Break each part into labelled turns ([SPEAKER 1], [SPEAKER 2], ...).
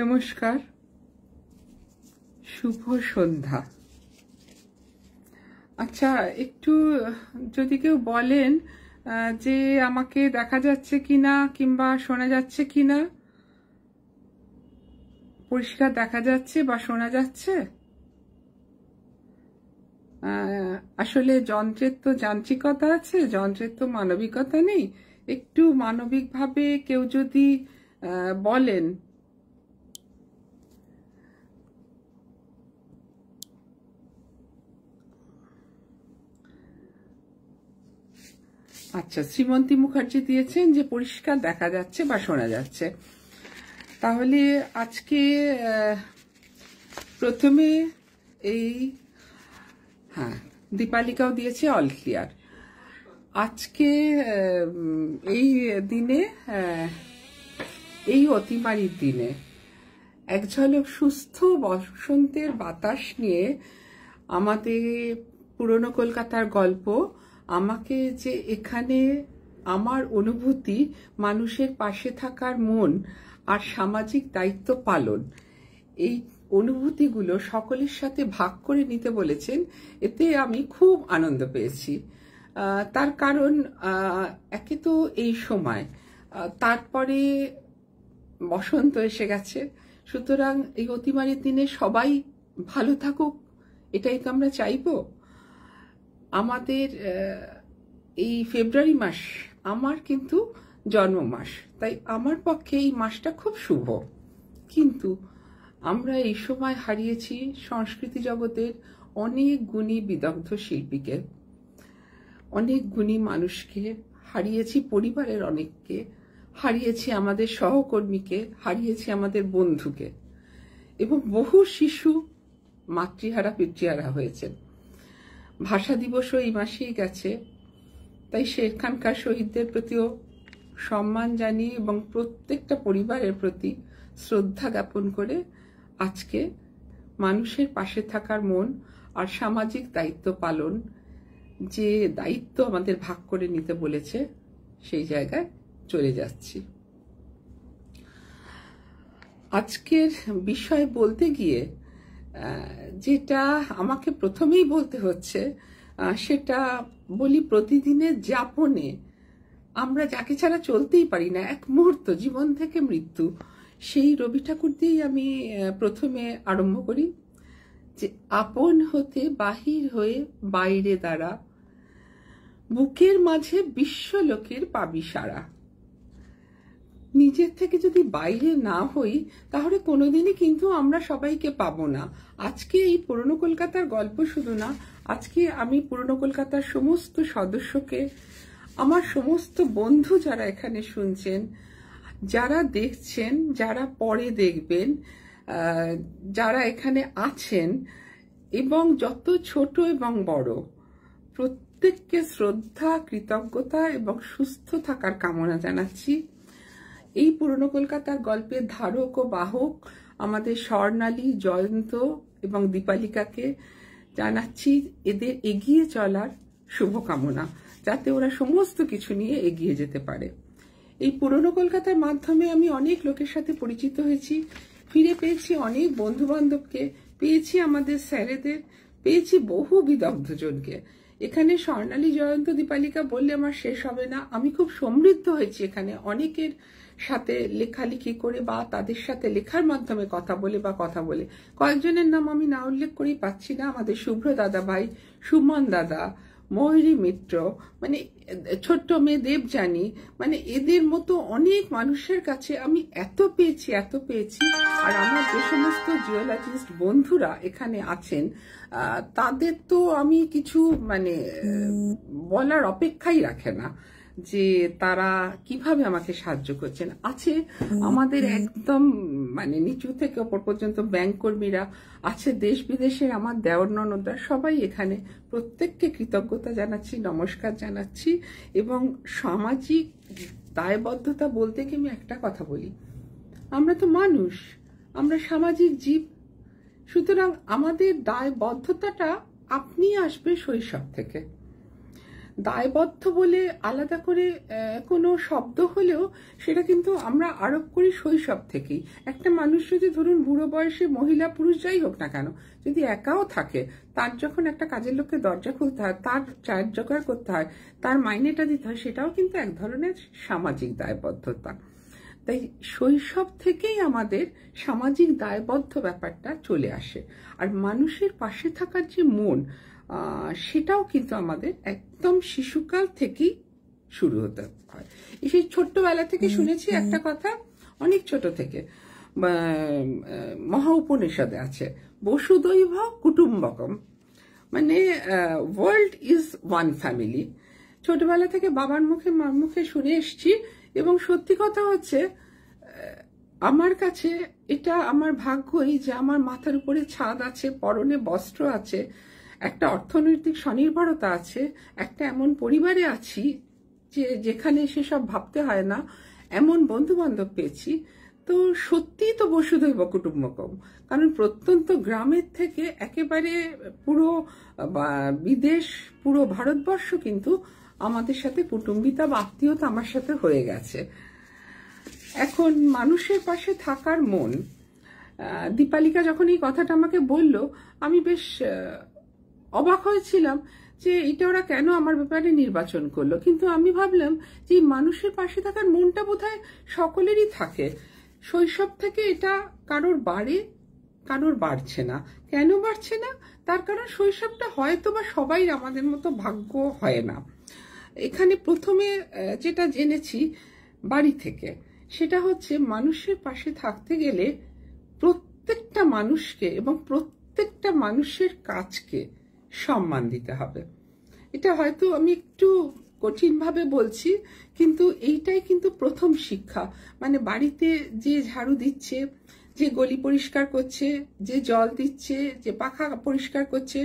[SPEAKER 1] নমস্কার শুভ সন্ধ্যা আচ্ছা একটু যদি কেউ বলেন যে আমাকে দেখা যাচ্ছে কিনা কিংবা শোনা যাচ্ছে কিনা পরিষ্কার দেখা যাচ্ছে বা শোনা যাচ্ছে আসলে যন্ত্রের তো যান্ত্রিকতা আছে যন্ত্রের তো মানবিকতা নেই একটু মানবিকভাবে কেউ যদি বলেন আচ্ছা শ্রীমন্তী মুখার্জি দিয়েছেন যে পরিষ্কার দেখা যাচ্ছে বা শোনা যাচ্ছে তাহলে আজকে প্রথমে এই হ্যাঁ দীপালিকাও দিয়েছে অল ক্লিয়ার আজকে এই দিনে এই অতিমারির দিনে এক ঝলক সুস্থ বসন্তের বাতাস নিয়ে আমাদের পুরনো কলকাতার গল্প আমাকে যে এখানে আমার অনুভূতি মানুষের পাশে থাকার মন আর সামাজিক দায়িত্ব পালন এই অনুভূতিগুলো সকলের সাথে ভাগ করে নিতে বলেছেন এতে আমি খুব আনন্দ পেয়েছি তার কারণ একে তো এই সময় তারপরে বসন্ত এসে গেছে সুতরাং এই অতিমারির দিনে সবাই ভালো থাকুক এটাই তো আমরা চাইবো আমাদের এই ফেব্রুয়ারি মাস আমার কিন্তু জন্ম মাস তাই আমার পক্ষে এই মাসটা খুব শুভ কিন্তু আমরা এই সময় হারিয়েছি সংস্কৃতি জগতের অনেক গুণী বিদগ্ধ শিল্পীকে অনেক গুণী মানুষকে হারিয়েছি পরিবারের অনেককে হারিয়েছি আমাদের সহকর্মীকে হারিয়েছি আমাদের বন্ধুকে এবং বহু শিশু মাতৃহারা পিতৃহারা হয়েছেন ভাষা দিবসও এই মাসেই গেছে তাই সেখানকার শহীদদের প্রতিও সম্মান জানিয়ে এবং প্রত্যেকটা পরিবারের প্রতি শ্রদ্ধা জ্ঞাপন করে আজকে মানুষের পাশে থাকার মন আর সামাজিক দায়িত্ব পালন যে দায়িত্ব আমাদের ভাগ করে নিতে বলেছে সেই জায়গায় চলে যাচ্ছি আজকের বিষয় বলতে গিয়ে যেটা আমাকে প্রথমেই বলতে হচ্ছে সেটা বলি প্রতিদিনের যাপনে আমরা যাকে ছাড়া চলতেই পারি না এক মুহূর্ত জীবন থেকে মৃত্যু সেই রবি ঠাকুর দিয়েই আমি প্রথমে আরম্ভ করি যে আপন হতে বাহির হয়ে বাইরে দ্বারা বুকের মাঝে বিশ্বলোকের পাবি সারা নিজের থেকে যদি বাইরে না হই তাহলে কোনোদিনই কিন্তু আমরা সবাইকে পাবো না আজকে এই পুরনো কলকাতার গল্প শুধু না আজকে আমি পুরনো কলকাতার সমস্ত সদস্যকে আমার সমস্ত বন্ধু যারা এখানে শুনছেন যারা দেখছেন যারা পরে দেখবেন যারা এখানে আছেন এবং যত ছোট এবং বড় প্রত্যেককে শ্রদ্ধা কৃতজ্ঞতা এবং সুস্থ থাকার কামনা জানাচ্ছি এই পুরনো কলকাতার গল্পের ধারক ও বাহক আমাদের স্বর্ণালী জয়ন্ত এবং দীপালিকাকে জানাচ্ছি এদের এগিয়ে চলার শুভকামনা যাতে ওরা সমস্ত কিছু নিয়ে এগিয়ে যেতে পারে এই পুরনো কলকাতার মাধ্যমে আমি অনেক লোকের সাথে পরিচিত হয়েছি ফিরে পেয়েছি অনেক বন্ধু বান্ধবকে পেয়েছি আমাদের স্যারেদের পেয়েছি বহু বিদগ্ধজনকে এখানে স্বর্ণালী জয়ন্ত দীপালিকা বললে আমার শেষ হবে না আমি খুব সমৃদ্ধ হয়েছি এখানে অনেকের সাথে লেখালেখি করে বা তাদের সাথে লেখার মাধ্যমে কথা বলে বা কথা বলে কয়েকজনের নাম আমি না উল্লেখ করেই পাচ্ছি না আমাদের শুভ্র দাদা ভাই সুমন দাদা ময়ূরী মিত্র মানে ছোট্ট মেয়ে দেবযানী মানে এদের মতো অনেক মানুষের কাছে আমি এত পেয়েছি এত পেয়েছি আর আমার যে সমস্ত জিওলজিস্ট বন্ধুরা এখানে আছেন তাদের তো আমি কিছু মানে বলার অপেক্ষাই রাখে না যে তারা কিভাবে আমাকে সাহায্য করছেন আছে আমাদের একদম মানে নিচু থেকে ওপর পর্যন্ত ব্যাংক কর্মীরা আছে দেশ বিদেশের আমার দেওয়ার ননদরা সবাই এখানে প্রত্যেককে কৃতজ্ঞতা জানাচ্ছি নমস্কার জানাচ্ছি এবং সামাজিক দায়বদ্ধতা বলতে কি আমি একটা কথা বলি আমরা তো মানুষ আমরা সামাজিক জীব সুতরাং আমাদের দায়বদ্ধতাটা আপনি আসবে শৈশব থেকে দায়বদ্ধ বলে আলাদা করে কোনো শব্দ হলেও সেটা কিন্তু আমরা আরোপ করি শৈশব থেকেই একটা মানুষ যদি ধরুন বুড়ো বয়সে মহিলা পুরুষ যাই হোক না কেন যদি একাও থাকে তার যখন একটা কাজের লোককে দরজা খুলতে হয় তার চায়ের জোগাড় করতে হয় তার মাইনেটা দিতে হয় সেটাও কিন্তু এক ধরনের সামাজিক দায়বদ্ধতা তাই শৈশব থেকেই আমাদের সামাজিক দায়বদ্ধ ব্যাপারটা চলে আসে আর মানুষের পাশে থাকার যে মন সেটাও কিন্তু আমাদের এক একদম শিশুকাল থেকেই শুরু হতে হয় সেই ছোট্টবেলা থেকে শুনেছি একটা কথা অনেক ছোট থেকে মহা উপনিষদে আছে বসুদৈব কুটুম্বকম মানে ওয়ার্ল্ড ইজ ওয়ান ফ্যামিলি ছোটবেলা থেকে বাবার মুখে মার মুখে শুনে এসছি এবং সত্যি কথা হচ্ছে আমার কাছে এটা আমার ভাগ্যই যে আমার মাথার উপরে ছাদ আছে পরনে বস্ত্র আছে একটা অর্থনৈতিক স্বনির্ভরতা আছে একটা এমন পরিবারে আছি যে যেখানে সেসব ভাবতে হয় না এমন বন্ধু বান্ধব পেয়েছি তো সত্যিই তো বসুধৈব কুটুম্বকম কারণ প্রত্যন্ত গ্রামের থেকে একেবারে পুরো বিদেশ পুরো ভারতবর্ষ কিন্তু আমাদের সাথে কুটুম্বিতা বা আত্মীয়তা আমার সাথে হয়ে গেছে এখন মানুষের পাশে থাকার মন দীপালিকা যখন এই কথাটা আমাকে বলল আমি বেশ অবাক হয়েছিলাম যে এটা ওরা কেন আমার ব্যাপারে নির্বাচন করলো কিন্তু আমি ভাবলাম যে মানুষের পাশে থাকার মনটা বোধহয় সকলেরই থাকে শৈশব থেকে এটা কারোর বাড়ে কারোর বাড়ছে না কেন বাড়ছে না তার কারণ শৈশবটা হয়তো বা সবাই আমাদের মতো ভাগ্য হয় না এখানে প্রথমে যেটা জেনেছি বাড়ি থেকে সেটা হচ্ছে মানুষের পাশে থাকতে গেলে প্রত্যেকটা মানুষকে এবং প্রত্যেকটা মানুষের কাজকে সম্মান দিতে হবে এটা হয়তো আমি একটু কঠিনভাবে বলছি কিন্তু এইটাই কিন্তু প্রথম শিক্ষা মানে বাড়িতে যে ঝাড়ু দিচ্ছে যে গলি পরিষ্কার করছে যে জল দিচ্ছে যে পাখা পরিষ্কার করছে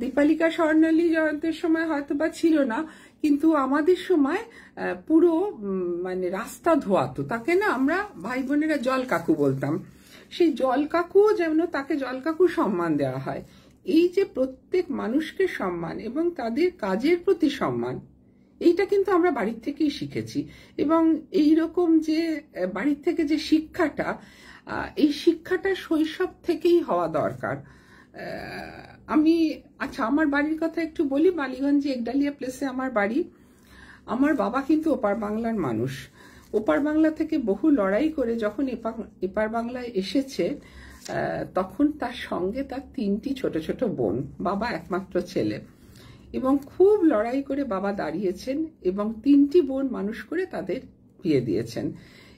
[SPEAKER 1] দীপালিকা স্বর্ণালী জয়ন্তের সময় হয়তো বা ছিল না কিন্তু আমাদের সময় পুরো মানে রাস্তা ধোয়াতো তাকে না আমরা ভাই বোনেরা জল কাকু বলতাম সেই জল কাকুও যেন তাকে জল কাকু সম্মান দেওয়া হয় এই যে প্রত্যেক মানুষকে সম্মান এবং তাদের কাজের প্রতি সম্মান এইটা কিন্তু আমরা বাড়ির থেকেই শিখেছি এবং এই রকম যে বাড়ির থেকে যে শিক্ষাটা এই শিক্ষাটা শৈশব থেকেই হওয়া দরকার আমি আচ্ছা আমার বাড়ির কথা একটু বলি বালিগঞ্জে একডালিয়া প্লেসে আমার বাড়ি আমার বাবা কিন্তু ওপার বাংলার মানুষ ওপার বাংলা থেকে বহু লড়াই করে যখন এপার বাংলায় এসেছে তখন তার সঙ্গে তার তিনটি ছোট ছোট বোন বাবা একমাত্র ছেলে এবং খুব লড়াই করে বাবা দাঁড়িয়েছেন এবং তিনটি বোন মানুষ করে তাদের বিয়ে দিয়েছেন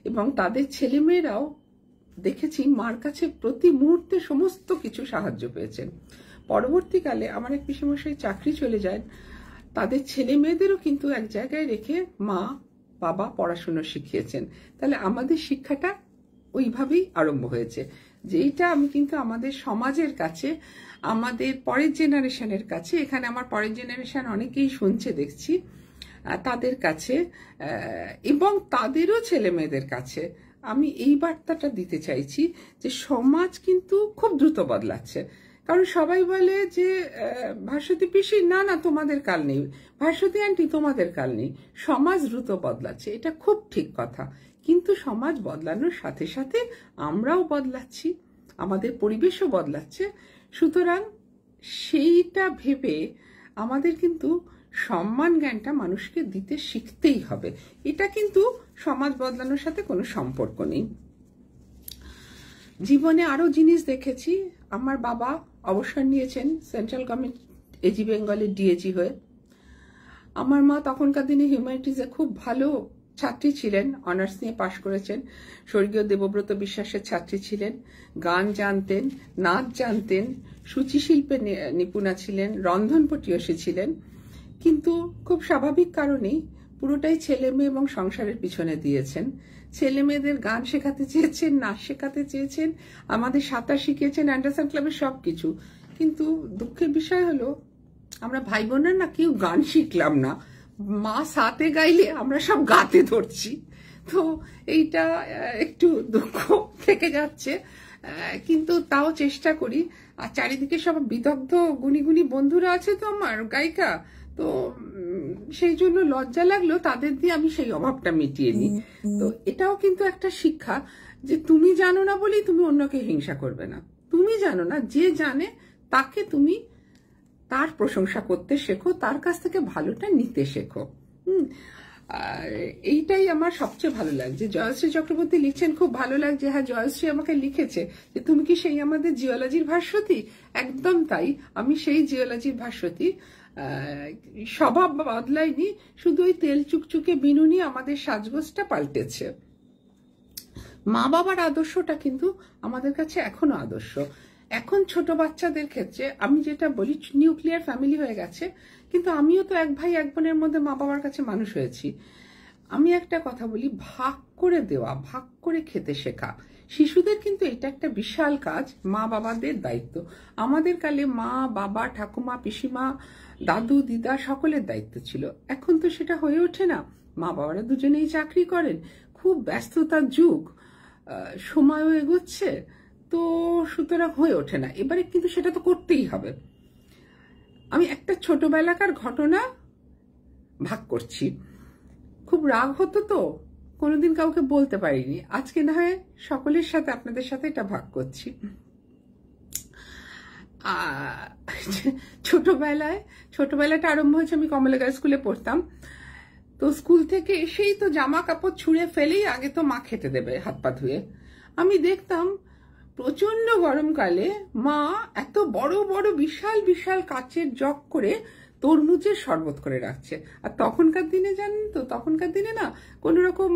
[SPEAKER 1] এবং তাদের ছেলেমেয়েরাও দেখেছি মার কাছে প্রতি মুহূর্তে সমস্ত কিছু সাহায্য পেয়েছেন পরবর্তীকালে আমার এক পিসেমশাই চাকরি চলে যায় তাদের ছেলে মেয়েদেরও কিন্তু এক জায়গায় রেখে মা বাবা পড়াশুনো শিখিয়েছেন তাহলে আমাদের শিক্ষাটা ওইভাবেই আরম্ভ হয়েছে যে এইটা আমি কিন্তু আমাদের সমাজের কাছে আমাদের পরের জেনারেশনের কাছে এখানে আমার পরের জেনারেশন অনেকেই শুনছে দেখছি তাদের কাছে এবং তাদেরও ছেলে মেয়েদের কাছে আমি এই বার্তাটা দিতে চাইছি যে সমাজ কিন্তু খুব দ্রুত বদলাচ্ছে কারণ সবাই বলে যে ভাস্বতী পিসি না না তোমাদের কাল নেই ভাস্বতী আন্টি তোমাদের কাল নেই সমাজ দ্রুত বদলাচ্ছে এটা খুব ঠিক কথা কিন্তু সমাজ বদলানোর সাথে সাথে আমরাও বদলাচ্ছি আমাদের পরিবেশও বদলাচ্ছে সুতরাং সেইটা ভেবে আমাদের কিন্তু সম্মান জ্ঞানটা মানুষকে দিতে শিখতেই হবে এটা কিন্তু সমাজ বদলানোর সাথে কোনো সম্পর্ক নেই জীবনে আরও জিনিস দেখেছি আমার বাবা অবসর নিয়েছেন সেন্ট্রাল গভর্নমেন্ট এজি বেঙ্গলের ডিএজি হয়ে আমার মা তখনকার দিনে হিউম্যানিটিজে খুব ভালো ছাত্রী ছিলেন অনার্স নিয়ে পাশ করেছেন স্বর্গীয় দেবব্রত বিশ্বাসের ছাত্রী ছিলেন গান জানতেন নাচ জানতেন শিল্পে নিপুণা ছিলেন রন্ধন পটিয়সী ছিলেন কিন্তু খুব স্বাভাবিক কারণেই পুরোটাই ছেলে মেয়ে এবং সংসারের পিছনে দিয়েছেন ছেলে মেয়েদের গান শেখাতে চেয়েছেন নাচ শেখাতে চেয়েছেন আমাদের সাঁতার শিখিয়েছেন অ্যান্ডারসন ক্লাবের সব কিছু কিন্তু দুঃখের বিষয় হলো আমরা ভাই বোনরা না কেউ গান শিখলাম না মা সাথে গাইলে আমরা সব গাতে ধরছি তো এইটা একটু দুঃখ থেকে যাচ্ছে কিন্তু তাও চেষ্টা করি আর চারিদিকে সব বিদগ্ধ গুনিগুনি বন্ধুরা আছে তো আমার গায়িকা তো সেই জন্য লজ্জা লাগলো তাদের দিয়ে আমি সেই অভাবটা মিটিয়ে নিই তো এটাও কিন্তু একটা শিক্ষা যে তুমি জানো না বলেই তুমি অন্যকে হিংসা করবে না তুমি জানো না যে জানে তাকে তুমি তার প্রশংসা করতে শেখো তার কাছ থেকে ভালোটা নিতে শেখো এইটাই আমার সবচেয়ে ভালো লাগছে জয়শ্রী চক্রবর্তী লিখছেন খুব ভালো লাগছে হ্যাঁ জয়শ্রী আমাকে লিখেছে যে তুমি কি সেই আমাদের জিওলজির ভাষ্যতি একদম তাই আমি সেই জিওলজির ভাষ্যতি স্বভাব বদলায়নি শুধু ওই তেল চুকচুকে বিনুনি আমাদের সাজগোজটা পাল্টেছে মা বাবার আদর্শটা কিন্তু আমাদের কাছে এখনো আদর্শ এখন ছোট বাচ্চাদের ক্ষেত্রে আমি যেটা বলি নিউক্লিয়ার ফ্যামিলি হয়ে গেছে কিন্তু আমিও তো এক ভাই এক বোনের মধ্যে মা বাবার কাছে মানুষ হয়েছি আমি একটা কথা বলি ভাগ করে দেওয়া ভাগ করে খেতে শেখা শিশুদের কিন্তু এটা একটা বিশাল কাজ মা বাবাদের দায়িত্ব আমাদের কালে মা বাবা ঠাকুমা পিসিমা দাদু দিদা সকলের দায়িত্ব ছিল এখন তো সেটা হয়ে ওঠে না মা বাবারা দুজনেই চাকরি করেন খুব ব্যস্ততার যুগ সময়ও এগোচ্ছে তো সুতরাং হয়ে ওঠে না এবারে কিন্তু সেটা তো করতেই হবে আমি একটা ছোটবেলাকার ঘটনা ভাগ করছি খুব রাগ হতো তো কোনোদিন কাউকে বলতে পারিনি আজকে না হয় সকলের সাথে আপনাদের সাথে এটা ভাগ করছি ছোটবেলায় ছোটবেলাটা আরম্ভ হয়েছে আমি কমলাগা স্কুলে পড়তাম তো স্কুল থেকে এসেই তো জামা কাপড় ছুঁড়ে ফেলেই আগে তো মা খেতে দেবে হাত পা ধুয়ে আমি দেখতাম প্রচন্ড গরমকালে মা এত বড় বড় বিশাল বিশাল কাচের জগ করে তরমুজের শরবত করে রাখছে আর তখনকার দিনে জানেন তো তখনকার দিনে না কোনো রকম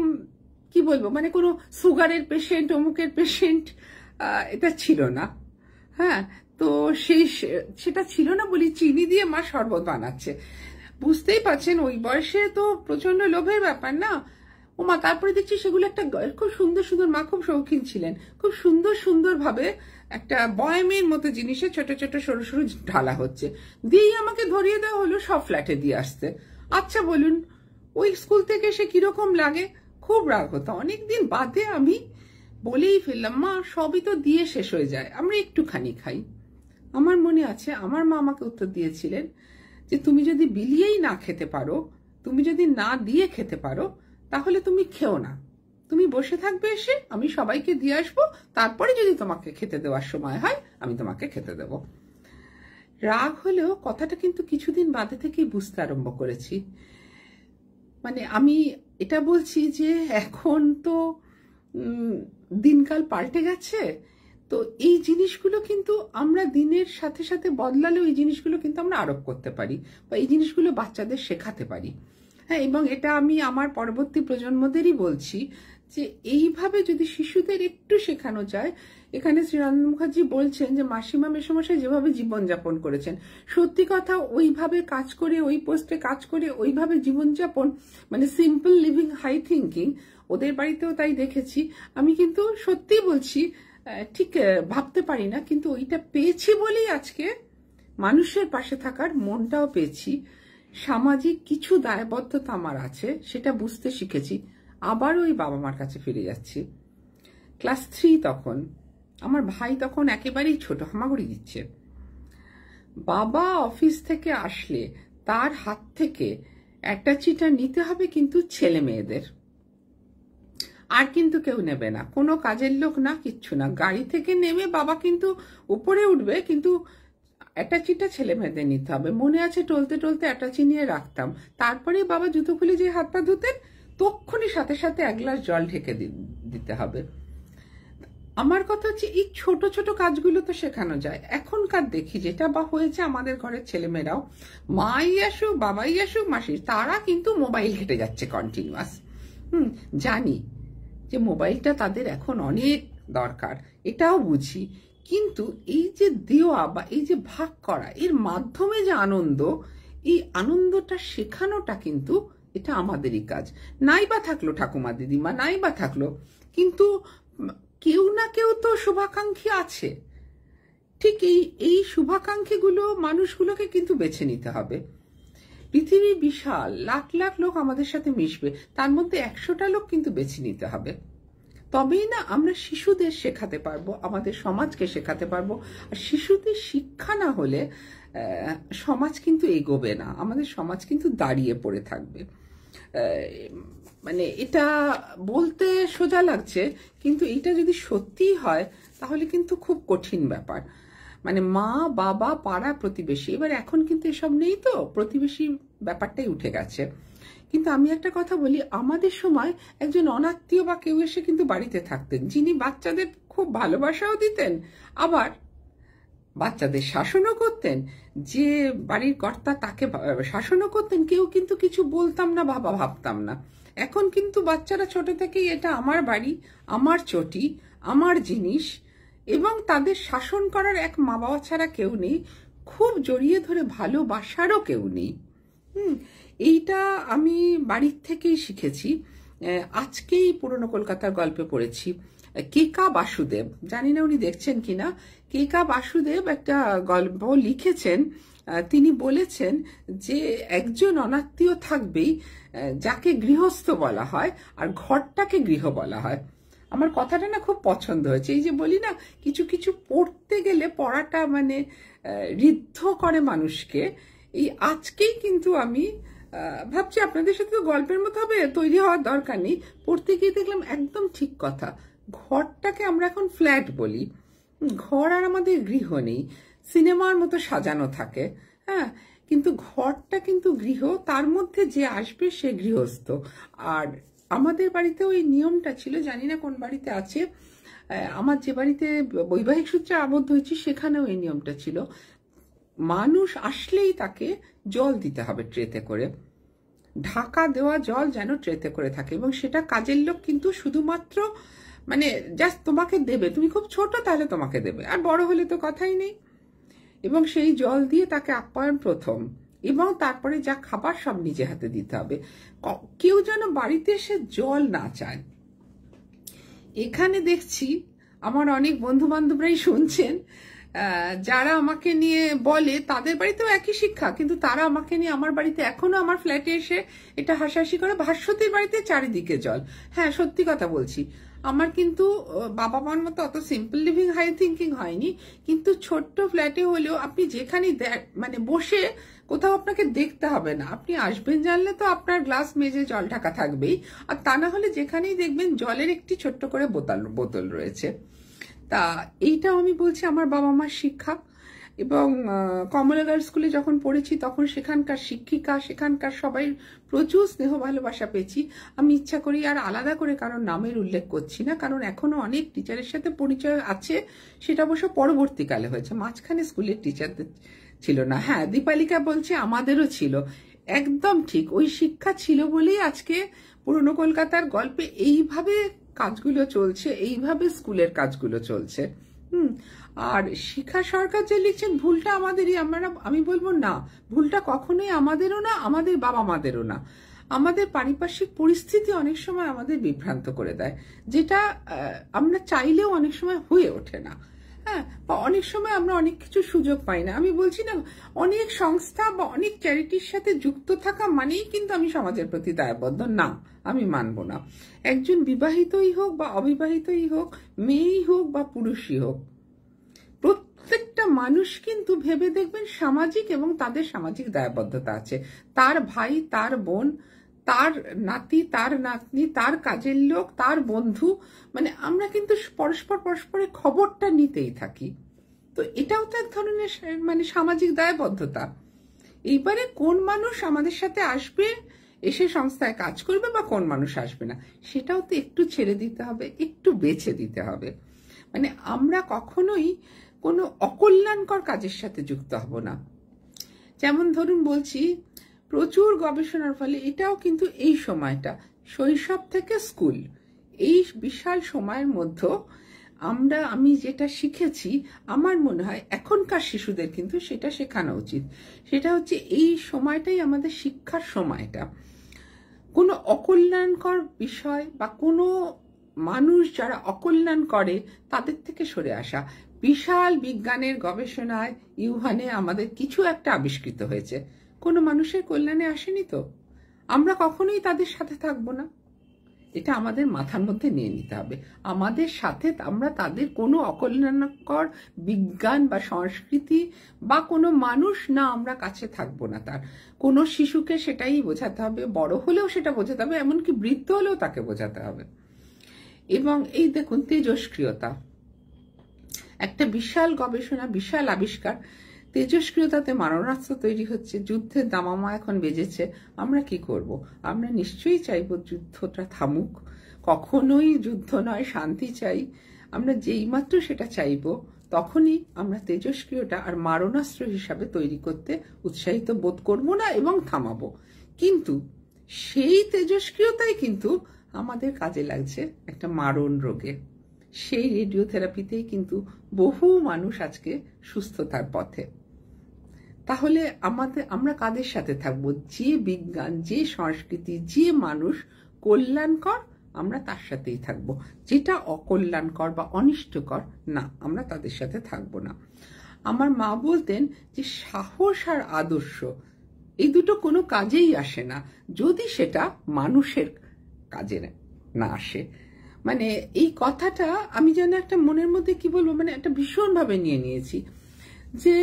[SPEAKER 1] কি বলবো মানে কোনো সুগারের পেশেন্ট অমুকের পেশেন্ট এটা ছিল না হ্যাঁ তো সেই সেটা ছিল না বলি চিনি দিয়ে মা শরবত বানাচ্ছে বুঝতেই পারছেন ওই বয়সে তো প্রচন্ড লোভের ব্যাপার না ওমা তারপরে দেখছি সেগুলো একটা খুব সুন্দর সুন্দর মা খুব শৌখিন ছিলেন খুব সুন্দর সুন্দর ভাবে একটা বয়মের মতো জিনিসে ছোট ছোট সরু সরু ঢালা হচ্ছে দিয়েই আমাকে ধরিয়ে দেওয়া হলো সব ফ্ল্যাটে দিয়ে আসতে আচ্ছা বলুন ওই স্কুল থেকে সে কিরকম লাগে খুব রাগ হতো অনেকদিন বাদে আমি বলেই ফেললাম মা সবই তো দিয়ে শেষ হয়ে যায় আমরা একটুখানি খাই আমার মনে আছে আমার মা আমাকে উত্তর দিয়েছিলেন যে তুমি যদি বিলিয়েই না খেতে পারো তুমি যদি না দিয়ে খেতে পারো তাহলে তুমি খেও না তুমি বসে থাকবে এসে আমি সবাইকে দিয়ে আসবো তারপরে যদি তোমাকে খেতে দেওয়ার সময় হয় আমি তোমাকে খেতে দেব রাগ হলেও কথাটা কিন্তু কিছুদিন বাদে থেকেই বুঝতে আরম্ভ করেছি মানে আমি এটা বলছি যে এখন তো দিনকাল পাল্টে গেছে তো এই জিনিসগুলো কিন্তু আমরা দিনের সাথে সাথে বদলালেও এই জিনিসগুলো কিন্তু আমরা আরোপ করতে পারি বা এই জিনিসগুলো বাচ্চাদের শেখাতে পারি হ্যাঁ এবং এটা আমি আমার পরবর্তী প্রজন্মদেরই বলছি যে এইভাবে যদি শিশুদের একটু শেখানো যায় এখানে শ্রীনন্দ মুখার্জি বলছেন যে মাসিমা মেসমশাই যেভাবে জীবনযাপন করেছেন সত্যি কথা ওইভাবে কাজ করে ওই পোস্টে কাজ করে ওইভাবে জীবনযাপন মানে সিম্পল লিভিং হাই থিঙ্কিং ওদের বাড়িতেও তাই দেখেছি আমি কিন্তু সত্যি বলছি ঠিক ভাবতে পারি না কিন্তু ওইটা পেয়েছি বলেই আজকে মানুষের পাশে থাকার মনটাও পেয়েছি সামাজিক কিছু দায়বদ্ধতা আমার আছে সেটা বুঝতে শিখেছি আবার ওই বাবা মার কাছে ফিরে যাচ্ছি ক্লাস থ্রি তখন আমার ভাই তখন একেবারেই ছোট হামাগুড়ি দিচ্ছে বাবা অফিস থেকে আসলে তার হাত থেকে চিটা নিতে হবে কিন্তু ছেলে মেয়েদের আর কিন্তু কেউ নেবে না কোনো কাজের লোক না কিচ্ছু না গাড়ি থেকে নেমে বাবা কিন্তু উপরে উঠবে কিন্তু অ্যাটাচিটা ছেলে মেয়েদের নিতে হবে মনে আছে টলতে টলতে অ্যাটাচি নিয়ে রাখতাম তারপরে বাবা জুতো খুলে যে হাত পা ধুতেন তক্ষণই সাথে সাথে এক গ্লাস জল ঢেকে দিতে হবে আমার কথা হচ্ছে এই ছোট ছোট কাজগুলো তো শেখানো যায় এখনকার দেখি যেটা বা হয়েছে আমাদের ঘরের ছেলেমেয়েরাও মাই আসুক বাবাই আসুক মাসির তারা কিন্তু মোবাইল ঘেটে যাচ্ছে কন্টিনিউয়াস হুম জানি যে মোবাইলটা তাদের এখন অনেক দরকার এটাও বুঝি কিন্তু এই যে দেওয়া বা এই যে ভাগ করা এর মাধ্যমে যে আনন্দ এই আনন্দটা শেখানোটা কিন্তু এটা আমাদেরই কাজ নাই বা থাকলো ঠাকুমা দিদিমা নাই বা থাকলো কিন্তু কেউ না কেউ তো শুভাকাঙ্ক্ষী আছে ঠিক এই এই শুভাকাঙ্ক্ষীগুলো মানুষগুলোকে কিন্তু বেছে নিতে হবে পৃথিবী বিশাল লাখ লাখ লোক আমাদের সাথে মিশবে তার মধ্যে একশোটা লোক কিন্তু বেছে নিতে হবে তবেই না আমরা শিশুদের শেখাতে পারবো আমাদের সমাজকে শেখাতে পারবো আর শিশুদের শিক্ষা না হলে সমাজ কিন্তু এগোবে না আমাদের সমাজ কিন্তু দাঁড়িয়ে পড়ে থাকবে মানে এটা বলতে সোজা লাগছে কিন্তু এটা যদি সত্যি হয় তাহলে কিন্তু খুব কঠিন ব্যাপার মানে মা বাবা পাড়া প্রতিবেশী এবার এখন কিন্তু এসব নেই তো প্রতিবেশী ব্যাপারটাই উঠে গেছে কিন্তু আমি একটা কথা বলি আমাদের সময় একজন অনাত্মীয় বা কেউ এসে কিন্তু বাড়িতে থাকতেন যিনি বাচ্চাদের খুব ভালোবাসাও দিতেন আবার বাচ্চাদের শাসনও করতেন যে বাড়ির কর্তা তাকে শাসনও করতেন কেউ কিন্তু কিছু বলতাম না বাবা ভাবতাম না এখন কিন্তু বাচ্চারা ছোট থেকেই এটা আমার বাড়ি আমার চটি আমার জিনিস এবং তাদের শাসন করার এক মা বাবা ছাড়া কেউ নেই খুব জড়িয়ে ধরে ভালোবাসারও কেউ নেই হুম এইটা আমি বাড়ির থেকেই শিখেছি আজকেই পুরনো কলকাতার গল্পে পড়েছি কেকা বাসুদেব জানি না উনি দেখছেন কিনা কেকা বাসুদেব একটা গল্প লিখেছেন তিনি বলেছেন যে একজন অনাত্মীয় থাকবেই যাকে গৃহস্থ বলা হয় আর ঘরটাকে গৃহ বলা হয় আমার কথাটা না খুব পছন্দ হয়েছে এই যে বলি না কিছু কিছু পড়তে গেলে পড়াটা মানে ঋদ্ধ করে মানুষকে এই আজকেই কিন্তু আমি ভাবছি আপনাদের সাথে তো গল্পের মতো হবে তৈরি হওয়ার দরকার নেই পড়তে গিয়ে দেখলাম একদম ঠিক কথা ঘরটাকে আমরা এখন ফ্ল্যাট বলি ঘর আর আমাদের গৃহ নেই সিনেমার মতো সাজানো থাকে হ্যাঁ কিন্তু ঘরটা কিন্তু গৃহ তার মধ্যে যে আসবে সে গৃহস্থ আর আমাদের বাড়িতে ওই নিয়মটা ছিল জানি না কোন বাড়িতে আছে আমার যে বাড়িতে বৈবাহিক সূত্রে আবদ্ধ হয়েছি সেখানেও এই নিয়মটা ছিল মানুষ আসলেই তাকে জল দিতে হবে ট্রেতে করে ঢাকা দেওয়া জল যেন ট্রেতে করে থাকে এবং সেটা কাজের লোক কিন্তু শুধুমাত্র মানে জাস্ট তোমাকে দেবে তুমি খুব ছোট তাহলে তোমাকে দেবে আর বড় হলে তো কথাই নেই এবং সেই জল দিয়ে তাকে আপ্যায়ন প্রথম এবং তারপরে যা খাবার সব নিজে হাতে দিতে হবে কেউ যেন বাড়িতে এসে জল না চায় এখানে দেখছি আমার অনেক বন্ধু বান্ধবরাই শুনছেন যারা আমাকে নিয়ে বলে তাদের বাড়িতেও একই শিক্ষা কিন্তু তারা আমাকে নিয়ে আমার বাড়িতে এখনো আমার ফ্ল্যাটে এসে এটা হাসাহাসি করে ভাস্বতীর বাড়িতে চারিদিকে জল হ্যাঁ সত্যি কথা বলছি আমার কিন্তু বাবা মার মতো অত সিম্পল লিভিং হাই থিঙ্কিং হয়নি কিন্তু ছোট্ট ফ্ল্যাটে হলেও আপনি যেখানেই মানে বসে কোথাও আপনাকে দেখতে হবে না আপনি আসবেন জানলে তো আপনার গ্লাস মেজে জল ঢাকা থাকবেই আর তা না হলে যেখানেই দেখবেন জলের একটি ছোট্ট করে বোতল বোতল রয়েছে তা এইটাও আমি বলছি আমার বাবা মার শিক্ষা এবং কমলা গার্লস স্কুলে যখন পড়েছি তখন সেখানকার শিক্ষিকা সেখানকার সবাই প্রচুর স্নেহ ভালোবাসা পেয়েছি আমি ইচ্ছা করি আর আলাদা করে কারণ নামের উল্লেখ করছি না কারণ এখনও অনেক টিচারের সাথে পরিচয় আছে সেটা অবশ্য পরবর্তীকালে হয়েছে মাঝখানে স্কুলের টিচারদের ছিল না হ্যাঁ দীপালিকা বলছে আমাদেরও ছিল একদম ঠিক ওই শিক্ষা ছিল বলেই আজকে পুরনো কলকাতার গল্পে এইভাবে কাজগুলো চলছে এইভাবে স্কুলের কাজগুলো চলছে হুম আর শিক্ষা সরকার যে লিখছেন ভুলটা আমাদেরই আমরা আমি বলবো না ভুলটা কখনোই আমাদেরও না আমাদের বাবা মাদেরও না আমাদের পারিপার্শ্বিক পরিস্থিতি অনেক সময় আমাদের বিভ্রান্ত করে দেয় যেটা আমরা চাইলেও অনেক সময় হয়ে ওঠে না হ্যাঁ বা অনেক সময় আমরা অনেক কিছু সুযোগ পাই না আমি বলছি না অনেক সংস্থা বা অনেক চ্যারিটির সাথে যুক্ত থাকা মানেই কিন্তু আমি সমাজের প্রতি দায়বদ্ধ না আমি মানব না একজন বিবাহিতই হোক বা অবিবাহিতই হোক মেয়েই হোক বা পুরুষই হোক প্রত্যেকটা মানুষ কিন্তু ভেবে দেখবেন সামাজিক এবং তাদের সামাজিক দায়বদ্ধতা আছে তার ভাই তার বোন তার নাতি তার নাতনি তার কাজের লোক তার বন্ধু মানে আমরা কিন্তু পরস্পর পরস্পরের খবরটা নিতেই থাকি তো এটাও তো এক ধরনের মানে সামাজিক দায়বদ্ধতা এইবারে কোন মানুষ আমাদের সাথে আসবে এসে সংস্থায় কাজ করবে বা কোন মানুষ আসবে না সেটাও তো একটু ছেড়ে দিতে হবে একটু বেছে দিতে হবে মানে আমরা কখনোই কোনো অকল্যাণকর কাজের সাথে যুক্ত হব না যেমন ধরুন বলছি প্রচুর গবেষণার ফলে এটাও কিন্তু এই সময়টা শৈশব থেকে স্কুল এই বিশাল সময়ের মধ্যে আমরা আমি যেটা শিখেছি আমার মনে হয় এখনকার শিশুদের কিন্তু সেটা শেখানো উচিত সেটা হচ্ছে এই সময়টাই আমাদের শিক্ষার সময়টা কোনো অকল্যাণকর বিষয় বা কোনো মানুষ যারা অকল্যাণ করে তাদের থেকে সরে আসা বিশাল বিজ্ঞানের গবেষণায় ইউহানে আমাদের কিছু একটা আবিষ্কৃত হয়েছে কোনো মানুষের কল্যাণে আসেনি তো আমরা কখনোই তাদের সাথে থাকবো না এটা আমাদের মাথার মধ্যে নিয়ে নিতে হবে আমাদের সাথে আমরা তাদের কোনো অকল্যাণকর বিজ্ঞান বা সংস্কৃতি বা কোনো মানুষ না আমরা কাছে থাকবো না তার কোনো শিশুকে সেটাই বোঝাতে হবে বড় হলেও সেটা বোঝাতে হবে এমনকি বৃদ্ধ হলেও তাকে বোঝাতে হবে এবং এই দেখুন তেজস্ক্রিয়তা একটা বিশাল গবেষণা বিশাল আবিষ্কার তেজস্ক্রিয়তাতে মারণাস্ত্র তৈরি হচ্ছে যুদ্ধের দামামা এখন বেজেছে আমরা কি করব। আমরা নিশ্চয়ই চাইব যুদ্ধটা থামুক কখনোই যুদ্ধ নয় শান্তি চাই আমরা যেইমাত্র সেটা চাইব তখনই আমরা তেজস্ক্রিয়টা আর মারণাস্ত্র হিসাবে তৈরি করতে উৎসাহিত বোধ করব না এবং থামাবো কিন্তু সেই তেজস্ক্রিয়তাই কিন্তু আমাদের কাজে লাগছে একটা মারণ রোগে সেই রেডিওথেরাপিতেই কিন্তু বহু মানুষ আজকে সুস্থতার পথে তাহলে আমাদের আমরা কাদের সাথে থাকবো যে বিজ্ঞান যে সংস্কৃতি যে মানুষ কল্যাণকর আমরা তার সাথেই থাকব যেটা অকল্যাণকর বা অনিষ্টকর না আমরা তাদের সাথে থাকব না আমার মা বলতেন যে সাহস আর আদর্শ এই দুটো কোনো কাজেই আসে না যদি সেটা মানুষের কাজে না আসে মানে এই কথাটা আমি যেন একটা মনের মধ্যে কি বলবো মানে একটা ভীষণভাবে নিয়ে নিয়েছি যে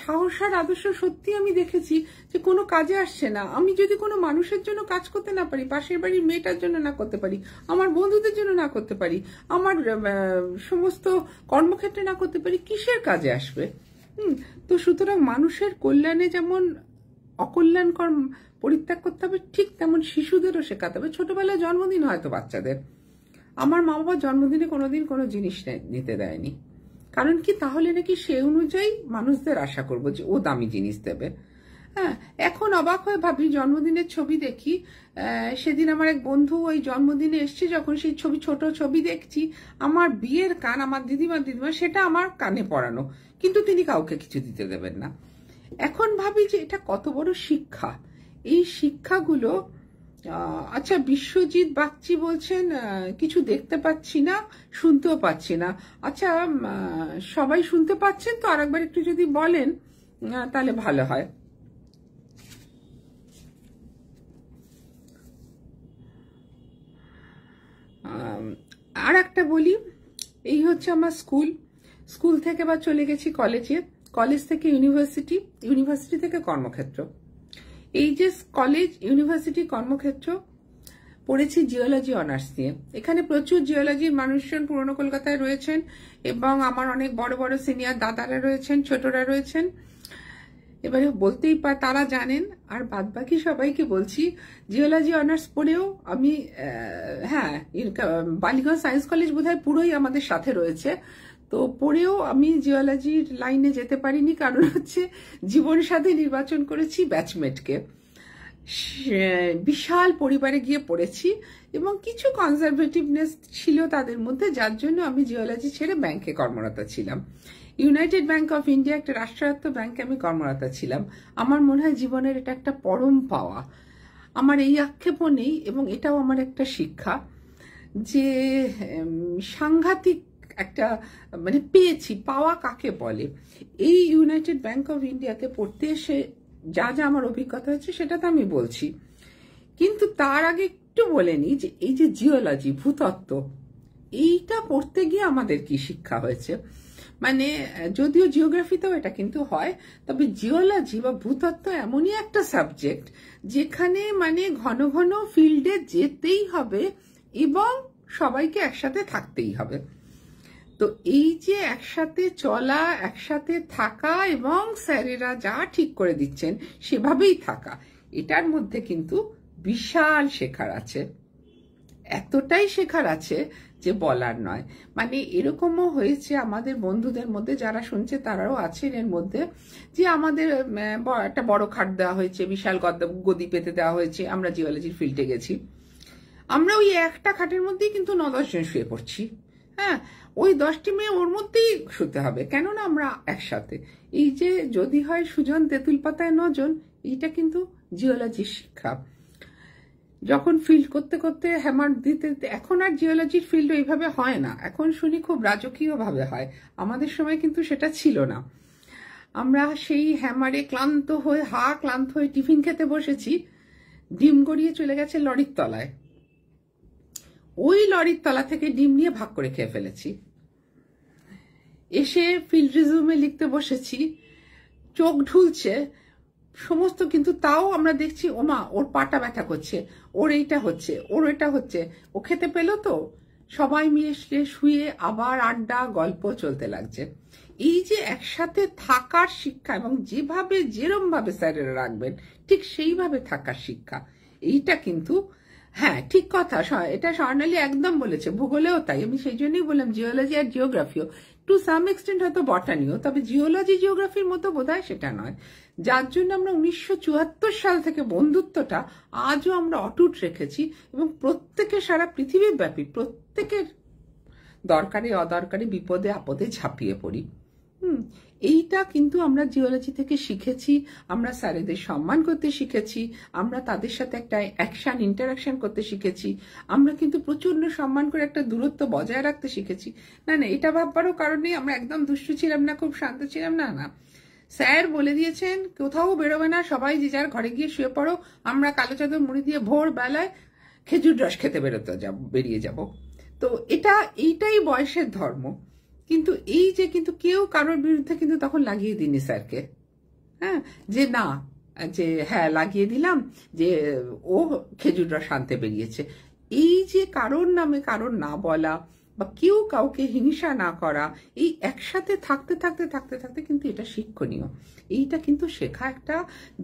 [SPEAKER 1] সাহস আর আদর্শ সত্যি আমি দেখেছি যে কোনো কাজে আসছে না আমি যদি কোনো মানুষের জন্য কাজ করতে না পারি পাশের বাড়ির মেয়েটার জন্য না করতে পারি আমার বন্ধুদের জন্য না করতে পারি আমার সমস্ত কর্মক্ষেত্রে না করতে পারি কিসের কাজে আসবে তো সুতরাং মানুষের কল্যাণে যেমন অকল্যাণকর পরিত্যাগ করতে হবে ঠিক তেমন শিশুদেরও শেখাতে হবে ছোটবেলায় জন্মদিন হয়তো বাচ্চাদের আমার মা বাবার জন্মদিনে কোনোদিন কোনো জিনিস নিতে দেয়নি কারণ কি তাহলে নাকি সে অনুযায়ী মানুষদের আশা করবো যে ও দামি জিনিস দেবে হ্যাঁ এখন অবাক হয়ে ভাবি জন্মদিনের ছবি দেখি সেদিন আমার এক বন্ধু ওই জন্মদিনে এসছে যখন সেই ছবি ছোট ছবি দেখছি আমার বিয়ের কান আমার দিদিমা দিদিমা সেটা আমার কানে পড়ানো কিন্তু তিনি কাউকে কিছু দিতে দেবেন না এখন ভাবি যে এটা কত বড় শিক্ষা এই শিক্ষাগুলো আচ্ছা বিশ্বজিৎ বাগচি বলছেন কিছু দেখতে পাচ্ছি না শুনতেও পাচ্ছি না আচ্ছা সবাই শুনতে পাচ্ছেন তো আরেকবার একটু যদি বলেন তাহলে ভালো হয় আর একটা বলি এই হচ্ছে আমার স্কুল স্কুল থেকে বা চলে গেছি কলেজে কলেজ থেকে ইউনিভার্সিটি ইউনিভার্সিটি থেকে কর্মক্ষেত্র এই যে কলেজ ইউনিভার্সিটি কর্মক্ষেত্র পড়েছি জিওলজি অনার্স দিয়ে এখানে প্রচুর জিওলজির মানুষজন পুরনো কলকাতায় রয়েছেন এবং আমার অনেক বড় বড় সিনিয়র দাদারা রয়েছেন ছোটরা রয়েছেন এবারে বলতেই পার তারা জানেন আর বাদ বাকি সবাইকে বলছি জিওলজি অনার্স পড়েও আমি হ্যাঁ বালিগঞ্জ সায়েন্স কলেজ বোধহয় পুরোই আমাদের সাথে রয়েছে তো পড়েও আমি জিওলজির লাইনে যেতে পারিনি কারণ হচ্ছে জীবন সাথে নির্বাচন করেছি ব্যাচমেটকে বিশাল পরিবারে গিয়ে পড়েছি এবং কিছু কনজারভেটিভনেস ছিল তাদের মধ্যে যার জন্য আমি জিওলজি ছেড়ে ব্যাংকে কর্মরত ছিলাম ইউনাইটেড ব্যাংক অফ ইন্ডিয়া একটা রাষ্ট্রায়ত্ত ব্যাংকে আমি কর্মরতা ছিলাম আমার মনে হয় জীবনের এটা একটা পরম পাওয়া আমার এই আক্ষেপও নেই এবং এটাও আমার একটা শিক্ষা যে সাংঘাতিক একটা মানে পেয়েছি পাওয়া কাকে বলে এই ইউনাইটেড ব্যাংক অফ ইন্ডিয়াতে পড়তে এসে যা যা আমার অভিজ্ঞতা হচ্ছে সেটা তো আমি বলছি কিন্তু তার আগে একটু বলে নিই যে এই যে জিওলজি ভূতত্ত্ব এইটা পড়তে গিয়ে আমাদের কি শিক্ষা হয়েছে মানে যদিও জিওগ্রাফিতেও এটা কিন্তু হয় তবে জিওলজি বা ভূতত্ত্ব এমনই একটা সাবজেক্ট যেখানে মানে ঘন ঘন ফিল্ডে যেতেই হবে এবং সবাইকে একসাথে থাকতেই হবে তো এই যে একসাথে চলা একসাথে থাকা এবং স্যারেরা যা ঠিক করে দিচ্ছেন সেভাবেই থাকা এটার মধ্যে কিন্তু বিশাল শেখার আছে এতটাই শেখার আছে যে বলার নয় মানে এরকমও হয়েছে আমাদের বন্ধুদের মধ্যে যারা শুনছে তারাও আছেন এর মধ্যে যে আমাদের একটা বড় খাট দেওয়া হয়েছে বিশাল গদি পেতে দেওয়া হয়েছে আমরা জিওলজির ফিল্ডে গেছি আমরা ওই একটা খাটের মধ্যেই কিন্তু ন দশজন শুয়ে পড়ছি হ্যাঁ ওই দশটি মেয়ে ওর মধ্যেই শুতে হবে কেননা আমরা একসাথে এই যে যদি হয় সুজন তেঁতুল পাতায় নজন এইটা কিন্তু জিওলজির শিক্ষা যখন ফিল্ড করতে করতে হ্যামার দিতে এখন আর জিওলজির ফিল্ড এইভাবে হয় না এখন শুনি খুব রাজকীয়ভাবে হয় আমাদের সময় কিন্তু সেটা ছিল না আমরা সেই হ্যামারে ক্লান্ত হয়ে হা ক্লান্ত হয়ে টিফিন খেতে বসেছি ডিম গড়িয়ে চলে গেছে লরির তলায় ওই লরির তলা থেকে ডিম নিয়ে ভাগ করে খেয়ে ফেলেছি এসে ফিল্ড রিজিউমে লিখতে বসেছি চোখ ঢুলছে সমস্ত কিন্তু তাও আমরা দেখছি ওমা ওর পাটা ব্যথা করছে ওর এইটা হচ্ছে ওর এটা হচ্ছে ও খেতে পেল তো সবাই মিলে শুয়ে আবার আড্ডা গল্প চলতে লাগছে এই যে একসাথে থাকার শিক্ষা এবং যেভাবে যেরমভাবে স্যারেরা রাখবেন ঠিক সেইভাবে থাকার শিক্ষা এইটা কিন্তু হ্যাঁ ঠিক কথা এটা স্বর্ণালী একদম বলেছে ভূগোলেও তাই আমি সেই জন্যই বললাম জিওলজি আর জিওগ্রাফিও টু সাম এক্সটেন্ট হয়তো বটানিও তবে জিওলজি জিওগ্রাফির মতো বোধ সেটা নয় যার জন্য আমরা উনিশশো সাল থেকে বন্ধুত্বটা আজও আমরা অটুট রেখেছি এবং প্রত্যেকে সারা ব্যাপী প্রত্যেকের দরকারি অদরকারি বিপদে আপদে ঝাঁপিয়ে পড়ি হুম এইটা কিন্তু আমরা জিওলজি থেকে শিখেছি আমরা স্যারেদের সম্মান করতে শিখেছি আমরা তাদের সাথে একটা অ্যাকশান ইন্টারাকশন করতে শিখেছি আমরা কিন্তু প্রচন্ড সম্মান করে একটা দূরত্ব বজায় রাখতে শিখেছি না না এটা ভাববারও কারণে আমরা একদম দুষ্টু ছিলাম না খুব শান্ত ছিলাম না না স্যার বলে দিয়েছেন কোথাও বেরোবে না সবাই যে যার ঘরে গিয়ে শুয়ে পড়ো আমরা কালো চাদর মুড়ি দিয়ে ভোরবেলায় খেজুর রস খেতে বেরোতে যাব বেরিয়ে যাব তো এটা এইটাই বয়সের ধর্ম কিন্তু এই যে কিন্তু কেউ কারোর বিরুদ্ধে কিন্তু তখন লাগিয়ে দিনি স্যারকে হ্যাঁ যে না যে হ্যাঁ লাগিয়ে দিলাম যে ও খেজুররা শান্তে বেরিয়েছে এই যে কারোর নামে কারোর না বলা বা কেউ কাউকে হিংসা না করা এই একসাথে থাকতে থাকতে থাকতে থাকতে কিন্তু এটা শিক্ষণীয় এইটা কিন্তু শেখা একটা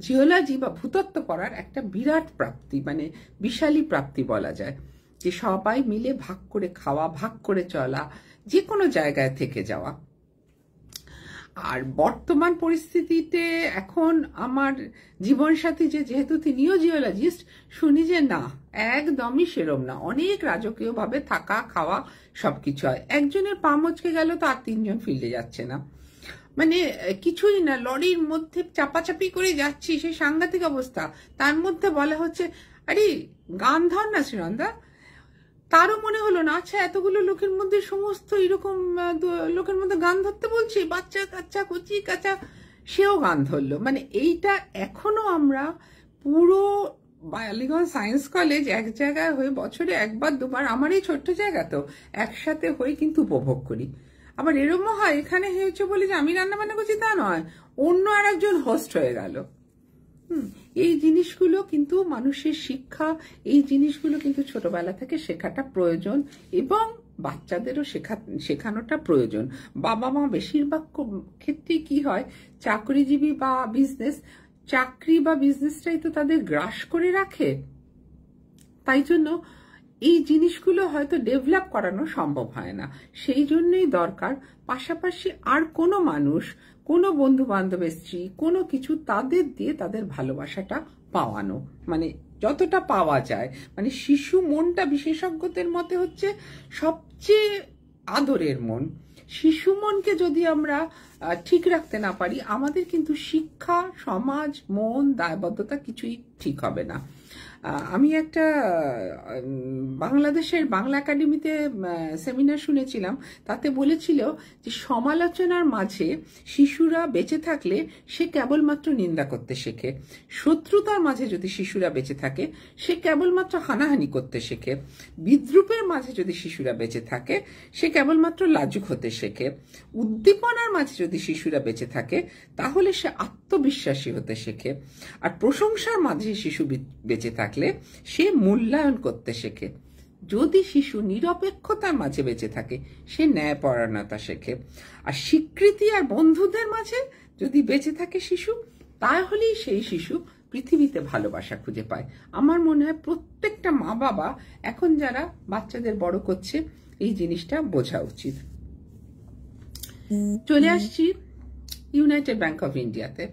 [SPEAKER 1] জিওলজি বা ভূতত্ব করার একটা বিরাট প্রাপ্তি মানে বিশালী প্রাপ্তি বলা যায় যে সবাই মিলে ভাগ করে খাওয়া ভাগ করে চলা যে কোনো জায়গায় থেকে যাওয়া আর বর্তমান পরিস্থিতিতে এখন আমার জীবনসাথী যে যেহেতু তিনিও জিওলজিস্ট শুনি যে না একদমই সেরম না অনেক রাজকীয়ভাবে থাকা খাওয়া সবকিছু হয় একজনের পা মচকে গেল তো আর তিনজন ফিল্ডে যাচ্ছে না মানে কিছুই না লরির মধ্যে চাপাচাপি করে যাচ্ছি সেই সাংঘাতিক অবস্থা তার মধ্যে বলা হচ্ছে আরে গান ধর না শ্রীরন্দা তারও মনে হলো না আচ্ছা এতগুলো লোকের মধ্যে সমস্ত এরকম লোকের মধ্যে গান ধরতে বলছি বাচ্চা কাচ্চা কুচি কাচা সেও গান ধরলো মানে এইটা এখনো আমরা পুরো বায়ালিগঞ্জ সায়েন্স কলেজ এক জায়গায় হয়ে বছরে একবার দুবার আমার এই ছোট্ট জায়গা তো একসাথে হয়ে কিন্তু উপভোগ করি আবার এরমও হয় এখানে হয়েছে বলে যে আমি রান্না বান্না করছি তা নয় অন্য আর একজন হোস্ট হয়ে গেল হুম এই জিনিসগুলো কিন্তু মানুষের শিক্ষা এই জিনিসগুলো কিন্তু ছোটবেলা থেকে শেখাটা প্রয়োজন এবং বাচ্চাদেরও শেখা শেখানোটা প্রয়োজন বাবা মা বেশিরভাগ ক্ষেত্রে কি হয় চাকরিজীবী বা বিজনেস চাকরি বা বিজনেসটাই তো তাদের গ্রাস করে রাখে তাই জন্য এই জিনিসগুলো হয়তো ডেভেলপ করানো সম্ভব হয় না সেই জন্যই দরকার পাশাপাশি আর কোনো মানুষ কোনো বন্ধু বান্ধবের স্ত্রী কোনো কিছু তাদের দিয়ে তাদের ভালোবাসাটা পাওয়ানো মানে যতটা পাওয়া যায় মানে শিশু মনটা বিশেষজ্ঞদের মতে হচ্ছে সবচেয়ে আদরের মন শিশু মনকে যদি আমরা ঠিক রাখতে না পারি আমাদের কিন্তু শিক্ষা সমাজ মন দায়বদ্ধতা কিছুই ঠিক হবে না আমি একটা বাংলাদেশের বাংলা একাডেমিতে সেমিনার শুনেছিলাম তাতে বলেছিল যে সমালোচনার মাঝে শিশুরা বেঁচে থাকলে সে কেবলমাত্র নিন্দা করতে শেখে শত্রুতার মাঝে যদি শিশুরা বেঁচে থাকে সে কেবলমাত্র হানাহানি করতে শেখে বিদ্রুপের মাঝে যদি শিশুরা বেঁচে থাকে সে কেবলমাত্র লাজুক হতে শেখে উদ্দীপনার মাঝে যদি শিশুরা বেঁচে থাকে তাহলে সে আত্মবিশ্বাসী হতে শেখে আর প্রশংসার মাঝে শিশু বেঁচে থাকে থাকলে সে মূল্যায়ন করতে শেখে যদি শিশু নিরপেক্ষতার মাঝে বেঁচে থাকে সে ন্যায়পরায়ণতা শেখে আর স্বীকৃতি আর বন্ধুদের মাঝে যদি বেঁচে থাকে শিশু তাহলেই সেই শিশু পৃথিবীতে ভালোবাসা খুঁজে পায় আমার মনে হয় প্রত্যেকটা মা বাবা এখন যারা বাচ্চাদের বড় করছে এই জিনিসটা বোঝা উচিত চলে আসছি ইউনাইটেড ব্যাংক অফ ইন্ডিয়াতে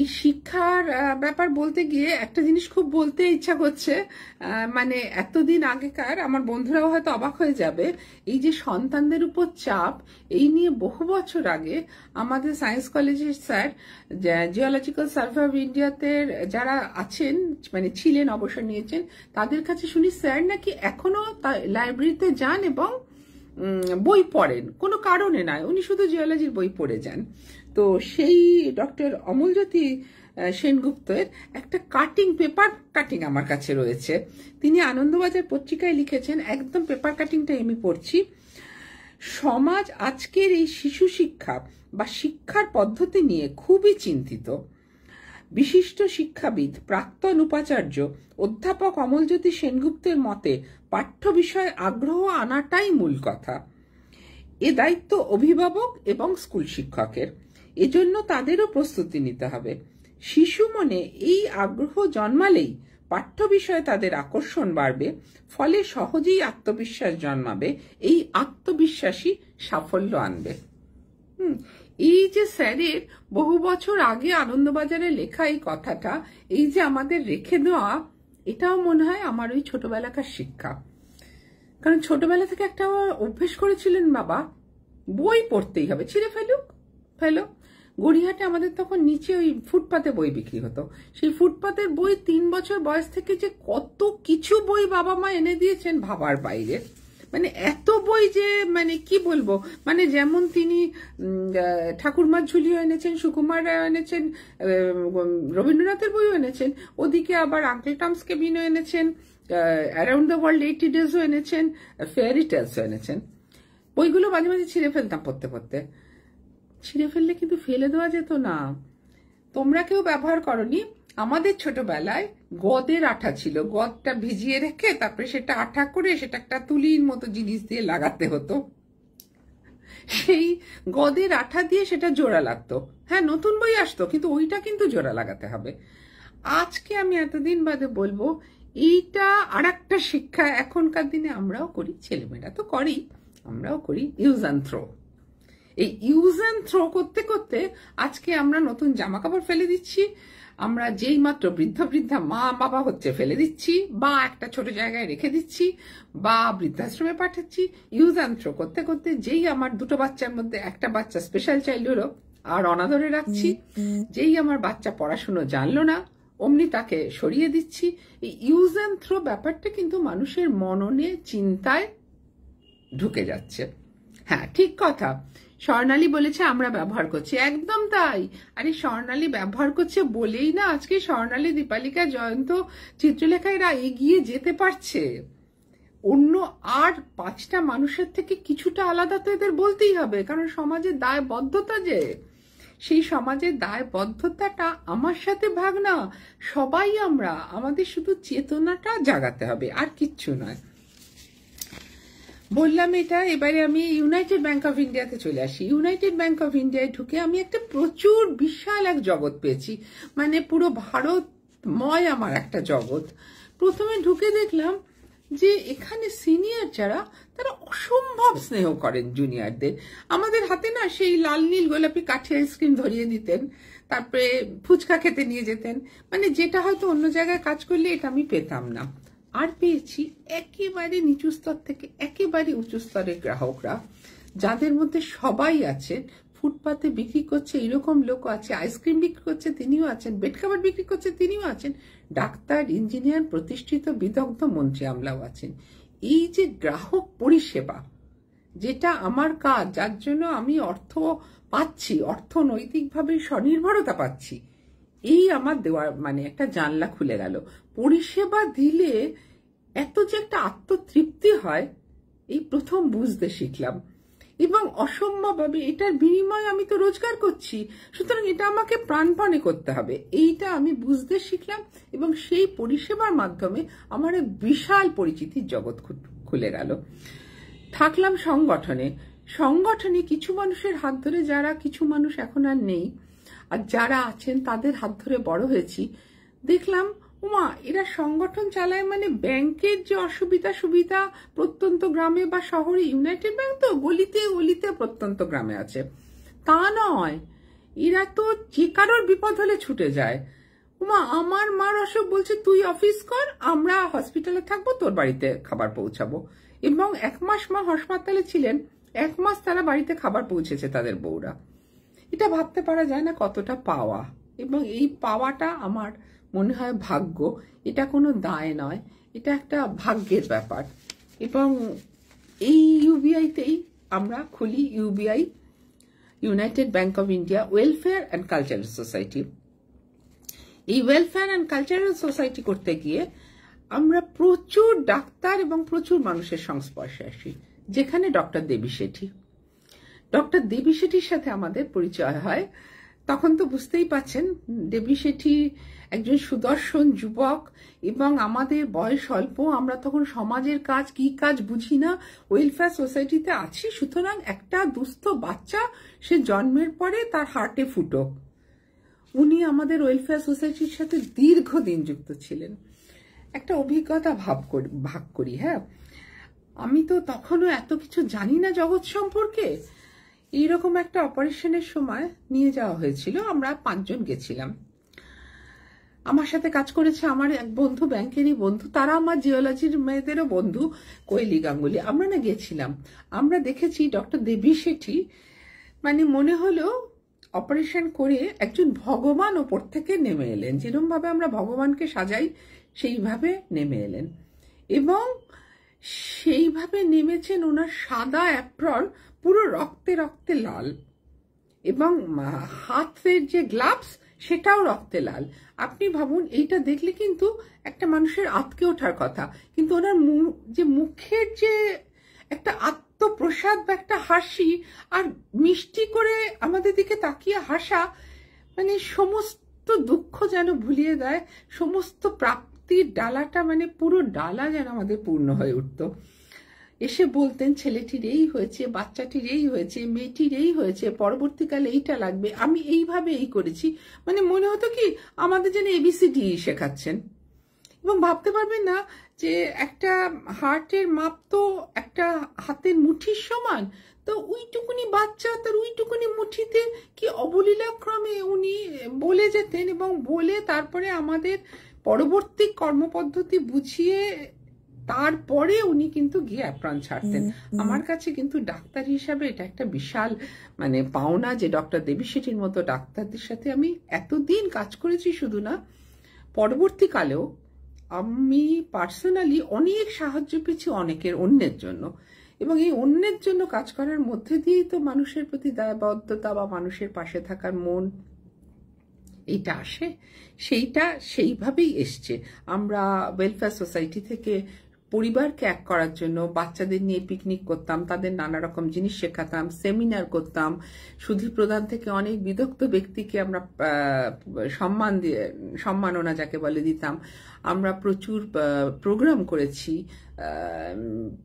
[SPEAKER 1] এই শিক্ষার ব্যাপার বলতে গিয়ে একটা জিনিস খুব বলতে ইচ্ছা করছে মানে এতদিন আগেকার আমার বন্ধুরাও হয়তো অবাক হয়ে যাবে এই যে সন্তানদের উপর চাপ এই নিয়ে বহু বছর আগে আমাদের সায়েন্স কলেজের স্যার জিওলজিক্যাল সার্ভে অফ ইন্ডিয়াতে যারা আছেন মানে ছিলেন অবসর নিয়েছেন তাদের কাছে শুনি স্যার নাকি এখনো লাইব্রেরিতে যান এবং বই পড়েন কোনো কারণে নয় উনি শুধু জিওলজির বই পড়ে যান তো সেই ডক্টর অমলজ্যোতি সেনগুপ্তের একটা কাটিং পেপার কাটিং আমার কাছে রয়েছে তিনি আনন্দবাজার পত্রিকায় লিখেছেন একদম পেপার কাটিংটা আমি পড়ছি সমাজ আজকের এই শিশু শিক্ষা বা শিক্ষার পদ্ধতি নিয়ে খুবই চিন্তিত বিশিষ্ট শিক্ষাবিদ প্রাক্তন উপাচার্য অধ্যাপক অমলজ্যোতি সেনগুপ্তের মতে পাঠ্য বিষয়ে আগ্রহ আনাটাই মূল কথা এ দায়িত্ব অভিভাবক এবং স্কুল শিক্ষকের এজন্য তাদেরও প্রস্তুতি নিতে হবে শিশু মনে এই আগ্রহ জন্মালেই পাঠ্য বিষয়ে তাদের আকর্ষণ বাড়বে ফলে সহজেই আত্মবিশ্বাস জন্মাবে এই আত্মবিশ্বাসী সাফল্য আনবে এই যে স্যারের বহু বছর আগে আনন্দবাজারে লেখা এই কথাটা এই যে আমাদের রেখে দেওয়া এটাও মনে হয় আমার ওই ছোটবেলাকার শিক্ষা কারণ ছোটবেলা থেকে একটা অভ্যেস করেছিলেন বাবা বই পড়তেই হবে ছিঁড়ে ফেলুক ফেলো গড়িয়াহাটে আমাদের তখন নিচে ওই ফুটপাতে বই বিক্রি হতো সেই ফুটপাতের বই তিন বছর বয়স থেকে যে কত কিছু বই বাবা মা এনে দিয়েছেন ভাবার বাইরে মানে এত বই যে মানে কি বলবো মানে যেমন তিনি ঠাকুরমার ঝুলিও এনেছেন সুকুমার রায় এনেছেন রবীন্দ্রনাথের বইও এনেছেন ওদিকে আবার আঙ্কেল টামস কেবিনও এনেছেন অ্যারাউন্ড দ্য ওয়ার্ল্ড এইটি ডেজও এনেছেন ফেয়ারি টেলসও এনেছেন বইগুলো মাঝে মাঝে ছিঁড়ে ফেলতাম পড়তে পড়তে ছিঁড়ে ফেললে কিন্তু ফেলে দেওয়া যেত না তোমরা কেউ ব্যবহার করনি আমাদের ছোটবেলায় গদের আঠা ছিল গদটা ভিজিয়ে রেখে তারপরে সেটা আঠা করে সেটা একটা তুলির মতো জিনিস দিয়ে লাগাতে হতো সেই গদের আঠা দিয়ে সেটা জোড়া লাগতো হ্যাঁ নতুন বই আসতো কিন্তু ওইটা কিন্তু জোড়া লাগাতে হবে আজকে আমি এতদিন বাদে বলবো এইটা আর শিক্ষা এখনকার দিনে আমরাও করি ছেলেমেয়েরা তো করি আমরাও করি ইউজ অ্যান্ড থ্রো এই ইউজ অ্যান্ড থ্রো করতে করতে আজকে আমরা নতুন জামা কাপড় ফেলে দিচ্ছি আমরা যেই মাত্র বৃদ্ধ বৃদ্ধা মা বাবা হচ্ছে ফেলে দিচ্ছি বা একটা ছোট জায়গায় রেখে দিচ্ছি বা বৃদ্ধাশ্রমে পাঠাচ্ছি ইউজ অ্যান্ড থ্রো করতে করতে যেই আমার দুটো বাচ্চার মধ্যে একটা বাচ্চা স্পেশাল চাইল্ড হলো আর অনাদরে রাখছি যেই আমার বাচ্চা পড়াশুনো জানলো না অমনি তাকে সরিয়ে দিচ্ছি এই ইউজ অ্যান্ড থ্রো ব্যাপারটা কিন্তু মানুষের মননে চিন্তায় ঢুকে যাচ্ছে হ্যাঁ ঠিক কথা স্বর্ণালী বলেছে আমরা ব্যবহার করছি একদম তাই আরে স্বর্ণালী ব্যবহার করছে বলেই না আজকে স্বর্ণালী দীপালিকা জয়ন্ত চিত্রলেখায়রা এরা এগিয়ে যেতে পারছে অন্য আর পাঁচটা মানুষের থেকে কিছুটা আলাদা তো এদের বলতেই হবে কারণ সমাজের দায়বদ্ধতা যে সেই সমাজের দায়বদ্ধতাটা আমার সাথে ভাগ না সবাই আমরা আমাদের শুধু চেতনাটা জাগাতে হবে আর কিচ্ছু নয় বললাম এটা এবারে আমি ইউনাইটেড ব্যাংক অফ ইন্ডিয়াতে চলে আসি ইউনাইটেড ব্যাংক অফ ইন্ডিয়ায় ঢুকে আমি একটা প্রচুর বিশাল এক জগৎ পেয়েছি মানে পুরো ভারতময় আমার একটা জগৎ প্রথমে ঢুকে দেখলাম যে এখানে সিনিয়র যারা তারা অসম্ভব স্নেহ করেন জুনিয়রদের আমাদের হাতে না সেই লাল নীল গোলাপি কাঠি আইসক্রিম ধরিয়ে দিতেন তারপরে ফুচকা খেতে নিয়ে যেতেন মানে যেটা হয়তো অন্য জায়গায় কাজ করলে এটা আমি পেতাম না আর পেয়েছি একেবারে নিচু স্তর থেকে একেবারে উঁচু স্তরের গ্রাহকরা যাদের মধ্যে সবাই আছেন ফুটপাতে বিক্রি করছে এরকম লোক আছে আইসক্রিম বিক্রি করছে তিনিও আছেন বেড খাবার বিক্রি করছে তিনিও আছেন ডাক্তার ইঞ্জিনিয়ার প্রতিষ্ঠিত বিদগ্ধ মন্ত্রী আমলাও আছেন এই যে গ্রাহক পরিষেবা যেটা আমার কাজ যার জন্য আমি অর্থ পাচ্ছি অর্থনৈতিকভাবে স্বনির্ভরতা পাচ্ছি এই আমার দেওয়ার মানে একটা জানলা খুলে গেল পরিষেবা দিলে এত যে একটা আত্মতৃপ্তি হয় এই প্রথম বুঝতে শিখলাম এবং হবে এটার বিনিময়ে আমি তো রোজগার করছি সুতরাং এটা আমাকে প্রাণপণে করতে হবে এইটা আমি বুঝতে শিখলাম এবং সেই পরিষেবার মাধ্যমে আমার এক বিশাল পরিচিতির জগৎ খুলে গেল থাকলাম সংগঠনে সংগঠনে কিছু মানুষের হাত ধরে যারা কিছু মানুষ এখন আর নেই আর যারা আছেন তাদের হাত ধরে বড় হয়েছি দেখলাম উমা এরা সংগঠন চালায় মানে ব্যাংকের যে অসুবিধা সুবিধা প্রত্যন্ত গ্রামে বা শহরে ইউনাইটেড ব্যাংক তো গলিতে গলিতে প্রত্যন্ত গ্রামে আছে তা নয় এরা তো যে কারোর বিপদ হলে ছুটে যায় উমা আমার মার অসুখ বলছে তুই অফিস কর আমরা হসপিটালে থাকবো তোর বাড়িতে খাবার পৌঁছাবো এবং এক মাস মা হাসপাতালে ছিলেন এক মাস তারা বাড়িতে খাবার পৌঁছেছে তাদের বউরা এটা ভাবতে পারা যায় না কতটা পাওয়া এবং এই পাওয়াটা আমার মনে হয় ভাগ্য এটা কোনো দায় নয় এটা একটা ভাগ্যের ব্যাপার এবং এই ইউবিআইতেই আমরা খুলি UBI United Bank of India welfare and cultural society এই ওয়েলফেয়ার অ্যান্ড কালচারাল সোসাইটি করতে গিয়ে আমরা প্রচুর ডাক্তার এবং প্রচুর মানুষের সংস্পর্শে আসি যেখানে ডক্টর দেবী শেঠি ডক্টর দেবী শেঠির সাথে আমাদের পরিচয় হয় তখন তো বুঝতেই পাচ্ছেন দেবী সেঠী একজন সুদর্শন যুবক এবং আমাদের বয়স অল্প আমরা তখন সমাজের কাজ কি কাজ বুঝি না ওয়েলফেয়ার সোসাইটিতে আছি সুতরাং একটা দুস্থ বাচ্চা সে জন্মের পরে তার হার্টে ফুটক উনি আমাদের ওয়েলফেয়ার সোসাইটির সাথে দীর্ঘদিন যুক্ত ছিলেন একটা অভিজ্ঞতা ভাব করি ভাগ করি হ্যাঁ আমি তো তখনও এত কিছু জানি না জগৎ সম্পর্কে এইরকম একটা অপারেশনের সময় নিয়ে যাওয়া হয়েছিল আমরা পাঁচজন গেছিলাম আমার সাথে কাজ করেছে আমার এক বন্ধু ব্যাংকেরই বন্ধু তারা আমার জিওলজির মেয়েদেরও বন্ধু কৈলি গাঙ্গুলি আমরা না গেছিলাম আমরা দেখেছি ডক্টর দেবী শেঠি মানে মনে হলো অপারেশন করে একজন ভগবান ওপর থেকে নেমে এলেন যেরমভাবে আমরা ভগবানকে সাজাই সেইভাবে নেমে এলেন এবং সেইভাবে নেমেছেন ওনার সাদা অ্যাপ্রন পুরো রক্তে রক্তে লাল এবং হাতের যে গ্লাভস সেটাও রক্তে লাল আপনি ভাবুন এইটা দেখলে কিন্তু একটা মানুষের আতকে ওঠার কথা কিন্তু ওনার যে মুখের যে একটা আত্মপ্রসাদ বা একটা হাসি আর মিষ্টি করে আমাদের দিকে তাকিয়ে হাসা মানে সমস্ত দুঃখ যেন ভুলিয়ে দেয় সমস্ত প্রাপ্তির ডালাটা মানে পুরো ডালা যেন আমাদের পূর্ণ হয়ে উঠতো এসে বলতেন ছেলেটির এই হয়েছে বাচ্চাটির এই হয়েছে মেয়েটির এই হয়েছে পরবর্তীকালে এইটা লাগবে আমি এইভাবে এই করেছি মানে মনে হতো কি আমাদের যেন এবিসিডি শেখাচ্ছেন এবং ভাবতে পারবেন না যে একটা হার্টের মাপ তো একটা হাতের মুঠির সমান তো ওইটুকুনি বাচ্চা তার ওইটুকুনি মুঠিতে কি অবলীলাক্রমে উনি বলে যেতেন এবং বলে তারপরে আমাদের পরবর্তী কর্মপদ্ধতি বুঝিয়ে তারপরে উনি কিন্তু গিয়ে অ্যাপ্রন ছাড়তেন আমার কাছে কিন্তু ডাক্তার হিসাবে এটা একটা বিশাল মানে পাওনা যে ডক্টর দেবী সেটির মতো ডাক্তারদের সাথে আমি এতদিন কাজ করেছি শুধু না পরবর্তীকালেও আমি পার্সোনালি অনেক সাহায্য পেয়েছি অনেকের অন্যের জন্য এবং এই অন্যের জন্য কাজ করার মধ্যে দিয়েই তো মানুষের প্রতি দায়বদ্ধতা বা মানুষের পাশে থাকার মন এইটা আসে সেইটা সেইভাবেই এসছে আমরা ওয়েলফেয়ার সোসাইটি থেকে পরিবারকে এক করার জন্য বাচ্চাদের নিয়ে পিকনিক করতাম তাদের নানা রকম জিনিস শেখাতাম সেমিনার করতাম সুধী প্রধান থেকে অনেক বিদগ্ধ ব্যক্তিকে আমরা সম্মান দিয়ে সম্মাননা যাকে বলে দিতাম আমরা প্রচুর প্রোগ্রাম করেছি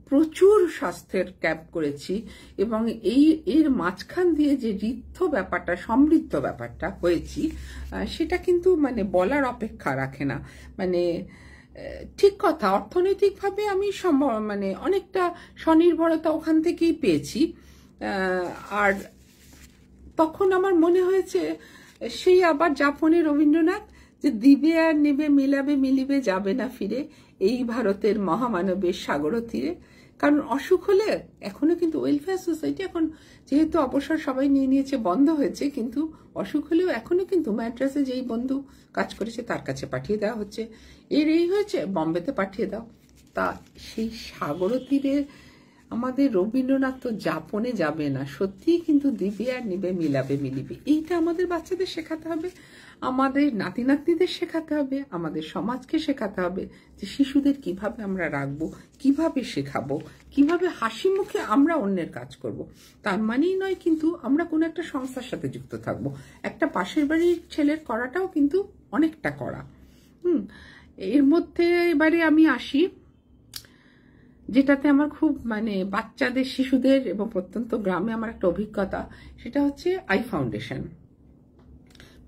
[SPEAKER 1] প্রচুর স্বাস্থ্যের ক্যাব করেছি এবং এই এর মাঝখান দিয়ে যে ঋদ্ধ ব্যাপারটা সমৃদ্ধ ব্যাপারটা হয়েছি সেটা কিন্তু মানে বলার অপেক্ষা রাখে না মানে ঠিক কথা অর্থনৈতিকভাবে আমি মানে অনেকটা স্বনির্ভরতা ওখান থেকেই পেয়েছি আর তখন আমার মনে হয়েছে সেই আবার জাপনে রবীন্দ্রনাথ যে দিবে আর নেবে মিলাবে মিলিবে যাবে না ফিরে এই ভারতের মহামানবের সাগর তীরে কারণ অসুখ হলে এখনো কিন্তু ওয়েলফেয়ার সোসাইটি এখন যেহেতু অবসর সবাই নিয়ে নিয়েছে বন্ধ হয়েছে কিন্তু অসুখ হলেও এখনো কিন্তু ম্যাড্রাসে যেই বন্ধু কাজ করেছে তার কাছে পাঠিয়ে দেওয়া হচ্ছে এর এই হয়েছে বম্বেতে পাঠিয়ে দাও তা সেই সাগর তীরে আমাদের রবীন্দ্রনাথ তো যাপনে যাবে না সত্যিই কিন্তু দিবে আর নিবে মিলাবে মিলিবে এইটা আমাদের বাচ্চাদের শেখাতে হবে আমাদের নাতি নাতনিদের শেখাতে হবে আমাদের সমাজকে শেখাতে হবে যে শিশুদের কিভাবে আমরা রাখবো কিভাবে শেখাবো কিভাবে হাসি মুখে আমরা অন্যের কাজ করব। তার মানেই নয় কিন্তু আমরা কোনো একটা সংস্থার সাথে যুক্ত থাকব। একটা পাশের বাড়ির ছেলের করাটাও কিন্তু অনেকটা করা হুম এর মধ্যে এবারে আমি আসি যেটাতে আমার খুব মানে বাচ্চাদের শিশুদের এবং প্রত্যন্ত গ্রামে আমার একটা অভিজ্ঞতা সেটা হচ্ছে আই ফাউন্ডেশন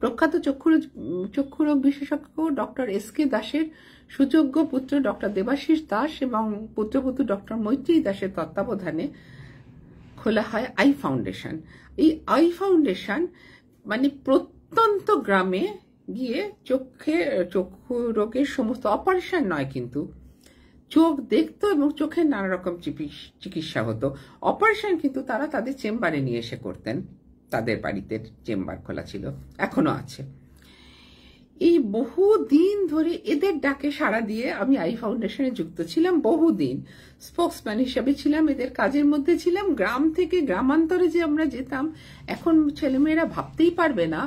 [SPEAKER 1] প্রখ্যাত চক্ষুর চক্ষুরোগ বিশেষজ্ঞ ডক্টর এস কে দাসের সুযোগ্য পুত্র ডক্টর দেবাশিস দাস এবং পুত্রপুত্র ডক্টর মৈত্রী দাসের তত্ত্বাবধানে খোলা হয় আই ফাউন্ডেশন এই আই ফাউন্ডেশন মানে প্রত্যন্ত গ্রামে গিয়ে চোখে চক্ষু রোগের সমস্ত অপারেশন নয় কিন্তু চোখ দেখতো এবং চোখের নানা রকম চিকিৎসা হতো অপারেশন কিন্তু তারা তাদের চেম্বারে নিয়ে এসে করতেন তাদের বাড়িতে চেম্বার খোলা ছিল এখনো আছে এই বহু দিন ধরে এদের ডাকে সাড়া দিয়ে আমি আই ফাউন্ডেশনে যুক্ত ছিলাম বহুদিন স্পোক্সম্যান হিসাবে ছিলাম এদের কাজের মধ্যে ছিলাম গ্রাম থেকে গ্রামান্তরে যে আমরা যেতাম এখন ছেলেমেয়েরা ভাবতেই পারবে না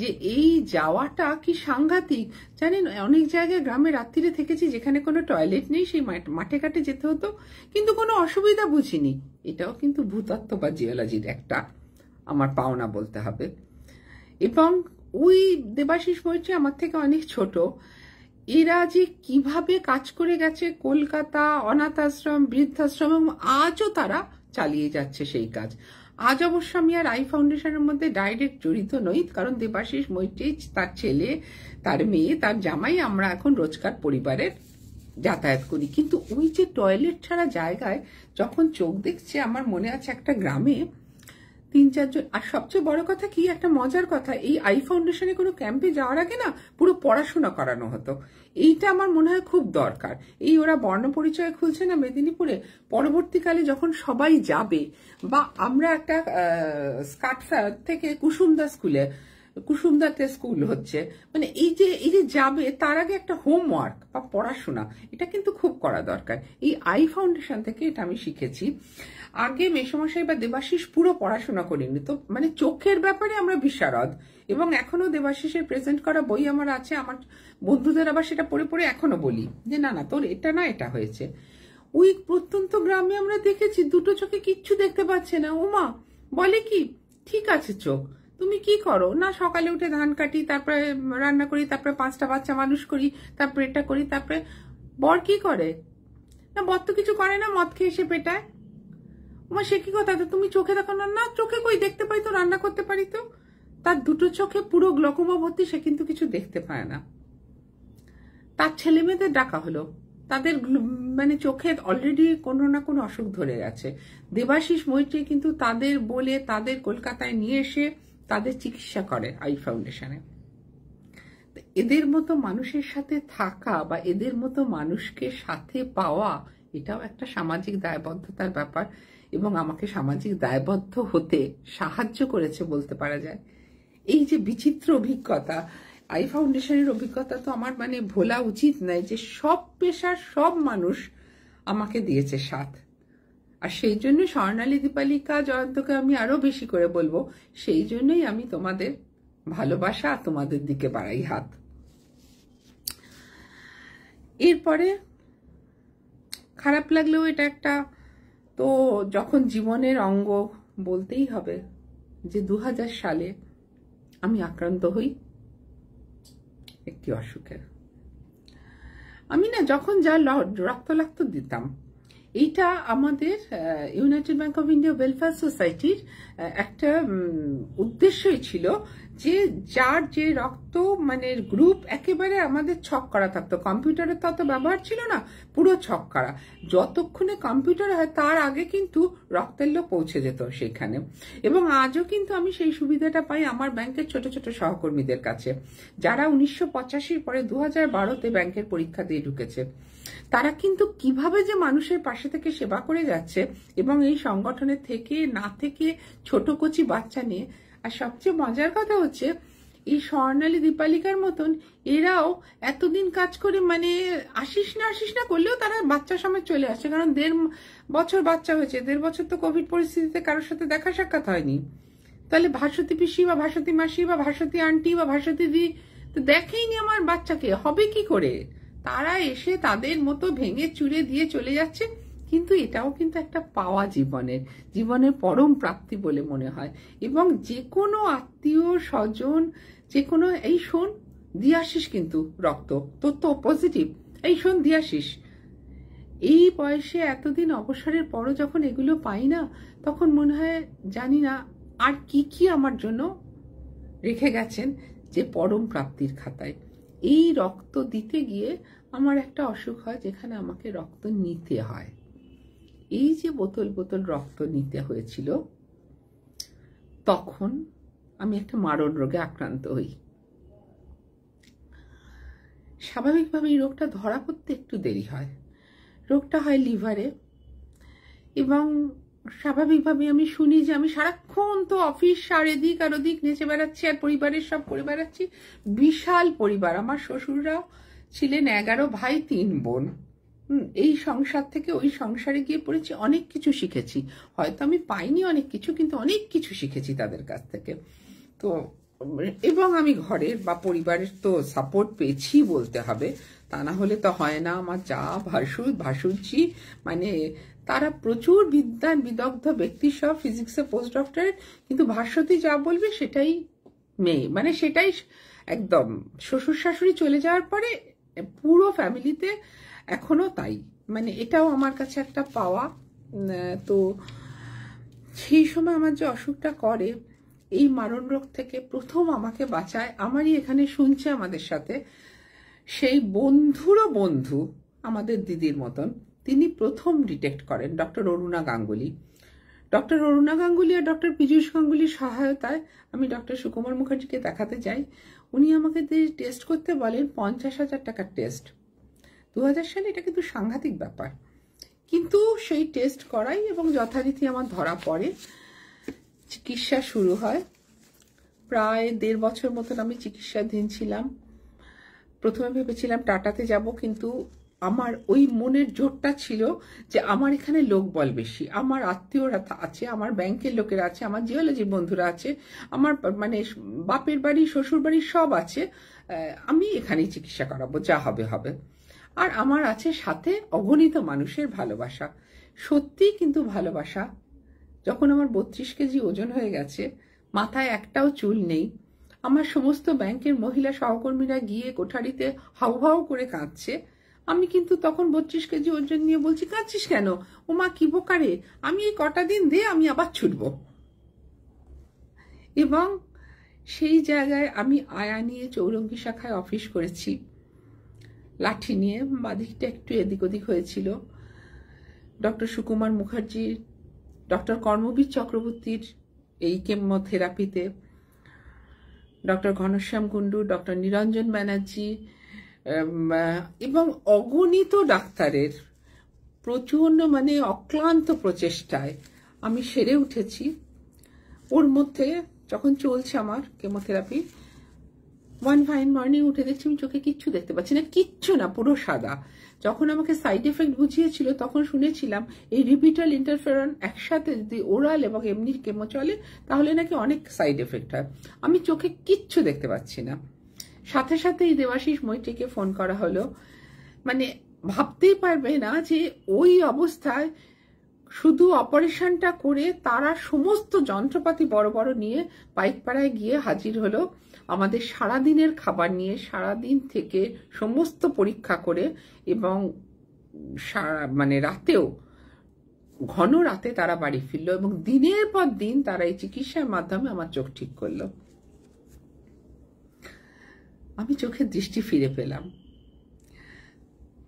[SPEAKER 1] যে এই যাওয়াটা কি সাংঘাতিক জানেন অনেক জায়গায় গ্রামে রাত্রিরে থেকেছি যেখানে কোনো টয়লেট নেই সেই মাঠে ঘাটে যেতে হতো কিন্তু কোনো অসুবিধা বুঝিনি এটাও কিন্তু ভূতত্ত্ব বা জিওলজির একটা আমার পাওনা বলতে হবে এবং ওই দেবাশিস মৈত্রী আমার থেকে অনেক ছোট এরা যে কিভাবে কাজ করে গেছে কলকাতা অনাথ আশ্রম বৃদ্ধাশ্রম এবং আজও তারা চালিয়ে যাচ্ছে সেই কাজ আজ অবশ্য আমি আর আই ফাউন্ডেশনের মধ্যে ডাইরেক্ট জড়িত নই কারণ দেবাশিস মৈত্রী তার ছেলে তার মেয়ে তার জামাই আমরা এখন রোজকার পরিবারের যাতায়াত করি কিন্তু ওই যে টয়লেট ছাড়া জায়গায় যখন চোখ দেখছে আমার মনে আছে একটা গ্রামে তিন চারজন আর সবচেয়ে বড় কথা কি একটা মজার কথা এই আই ফাউন্ডেশনে কোনো ক্যাম্পে যাওয়ার আগে না পুরো পড়াশোনা করানো হতো এইটা আমার মনে হয় খুব দরকার এই ওরা বর্ণ পরিচয় খুলছে না মেদিনীপুরে পরবর্তীকালে যখন সবাই যাবে বা আমরা একটা স্কাটফা থেকে কুসুমদা স্কুলে কুসুমদাতে স্কুল হচ্ছে মানে এই যে এই যে যাবে তার আগে একটা হোমওয়ার্ক বা পড়াশোনা এটা কিন্তু খুব করা দরকার এই আই ফাউন্ডেশন থেকে এটা আমি শিখেছি আগে মেসমশাই বা দেবাশিস পুরো পড়াশোনা করিনি তো মানে চোখের ব্যাপারে আমরা বিশারদ এবং এখনো দেবাশিসের প্রেজেন্ট করা বই আমার আছে আমার বন্ধুদের আবার সেটা পড়ে পড়ে এখনো বলি যে না না তোর এটা না এটা হয়েছে ওই প্রত্যন্ত গ্রামে আমরা দেখেছি দুটো চোখে কিচ্ছু দেখতে পাচ্ছে না ওমা বলে কি ঠিক আছে চোখ তুমি কি করো না সকালে উঠে ধান কাটি তারপরে রান্না করি তারপরে পাঁচটা বাচ্চা মানুষ করি তারপরে এটা করি তারপরে বর কি করে না বর তো কিছু করে না মদ খেয়ে এসে পেটায় তোমার সে কি কথা তুমি চোখে দেখো না না চোখে কই দেখতে পাই তো রান্না করতে পারি তো তার দুটো চোখে পুরো গ্লকোমা ভর্তি সে কিন্তু কিছু দেখতে পায় না তার ছেলে মেয়েদের ডাকা হলো তাদের মানে চোখে অলরেডি কোনো না কোনো অসুখ ধরে গেছে দেবাশিস মৈত্রী কিন্তু তাদের বলে তাদের কলকাতায় নিয়ে এসে তাদের চিকিৎসা করে আই ফাউন্ডেশনে এদের মতো মানুষের সাথে থাকা বা এদের মতো মানুষকে সাথে পাওয়া এটাও একটা সামাজিক দায়বদ্ধতার ব্যাপার এবং আমাকে সামাজিক দায়বদ্ধ হতে সাহায্য করেছে বলতে পারা যায় এই যে বিচিত্র অভিজ্ঞতা আই ফাউন্ডেশনের অভিজ্ঞতা তো আমার মানে ভোলা উচিত নয় যে সব পেশার সব মানুষ আমাকে দিয়েছে সাথ আর সেই জন্য স্বর্ণালী দীপালিকা জয়ন্তকে আমি আরও বেশি করে বলবো সেই জন্যই আমি তোমাদের ভালোবাসা তোমাদের দিকে বাড়াই হাত এরপরে খারাপ লাগলেও এটা একটা তো যখন জীবনের অঙ্গ বলতেই হবে যে দু সালে আমি আক্রান্ত হই একটি অসুখের আমি না যখন যা রক্তলাক্ত দিতাম এইটা আমাদের United Bank of India welfare সোসাইটির একটা উদ্দেশ্যই ছিল যে যার যে রক্ত মানে গ্রুপ একেবারে আমাদের ছক করা থাকতো কম্পিউটারের তত ব্যবহার ছিল না পুরো ছক করা যতক্ষণে কম্পিউটার হয় তার আগে কিন্তু রক্তের লোক পৌঁছে যেত সেখানে এবং আজও কিন্তু আমি সেই সুবিধাটা পাই আমার ব্যাংকের ছোট ছোট সহকর্মীদের কাছে যারা উনিশশো পঁচাশির পরে দু হাজার বারোতে ব্যাংকের পরীক্ষা দিয়ে ঢুকেছে তারা কিন্তু কিভাবে যে মানুষের পাশে থেকে সেবা করে যাচ্ছে এবং এই সংগঠনের থেকে না থেকে ছোট কচি বাচ্চা নিয়ে আর সবচেয়ে মজার কথা হচ্ছে এই স্বর্ণালী দীপালিকার মতন এরাও এতদিন কাজ করে মানে আসিস না আসিস না করলেও তারা বাচ্চা সময় চলে আসে কারণ দেড় বছর বাচ্চা হয়েছে দেড় বছর তো কোভিড পরিস্থিতিতে কারোর সাথে দেখা সাক্ষাৎ হয়নি তাহলে ভাসতী পিসি বা ভাসতী মাসি বা ভাসতী আন্টি বা ভাসতী দি তো দেখেইনি আমার বাচ্চাকে হবে কি করে তারা এসে তাদের মতো ভেঙে চুরে দিয়ে চলে যাচ্ছে কিন্তু এটাও কিন্তু একটা পাওয়া জীবনের জীবনের পরম প্রাপ্তি বলে মনে হয় এবং যে কোনো আত্মীয় স্বজন যে কোনো এই শোন দিয়াশিস কিন্তু রক্ত তোর তো পজিটিভ এই শোন দিয়াশিস এই বয়সে এতদিন অবসরের পরও যখন এগুলো পাই না তখন মনে হয় জানি না আর কি কি আমার জন্য রেখে গেছেন যে পরম প্রাপ্তির খাতায় এই রক্ত দিতে গিয়ে আমার একটা অসুখ হয় যেখানে আমাকে রক্ত নিতে হয় এই যে বোতল বোতল রক্ত নিতে হয়েছিল তখন আমি একটা মারণ রোগে আক্রান্ত হই স্বাভাবিকভাবে এই রোগটা ধরা পড়তে একটু দেরি হয় রোগটা হয় লিভারে এবং স্বাভাবিকভাবে আমি শুনি যে আমি সারাক্ষণ তো অফিস আর এদিক আর ওদিক নেচে বেড়াচ্ছি আর পরিবারের সব করে বেড়াচ্ছি বিশাল পরিবার আমার শ্বশুররা ছিলেন এগারো ভাই তিন বোন এই সংসার থেকে ওই সংসারে গিয়ে পড়েছি অনেক কিছু শিখেছি হয়তো আমি পাইনি অনেক কিছু কিন্তু অনেক কিছু শিখেছি তাদের কাছ থেকে তো এবং আমি ঘরের বা পরিবারের তো সাপোর্ট পেয়েছি বলতে হবে তা না হলে তো হয় না আমার যা ভাসু ভাসুজি মানে তারা প্রচুর বিদ্যান বিদগ্ধ ব্যক্তি সব ফিজিক্সে পোস্ট ডক্টরেট কিন্তু ভাস্বতী যা বলবে সেটাই মেয়ে মানে সেটাই একদম শ্বশুর শাশুড়ি চলে যাওয়ার পরে পুরো ফ্যামিলিতে এখনও তাই মানে এটাও আমার কাছে একটা পাওয়া তো সেই সময় আমার যে অসুখটা করে এই মারণ রোগ থেকে প্রথম আমাকে বাঁচায় আমারই এখানে শুনছে আমাদের সাথে সেই বন্ধুরও বন্ধু আমাদের দিদির মতন তিনি প্রথম ডিটেক্ট করেন ডক্টর অরুণা গাঙ্গুলি ডক্টর অরুণা গাঙ্গুলি আর ডক্টর পীযুষ গাঙ্গুলির সহায়তায় আমি ডক্টর সুকুমার মুখার্জিকে দেখাতে যাই উনি আমাকে টেস্ট করতে বলেন পঞ্চাশ হাজার টাকার টেস্ট দু সালে এটা কিন্তু সাংঘাতিক ব্যাপার কিন্তু সেই টেস্ট করাই এবং যথারীতি আমার ধরা পড়ে চিকিৎসা শুরু হয় প্রায় দেড় বছর মতন আমি চিকিৎসাধীন ছিলাম প্রথমে ভেবেছিলাম টাটাতে যাব কিন্তু আমার ওই মনের জোরটা ছিল যে আমার এখানে লোকবল বেশি আমার আত্মীয়রা আছে আমার ব্যাংকের লোকেরা আছে আমার জিওলজির বন্ধুরা আছে আমার মানে বাপের বাড়ি শ্বশুর বাড়ি সব আছে আমি এখানেই চিকিৎসা করাবো যা হবে হবে আর আমার আছে সাথে অগণিত মানুষের ভালোবাসা সত্যিই কিন্তু ভালোবাসা যখন আমার বত্রিশ কেজি ওজন হয়ে গেছে মাথায় একটাও চুল নেই আমার সমস্ত ব্যাংকের মহিলা সহকর্মীরা গিয়ে কোঠারিতে হাউ করে কাঁদছে আমি কিন্তু তখন বত্রিশ কেজি ওজন নিয়ে বলছি কাঁদছিস কেন ও মা কি বোকারে আমি এই কটা দিন দে আমি আবার ছুটব এবং সেই জায়গায় আমি আয়া নিয়ে চৌরঙ্গি শাখায় অফিস করেছি লাঠি নিয়ে বাঁদিকটা একটু এদিক ওদিক হয়েছিল ডক্টর সুকুমার মুখার্জির ডক্টর কর্মবীর চক্রবর্তীর এই কেমোথেরাপিতে ডক্টর ঘনশ্যাম কুণ্ডু ডক্টর নিরঞ্জন ব্যানার্জি এবং অগণিত ডাক্তারের প্রচণ্ড মানে অক্লান্ত প্রচেষ্টায় আমি সেরে উঠেছি ওর মধ্যে যখন চলছে আমার কেমোথেরাপি ওয়ান ফাইন মর্নিং উঠে দেখছি আমি চোখে কিচ্ছু দেখতে পাচ্ছি না কিচ্ছু না পুরো সাদা যখন আমাকে সাইড এফেক্ট বুঝিয়েছিল তখন শুনেছিলাম এই রিপিটাল ইন্টারফেরন একসাথে যদি ওরাল এবং এমনি কেমো চলে তাহলে নাকি অনেক সাইড এফেক্ট হয় আমি চোখে কিচ্ছু দেখতে পাচ্ছি না সাথে সাথে এই দেবাশিস মৈত্রীকে ফোন করা হলো মানে ভাবতেই পারবে না যে ওই অবস্থায় শুধু অপারেশনটা করে তারা সমস্ত যন্ত্রপাতি বড় বড় নিয়ে পাইকপাড়ায় গিয়ে হাজির হলো আমাদের সারা দিনের খাবার নিয়ে সারা দিন থেকে সমস্ত পরীক্ষা করে এবং মানে রাতেও ঘন রাতে তারা বাড়ি ফিরলো এবং দিনের পর দিন তারা এই চিকিৎসার মাধ্যমে আমার চোখ ঠিক করলো আমি চোখের দৃষ্টি ফিরে পেলাম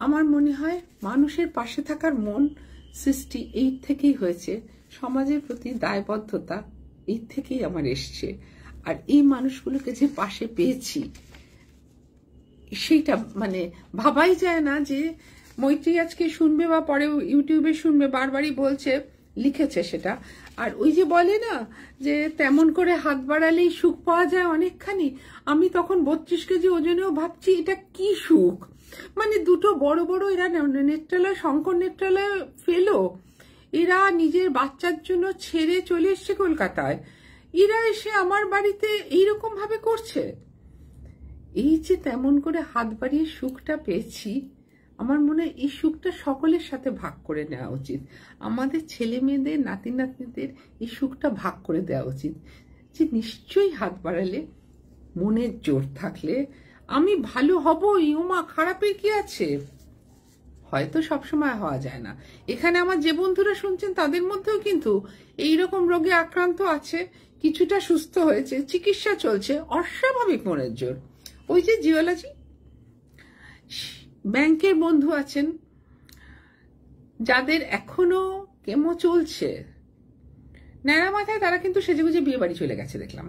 [SPEAKER 1] আমার মনে হয় মানুষের পাশে থাকার মন সৃষ্টি এই থেকেই হয়েছে সমাজের প্রতি দায়বদ্ধতা এই থেকেই আমার এসছে আর এই মানুষগুলোকে যে পাশে পেয়েছি সেইটা মানে ভাবাই যায় না যে মৈত্রী আজকে শুনবে বা পরে ইউটিউবে শুনবে বারবারই বলছে লিখেছে সেটা আর ওই যে বলে না যে তেমন করে হাত বাড়ালেই সুখ পাওয়া যায় অনেকখানি আমি তখন বত্রিশ কেজি ওজনেও ভাবছি এটা কি সুখ মানে দুটো বড় বড় এরা নেত্রালয় শঙ্কর নেত্রালয় ফেলো এরা নিজের বাচ্চার জন্য ছেড়ে চলে এসছে কলকাতায় এরা এসে আমার বাড়িতে এইরকম ভাবে করছে এই যে তেমন করে হাত বাড়িয়ে সুখটা পেয়েছি আমার মনে হয় এই সুখটা সকলের সাথে ভাগ করে নেওয়া উচিত আমাদের ছেলে মেয়েদের নাতি নাতনিদের এই সুখটা ভাগ করে দেওয়া উচিত যে নিশ্চয়ই হাত বাড়ালে মনের জোর থাকলে আমি ভালো হবই ইউমা খারাপের কি আছে হয়তো সবসময় হওয়া যায় না এখানে আমার যে বন্ধুরা শুনছেন তাদের মধ্যেও কিন্তু এই রকম রোগে আক্রান্ত আছে কিছুটা সুস্থ হয়েছে চিকিৎসা চলছে অস্বাভাবিক মনের জোর ওই যে জিওলজি ব্যাংকের বন্ধু আছেন যাদের এখনো কেমো চলছে ন্যাড়া মাথায় তারা কিন্তু সেজেগুজে বিয়ে বাড়ি চলে গেছে দেখলাম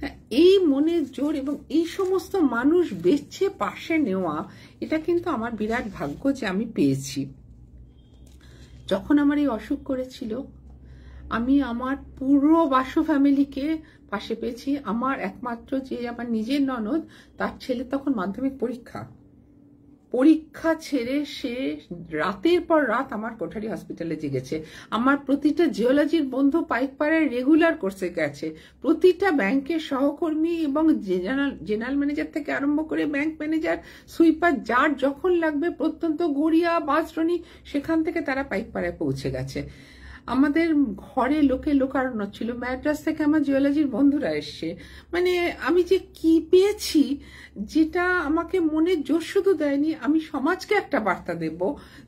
[SPEAKER 1] হ্যাঁ, এই মনের জোর এবং এই সমস্ত মানুষ বেছে পাশে নেওয়া এটা কিন্তু আমার বিরাট ভাগ্য যে আমি পেয়েছি যখন আমার এই অসুখ করেছিল আমি আমার পুরো বাসু ফ্যামিলিকে পাশে পেয়েছি আমার একমাত্র যে আমার নিজের ননদ তার ছেলে তখন মাধ্যমিক পরীক্ষা পরীক্ষা ছেড়ে সে রাতের পর রাত আমার কোঠারি হসপিটালে জেগেছে আমার প্রতিটা জিওলজির বন্ধু পাইকপাড়ায় রেগুলার কোর্সে গেছে প্রতিটা ব্যাংকের সহকর্মী এবং জেনারেল জেনারেল ম্যানেজার থেকে আরম্ভ করে ব্যাংক ম্যানেজার সুইপার যার যখন লাগবে প্রত্যন্ত গড়িয়া বাসরণী সেখান থেকে তারা পাইকপাড়ায় পৌঁছে গেছে আমাদের ঘরে লোকে লোকারণ্য ছিল ম্যাড্রাস থেকে আমার জিওলজির বন্ধুরা এসছে মানে আমি যে কি পেয়েছি যেটা আমাকে মনে জোর শুধু দেয়নি আমি সমাজকে একটা বার্তা দেব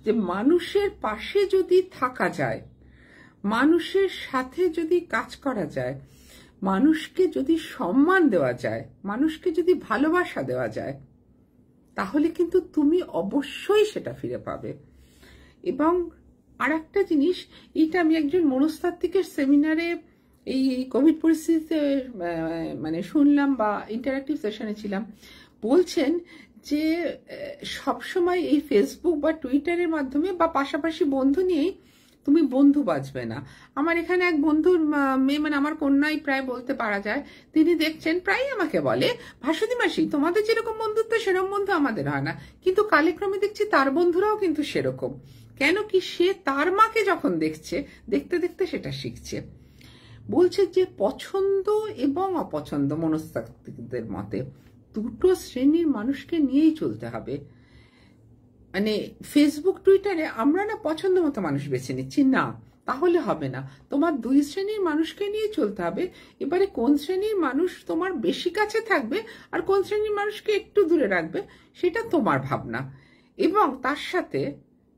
[SPEAKER 1] যে মানুষের পাশে যদি থাকা যায় মানুষের সাথে যদি কাজ করা যায় মানুষকে যদি সম্মান দেওয়া যায় মানুষকে যদি ভালোবাসা দেওয়া যায় তাহলে কিন্তু তুমি অবশ্যই সেটা ফিরে পাবে এবং আর একটা জিনিস এটা আমি একজন মনস্তাত্ত্বিকের সেমিনারে এই কোভিড পরিস্থিতিতে মানে শুনলাম বা ইন্টারাক্টিভ সেশনে ছিলাম বলছেন যে সবসময় এই ফেসবুক বা টুইটারের মাধ্যমে বা পাশাপাশি বন্ধু নিয়েই তুমি বন্ধু বাঁচবে না আমার এখানে এক বন্ধুর মেয়ে মানে আমার কন্যাই প্রায় বলতে পারা যায় তিনি দেখছেন প্রায় আমাকে বলে ভাসুদি মাসি তোমাদের যেরকম বন্ধুত্ব সেরকম বন্ধু আমাদের হয় না কিন্তু কালেক্রমে দেখছি তার বন্ধুরাও কিন্তু সেরকম কেন কি সে তার মাকে যখন দেখছে দেখতে দেখতে সেটা শিখছে বলছে যে পছন্দ এবং অপছন্দ মনস্তাত্ত্বিকদের মতে দুটো শ্রেণীর মানুষকে নিয়েই চলতে হবে মানে ফেসবুক টুইটারে আমরা না পছন্দ মতো মানুষ বেছে নিচ্ছি না তাহলে হবে না তোমার দুই শ্রেণীর মানুষকে নিয়ে চলতে হবে এবারে কোন শ্রেণীর মানুষ তোমার বেশি কাছে থাকবে আর কোন শ্রেণীর মানুষকে একটু দূরে রাখবে সেটা তোমার ভাবনা এবং তার সাথে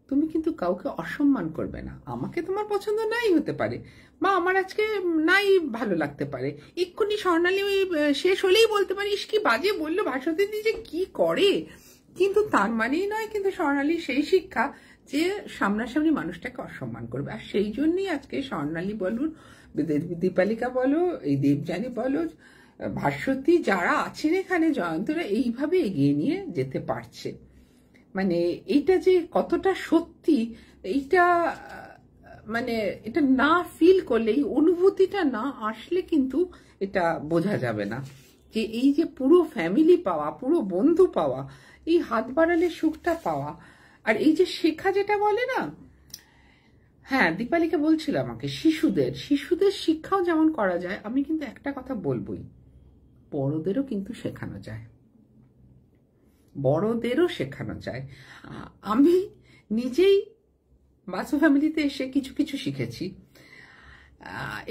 [SPEAKER 1] তুমি কিন্তু কাউকে অসম্মান করবে না আমাকে তোমার পছন্দ নাই হতে পারে বা আমার আজকে নাই ভালো লাগতে পারে এক্ষুনি স্বর্ণালী ওই শেষ হলেই বলতে পারিস কি বাজে বললো ভাষাতে যে কি করে কিন্তু তার মানেই নয় কিন্তু স্বর্ণালী সেই শিক্ষা যে সামনাসামনি মানুষটাকে অসম্মান করবে আর সেই জন্যই আজকে স্বর্ণালী বলুন দীপালিকা বলো এই দেবযানী বলো ভাস্বতী যারা আছেন এখানে জয়ন্তরা এইভাবে এগিয়ে নিয়ে যেতে পারছে মানে এইটা যে কতটা সত্যি এইটা মানে এটা না ফিল করলে এই অনুভূতিটা না আসলে কিন্তু এটা বোঝা যাবে না যে এই যে পুরো ফ্যামিলি পাওয়া পুরো বন্ধু পাওয়া এই হাত বাড়ালে সুখটা পাওয়া আর এই যে শেখা যেটা বলে না হ্যাঁ দীপালিকে বলছিল আমাকে শিশুদের শিশুদের শিক্ষাও যেমন করা যায় আমি কিন্তু একটা কথা বলবই বড়দেরও কিন্তু শেখানো যায় বড়দেরও শেখানো যায় আমি নিজেই বাসু ফ্যামিলিতে এসে কিছু কিছু শিখেছি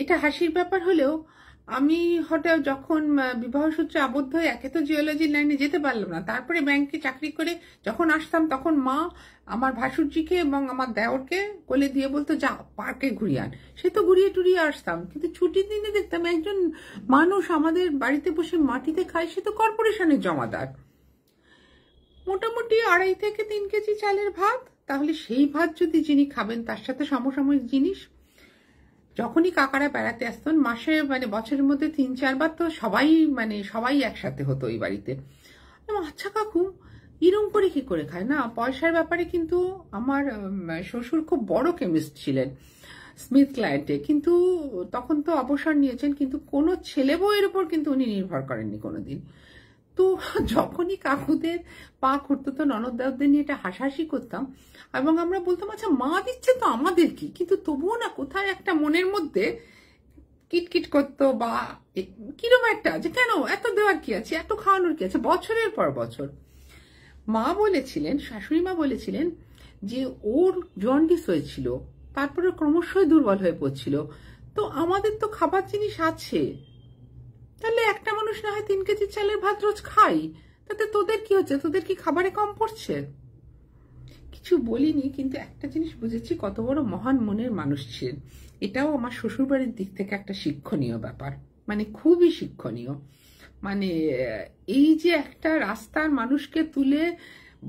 [SPEAKER 1] এটা হাসির ব্যাপার হলেও আমি হঠাৎ যখন বিবাহসূত্রে আবদ্ধ হয়ে একে তো জিওলজির লাইনে যেতে পারলাম না তারপরে ব্যাংকে চাকরি করে যখন আসতাম তখন মা আমার ভাসুরজিকে এবং আমার দেওরকে কোলে দিয়ে বলতো যা পার্কে ঘুরিয়ে আন সে তো ঘুরিয়ে টুরিয়ে আসতাম কিন্তু ছুটির দিনে দেখতাম একজন মানুষ আমাদের বাড়িতে বসে মাটিতে খায় সে তো কর্পোরেশনের জমাদার মোটামুটি আড়াই থেকে তিন কেজি চালের ভাত তাহলে সেই ভাত যদি যিনি খাবেন তার সাথে সমসাময়িক জিনিস যখনই কাকারা বেড়াতে আসতেন মাসে মানে বছরের মধ্যে তিন চারবার তো সবাই মানে সবাই একসাথে হতো ওই বাড়িতে আচ্ছা কাকু এরম করে কি করে খায় না পয়সার ব্যাপারে কিন্তু আমার শ্বশুর খুব বড় কেমিস্ট ছিলেন স্মিথ ক্লায়েন্টে কিন্তু তখন তো অবসর নিয়েছেন কিন্তু কোনো ছেলে বউয়ের উপর কিন্তু উনি নির্ভর করেননি কোনোদিন তো যখনই কাকুদের পা খুঁড়তো তো ননদ দাউদের নিয়ে এটা হাসাহাসি করতাম এবং আমরা বলতাম আচ্ছা মা দিচ্ছে তো আমাদের কি কিন্তু তবুও না কোথায় একটা মনের মধ্যে কিটকিট করতো বা কিরম একটা যে কেন এত দেওয়ার কি আছে এত খাওয়ানোর কি আছে বছরের পর বছর মা বলেছিলেন শাশুড়ি মা বলেছিলেন যে ওর জন্ডিস হয়েছিল তারপরে ক্রমশই দুর্বল হয়ে পড়ছিল তো আমাদের তো খাবার জিনিস আছে তাহলে একটা মানুষ না হয় তিন কেজি চালের ভাত রোজ খাই তাতে তোদের কি হচ্ছে তোদের কি খাবারে কম পড়ছে কিছু বলিনি কিন্তু একটা জিনিস বুঝেছি কত বড় মহান মনের মানুষ ছিলেন এটাও আমার শ্বশুরবাড়ির দিক থেকে একটা শিক্ষণীয় ব্যাপার মানে খুবই শিক্ষণীয় মানে এই যে একটা রাস্তার মানুষকে তুলে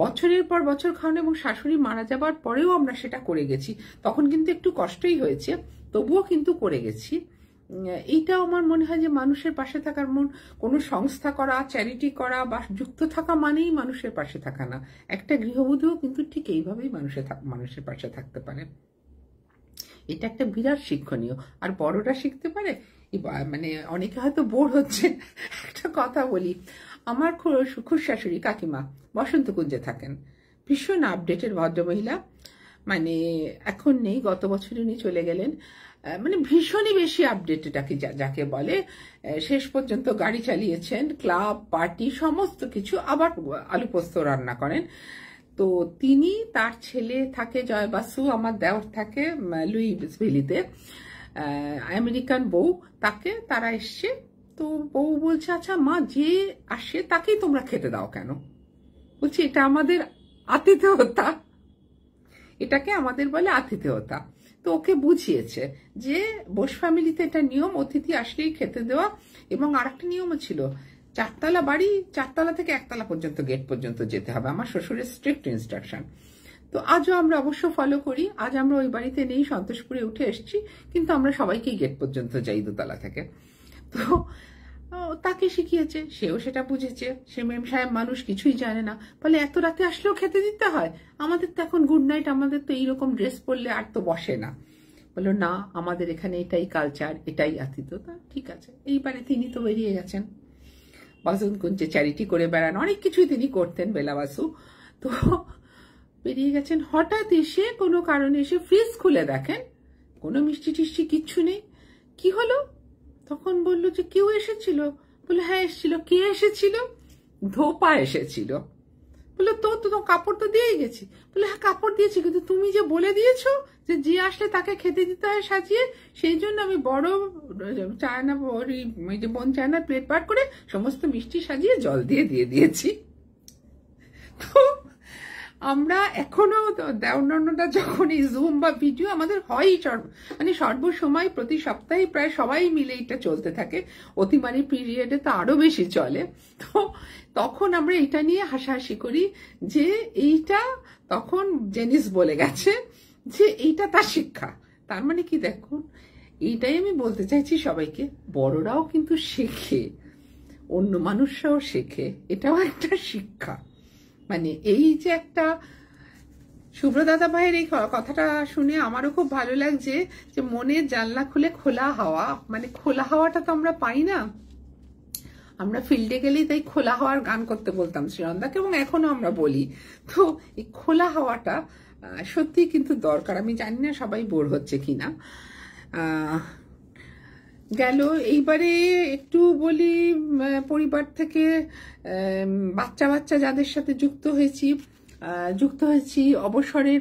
[SPEAKER 1] বছরের পর বছর খাওয়ানো এবং শাশুড়ি মারা যাবার পরেও আমরা সেটা করে গেছি তখন কিন্তু একটু কষ্টই হয়েছে তবুও কিন্তু করে গেছি এইটাও আমার মনে হয় যে মানুষের পাশে থাকার মন কোনো সংস্থা করা চ্যারিটি করা বা যুক্ত থাকা মানেই মানুষের পাশে থাকা না একটা গৃহবধূও কিন্তু ঠিক এইভাবেই মানুষের মানুষের পাশে থাকতে পারে এটা একটা বিরাট শিক্ষণীয় আর বড়টা শিখতে পারে মানে অনেকে হয়তো বোর হচ্ছে একটা কথা বলি আমার খুশ শাশুড়ি কাকিমা বসন্তকুঞ্জে থাকেন ভীষণ ভদ্র ভদ্রমহিলা মানে এখন নেই গত বছর উনি চলে গেলেন মানে ভীষণই বেশি আপডেট এটাকে যাকে বলে শেষ পর্যন্ত গাড়ি চালিয়েছেন ক্লাব পার্টি সমস্ত কিছু আবার আলু পোস্ত রান্না করেন তো তিনি তার ছেলে থাকে জয়বাসু আমার দেওর থাকে লুই ভেলিতে আমেরিকান বউ তাকে তারা এসছে তো বউ বলছে আচ্ছা মা যে আসে তাকেই তোমরা খেতে দাও কেন বলছি এটা আমাদের আতিথেয়তা এটাকে আমাদের বলে আতিথেয়তা তো ওকে বুঝিয়েছে যে বোস ফ্যামিলিতে এটা নিয়ম অতিথি আসলেই খেতে দেওয়া এবং আর একটা নিয়মও ছিল চারতলা বাড়ি চারতলা থেকে একতলা পর্যন্ত গেট পর্যন্ত যেতে হবে আমার শ্বশুরের স্ট্রিক্ট ইনস্ট্রাকশন তো আজও আমরা অবশ্য ফলো করি আজ আমরা ওই বাড়িতে নেই সন্তোষপুরে উঠে এসছি কিন্তু আমরা সবাইকেই গেট পর্যন্ত যাই দোতলা থেকে তো তাকে শিখিয়েছে সেও সেটা বুঝেছে সে মেম সাহেব মানুষ কিছুই জানে না ফলে এত রাতে আসলেও খেতে দিতে হয় আমাদের তো এখন গুড নাইট আমাদের তো এইরকম ড্রেস পরলে আর তো বসে না বললো না আমাদের এখানে এটাই কালচার এটাই আতিথ্যতা ঠিক আছে এইবারে তিনি তো বেরিয়ে গেছেন কুঞ্চে চ্যারিটি করে বেড়ান অনেক কিছুই তিনি করতেন বেলাবাসু তো বেরিয়ে গেছেন হঠাৎ এসে কোনো কারণে এসে ফ্রিজ খুলে দেখেন কোনো মিষ্টি টিষ্টি কিচ্ছু নেই কি হলো তখন বলল যে কেউ এসেছিল বললো হ্যাঁ এসেছিল কে এসেছিল ধোপা এসেছিল বললো তো তো কাপড় তো দিয়েই গেছি বলে হ্যাঁ কাপড় দিয়েছি কিন্তু তুমি যে বলে দিয়েছো যে যে আসলে তাকে খেতে দিতে হয় সাজিয়ে সেই জন্য আমি বড় চায়না ওই যে বোন চায়না প্লেট পাট করে সমস্ত মিষ্টি সাজিয়ে জল দিয়ে দিয়ে দিয়েছি তো আমরা এখনো অন্যান্যটা যখন এই জুম বা ভিডিও আমাদের হয়ই মানে সর্বসময় প্রতি সপ্তাহে প্রায় সবাই মিলে এটা চলতে থাকে অতিমারি পিরিয়ডে তো আরো বেশি চলে তো তখন আমরা এটা নিয়ে হাসাহাসি করি যে এইটা তখন জেনিস বলে গেছে যে এইটা তার শিক্ষা তার মানে কি দেখুন এইটাই আমি বলতে চাইছি সবাইকে বড়রাও কিন্তু শেখে অন্য মানুষরাও শেখে এটাও একটা শিক্ষা মানে এই যে একটা শুভ্রদাদা ভাইয়ের এই কথাটা শুনে আমারও খুব ভালো লাগছে যে মনের জানলা খুলে খোলা হাওয়া মানে খোলা হাওয়াটা তো আমরা পাই না আমরা ফিল্ডে গেলেই তাই খোলা হাওয়ার গান করতে বলতাম শ্রীরন্দাকে এবং এখনো আমরা বলি তো এই খোলা হাওয়াটা সত্যি কিন্তু দরকার আমি জানি না সবাই বোর হচ্ছে কিনা গেল এইবারে একটু বলি পরিবার থেকে বাচ্চা বাচ্চা যাদের সাথে যুক্ত হয়েছি যুক্ত হয়েছি অবসরের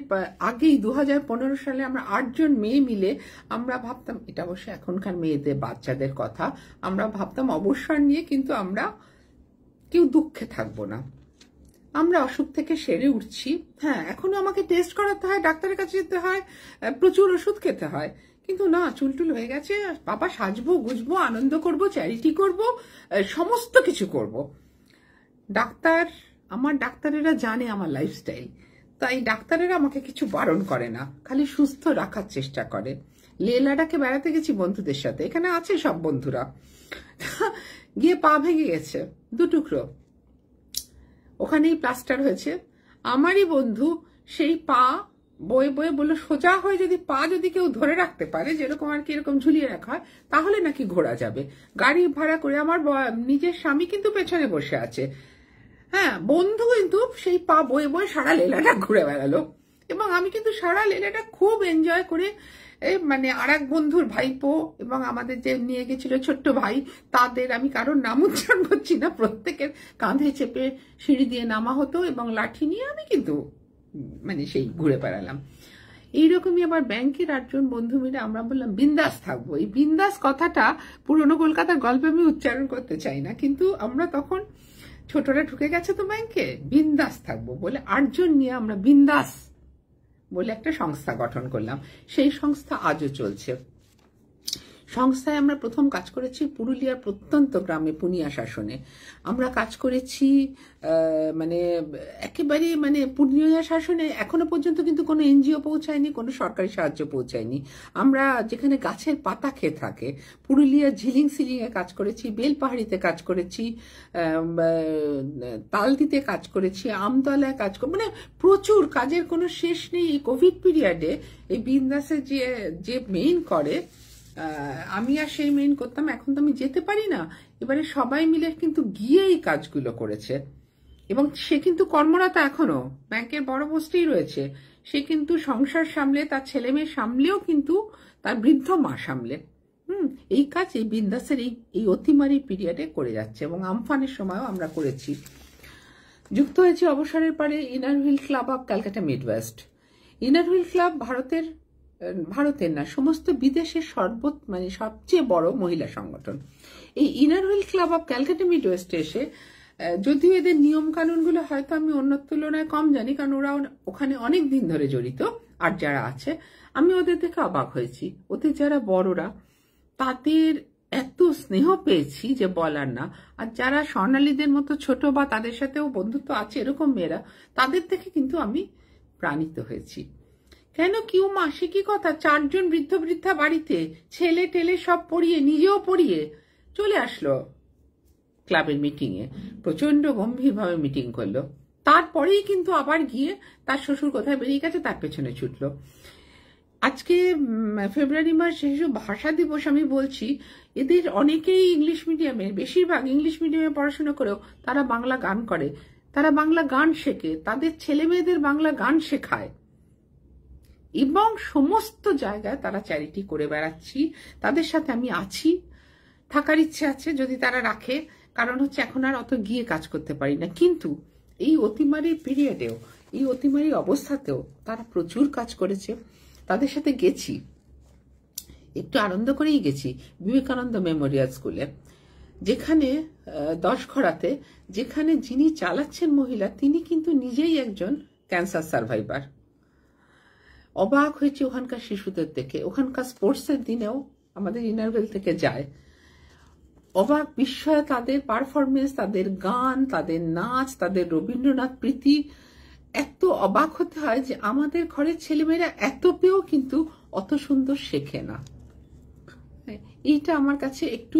[SPEAKER 1] আগেই দু হাজার সালে আমরা আটজন মেয়ে মিলে আমরা ভাবতাম এটা অবশ্য এখনকার মেয়েদের বাচ্চাদের কথা আমরা ভাবতাম অবসর নিয়ে কিন্তু আমরা কেউ দুঃখে থাকবো না আমরা অসুখ থেকে সেরে উঠছি হ্যাঁ এখনো আমাকে টেস্ট করাতে হয় ডাক্তারের কাছে যেতে হয় প্রচুর ওষুধ খেতে হয় কিন্তু না চুলটুল হয়ে গেছে বাবা সাজবো গুজবো আনন্দ করব চ্যারিটি করব সমস্ত কিছু করব ডাক্তার আমার ডাক্তারেরা জানে আমার লাইফস্টাইল তাই ডাক্তারেরা আমাকে কিছু বারণ করে না খালি সুস্থ রাখার চেষ্টা করে লে লাডাকে বেড়াতে গেছি বন্ধুদের সাথে এখানে আছে সব বন্ধুরা গিয়ে পা ভেঙে গেছে দু টুকরো ওখানেই প্লাস্টার হয়েছে আমারই বন্ধু সেই পা বয়ে বয়ে বললো সোজা হয়ে যদি পা যদি কেউ ধরে রাখতে পারে যেরকম আর কি এরকম ঝুলিয়ে রাখা হয় তাহলে নাকি ঘোরা যাবে গাড়ি ভাড়া করে আমার নিজের স্বামী কিন্তু পেছনে বসে আছে হ্যাঁ বন্ধু কিন্তু সেই পা বয়ে বয়ে সারা লেলাটা ঘুরে বেড়ালো এবং আমি কিন্তু সারা লেলাটা খুব এনজয় করে মানে আর এক বন্ধুর ভাইপো এবং আমাদের যে নিয়ে গেছিল ছোট্ট ভাই তাদের আমি কারোর নাম উচ্চারণ করছি না প্রত্যেকের কাঁধে চেপে সিঁড়ি দিয়ে নামা হতো এবং লাঠি নিয়ে আমি কিন্তু মানে সেই ঘুরে বেড়ালাম এইরকমই আমার ব্যাংকের আটজন বন্ধু মিলে আমরা বললাম বিন্দাস থাকবো এই বিন্দাস কথাটা পুরনো কলকাতার গল্পে আমি উচ্চারণ করতে চাই না কিন্তু আমরা তখন ছোটরা ঢুকে গেছে তো ব্যাংকে বিন্দাস থাকবো বলে আটজন নিয়ে আমরা বিন্দাস বলে একটা সংস্থা গঠন করলাম সেই সংস্থা আজও চলছে সংস্থায় আমরা প্রথম কাজ করেছি পুরুলিয়ার প্রত্যন্ত গ্রামে পুনিয়া শাসনে আমরা কাজ করেছি মানে একেবারে মানে পুনিয়া শাসনে এখনো পর্যন্ত কিন্তু কোনো এনজিও পৌঁছায়নি কোনো সরকারি সাহায্য পৌঁছায়নি আমরা যেখানে গাছের পাতা খেয়ে থাকে পুরুলিয়ার ঝিলিং সিলিংয়ে কাজ করেছি বেলপাহাড়িতে কাজ করেছি তালদিতে কাজ করেছি আমতলায় কাজ করে মানে প্রচুর কাজের কোনো শেষ নেই এই কোভিড পিরিয়ডে এই বিন্দাসে যে যে মেইন করে আমি আর সেই মেইন করতাম এখন তো আমি যেতে পারি না এবারে সবাই মিলে কিন্তু গিয়ে এই কাজগুলো করেছে এবং সে কিন্তু কর্মরত এখনো ব্যাংকের বড় পোস্টেই রয়েছে সে কিন্তু সংসার সামলে তার ছেলে মেয়ে সামলেও কিন্তু তার বৃদ্ধ মা সামলে হুম এই কাজ এই বিন্দাসের এই এই অতিমারি পিরিয়ডে করে যাচ্ছে এবং আমফানের সময়ও আমরা করেছি যুক্ত হয়েছে অবসরের পরে wheel club of Calcutta midwest inner wheel club ভারতের ভারতের না সমস্ত বিদেশের সর্বত মানে সবচেয়ে বড় মহিলা সংগঠন এই inner wheel club of Calcutta midwest এসে যদিও এদের নিয়ম কানুনগুলো হয়তো আমি অন্য তুলনায় কম জানি কারণ ওরা ওখানে অনেক দিন ধরে জড়িত আর যারা আছে আমি ওদের থেকে অবাক হয়েছি ওদের যারা বড়রা তাদের এত স্নেহ পেয়েছি যে বলার না আর যারা স্বর্ণালীদের মতো ছোট বা তাদের সাথেও বন্ধুত্ব আছে এরকম মেয়েরা তাদের থেকে কিন্তু আমি প্রাণিত হয়েছি কেন কিউ মাসি কি কথা চারজন বৃদ্ধ বৃদ্ধা বাড়িতে ছেলে টেলে সব পড়িয়ে নিজেও পড়িয়ে চলে আসলো ক্লাবের মিটিংয়ে প্রচন্ড গম্ভীরভাবে মিটিং করলো তারপরেই কিন্তু আবার গিয়ে তার শ্বশুর কোথায় বেরিয়ে গেছে তার পেছনে ছুটলো আজকে ফেব্রুয়ারি মাস শিশু ভাষা দিবস আমি বলছি এদের অনেকেই ইংলিশ মিডিয়ামে বেশিরভাগ ইংলিশ মিডিয়ামে পড়াশোনা করেও তারা বাংলা গান করে তারা বাংলা গান শেখে তাদের ছেলে মেয়েদের বাংলা গান শেখায় এবং সমস্ত জায়গায় তারা চ্যারিটি করে বেড়াচ্ছি তাদের সাথে আমি আছি থাকার ইচ্ছে আছে যদি তারা রাখে কারণ হচ্ছে এখন আর অত গিয়ে কাজ করতে পারি না কিন্তু এই অতিমারি পিরিয়ডেও এই অতিমারি অবস্থাতেও তারা প্রচুর কাজ করেছে তাদের সাথে গেছি একটু আনন্দ করেই গেছি বিবেকানন্দ মেমোরিয়াল স্কুলে যেখানে দশ ঘড়াতে যেখানে যিনি চালাচ্ছেন মহিলা তিনি কিন্তু নিজেই একজন ক্যান্সার সার্ভাইভার অবাক হয়েছি ওখানকার শিশুদের দেখে ওখানকার স্পোর্টসের দিনেও আমাদের ইনারভেল থেকে যায় অবাক বিস্ময়ে তাদের পারফরমেন্স তাদের গান তাদের নাচ তাদের রবীন্দ্রনাথ প্রীতি এত অবাক হতে হয় যে আমাদের ঘরের ছেলেমেয়েরা এত পেয়েও কিন্তু অত সুন্দর শেখে না এইটা আমার কাছে একটু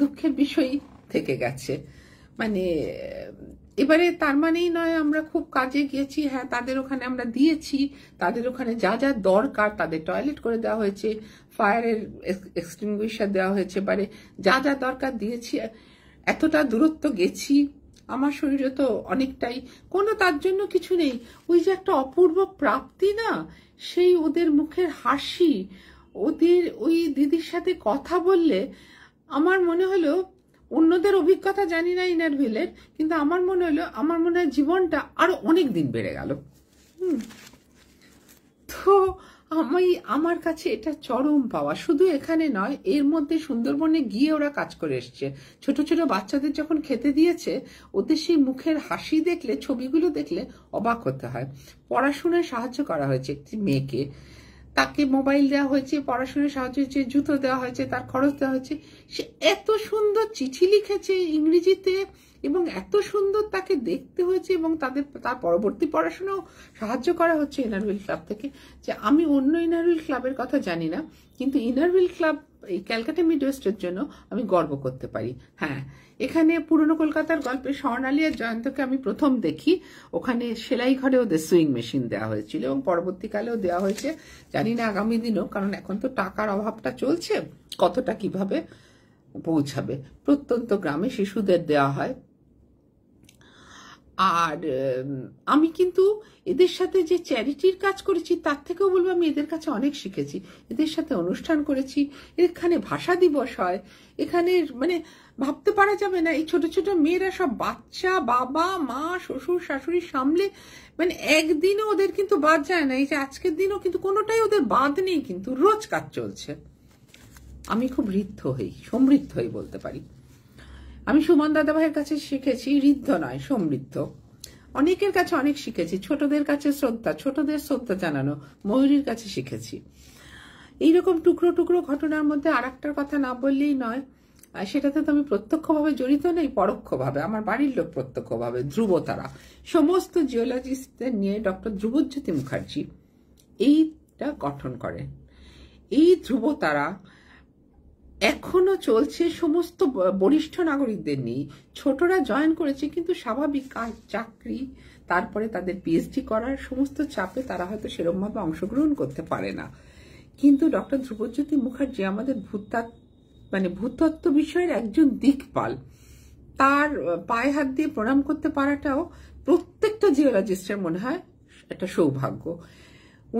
[SPEAKER 1] দুঃখের বিষয় থেকে গেছে মানে এবারে তার মানেই নয় আমরা খুব কাজে গিয়েছি হ্যাঁ তাদের ওখানে আমরা দিয়েছি তাদের ওখানে যা যা দরকার তাদের টয়লেট করে দেওয়া হয়েছে ফায়ারের এক্সটিংগুইশার দেওয়া হয়েছে এবারে যা যা দরকার দিয়েছি এতটা দূরত্ব গেছি আমার শরীরে তো অনেকটাই কোনো তার জন্য কিছু নেই ওই যে একটা অপূর্ব প্রাপ্তি না সেই ওদের মুখের হাসি ওদের ওই দিদির সাথে কথা বললে আমার মনে হলো অন্যদের অভিজ্ঞতা জানি না ইনার ভিলের কিন্তু আমার মনে হলো আমার মনে হয় জীবনটা আরো অনেক দিন বেড়ে গেল তো আমি আমার কাছে এটা চরম পাওয়া শুধু এখানে নয় এর মধ্যে সুন্দরবনে গিয়ে ওরা কাজ করে এসছে ছোট ছোট বাচ্চাদের যখন খেতে দিয়েছে ওদের সেই মুখের হাসি দেখলে ছবিগুলো দেখলে অবাক হতে হয় পড়াশোনায় সাহায্য করা হয়েছে একটি মেয়েকে তাকে মোবাইল দেওয়া হয়েছে পড়াশোনার সাহায্য হয়েছে জুতো দেওয়া হয়েছে তার খরচ দেওয়া হয়েছে সে এত সুন্দর চিঠি লিখেছে ইংরেজিতে এবং এত সুন্দর তাকে দেখতে হয়েছে এবং তাদের তার পরবর্তী পড়াশোনাও সাহায্য করা হচ্ছে ইনারভিল ক্লাব থেকে যে আমি অন্য ইনারভিল ক্লাবের কথা জানি না কিন্তু ইনারভিল ক্লাব এই ক্যালকাটা মিড জন্য আমি গর্ব করতে পারি হ্যাঁ এখানে পুরনো কলকাতার গল্পে স্বর্ণালী আর জয়ন্তকে আমি প্রথম দেখি ওখানে সেলাই ঘরে ওদের সুইং মেশিন দেওয়া হয়েছিল এবং পরবর্তীকালেও দেওয়া হয়েছে জানি না আগামী দিনও কারণ এখন তো টাকার অভাবটা চলছে কতটা কিভাবে পৌঁছাবে প্রত্যন্ত গ্রামে শিশুদের দেওয়া হয় আর আমি কিন্তু এদের সাথে যে চ্যারিটির কাজ করেছি তার থেকেও বলবো আমি এদের কাছে অনেক শিখেছি এদের সাথে অনুষ্ঠান করেছি এখানে ভাষা দিবস হয় এখানে মানে ভাবতে পারা যাবে না এই ছোট ছোট মেয়েরা সব বাচ্চা বাবা মা শ্বশুর শাশুড়ি সামলে মানে একদিনও ওদের কিন্তু বাদ যায় না এই যে আজকের দিনও কিন্তু কোনোটাই ওদের বাদ নেই কিন্তু রোজ কাজ চলছে আমি খুব ঋদ্ধ হই সমৃদ্ধ হই বলতে পারি আমি সুমন দাদাভাইয়ের কাছে শিখেছি ঋদ্ধ নয় সমৃদ্ধ অনেকের কাছে অনেক শিখেছি ছোটদের কাছে শ্রদ্ধা ছোটদের শ্রদ্ধা জানানো ময়ূরীর কাছে শিখেছি এইরকম টুকরো টুকরো ঘটনার মধ্যে আর কথা না বললেই নয় সেটাতে তো আমি প্রত্যক্ষভাবে জড়িত নেই পরোক্ষভাবে আমার বাড়ির লোক প্রত্যক্ষভাবে ধ্রুব তারা সমস্ত জিওলজিস্টদের নিয়ে ডক্টর ধ্রুবজ্যোতি মুখার্জি এইটা গঠন করেন এই ধ্রুব তারা এখনো চলছে সমস্ত বরিষ্ঠ নাগরিকদের নিয়ে ছোটরা জয়েন করেছে কিন্তু স্বাভাবিক কাজ চাকরি তারপরে তাদের পিএইচডি করার সমস্ত চাপে তারা হয়তো সেরকমভাবে অংশগ্রহণ করতে পারে না কিন্তু ডক্টর ধ্রুবজ্যোতি মুখার্জি আমাদের ভূতাত মানে ভূতত্ত্ব বিষয়ের একজন দিকপাল তার পায়ে হাত দিয়ে প্রণাম করতে পারাটাও প্রত্যেকটা জিওলজিস্টের মনে হয় একটা সৌভাগ্য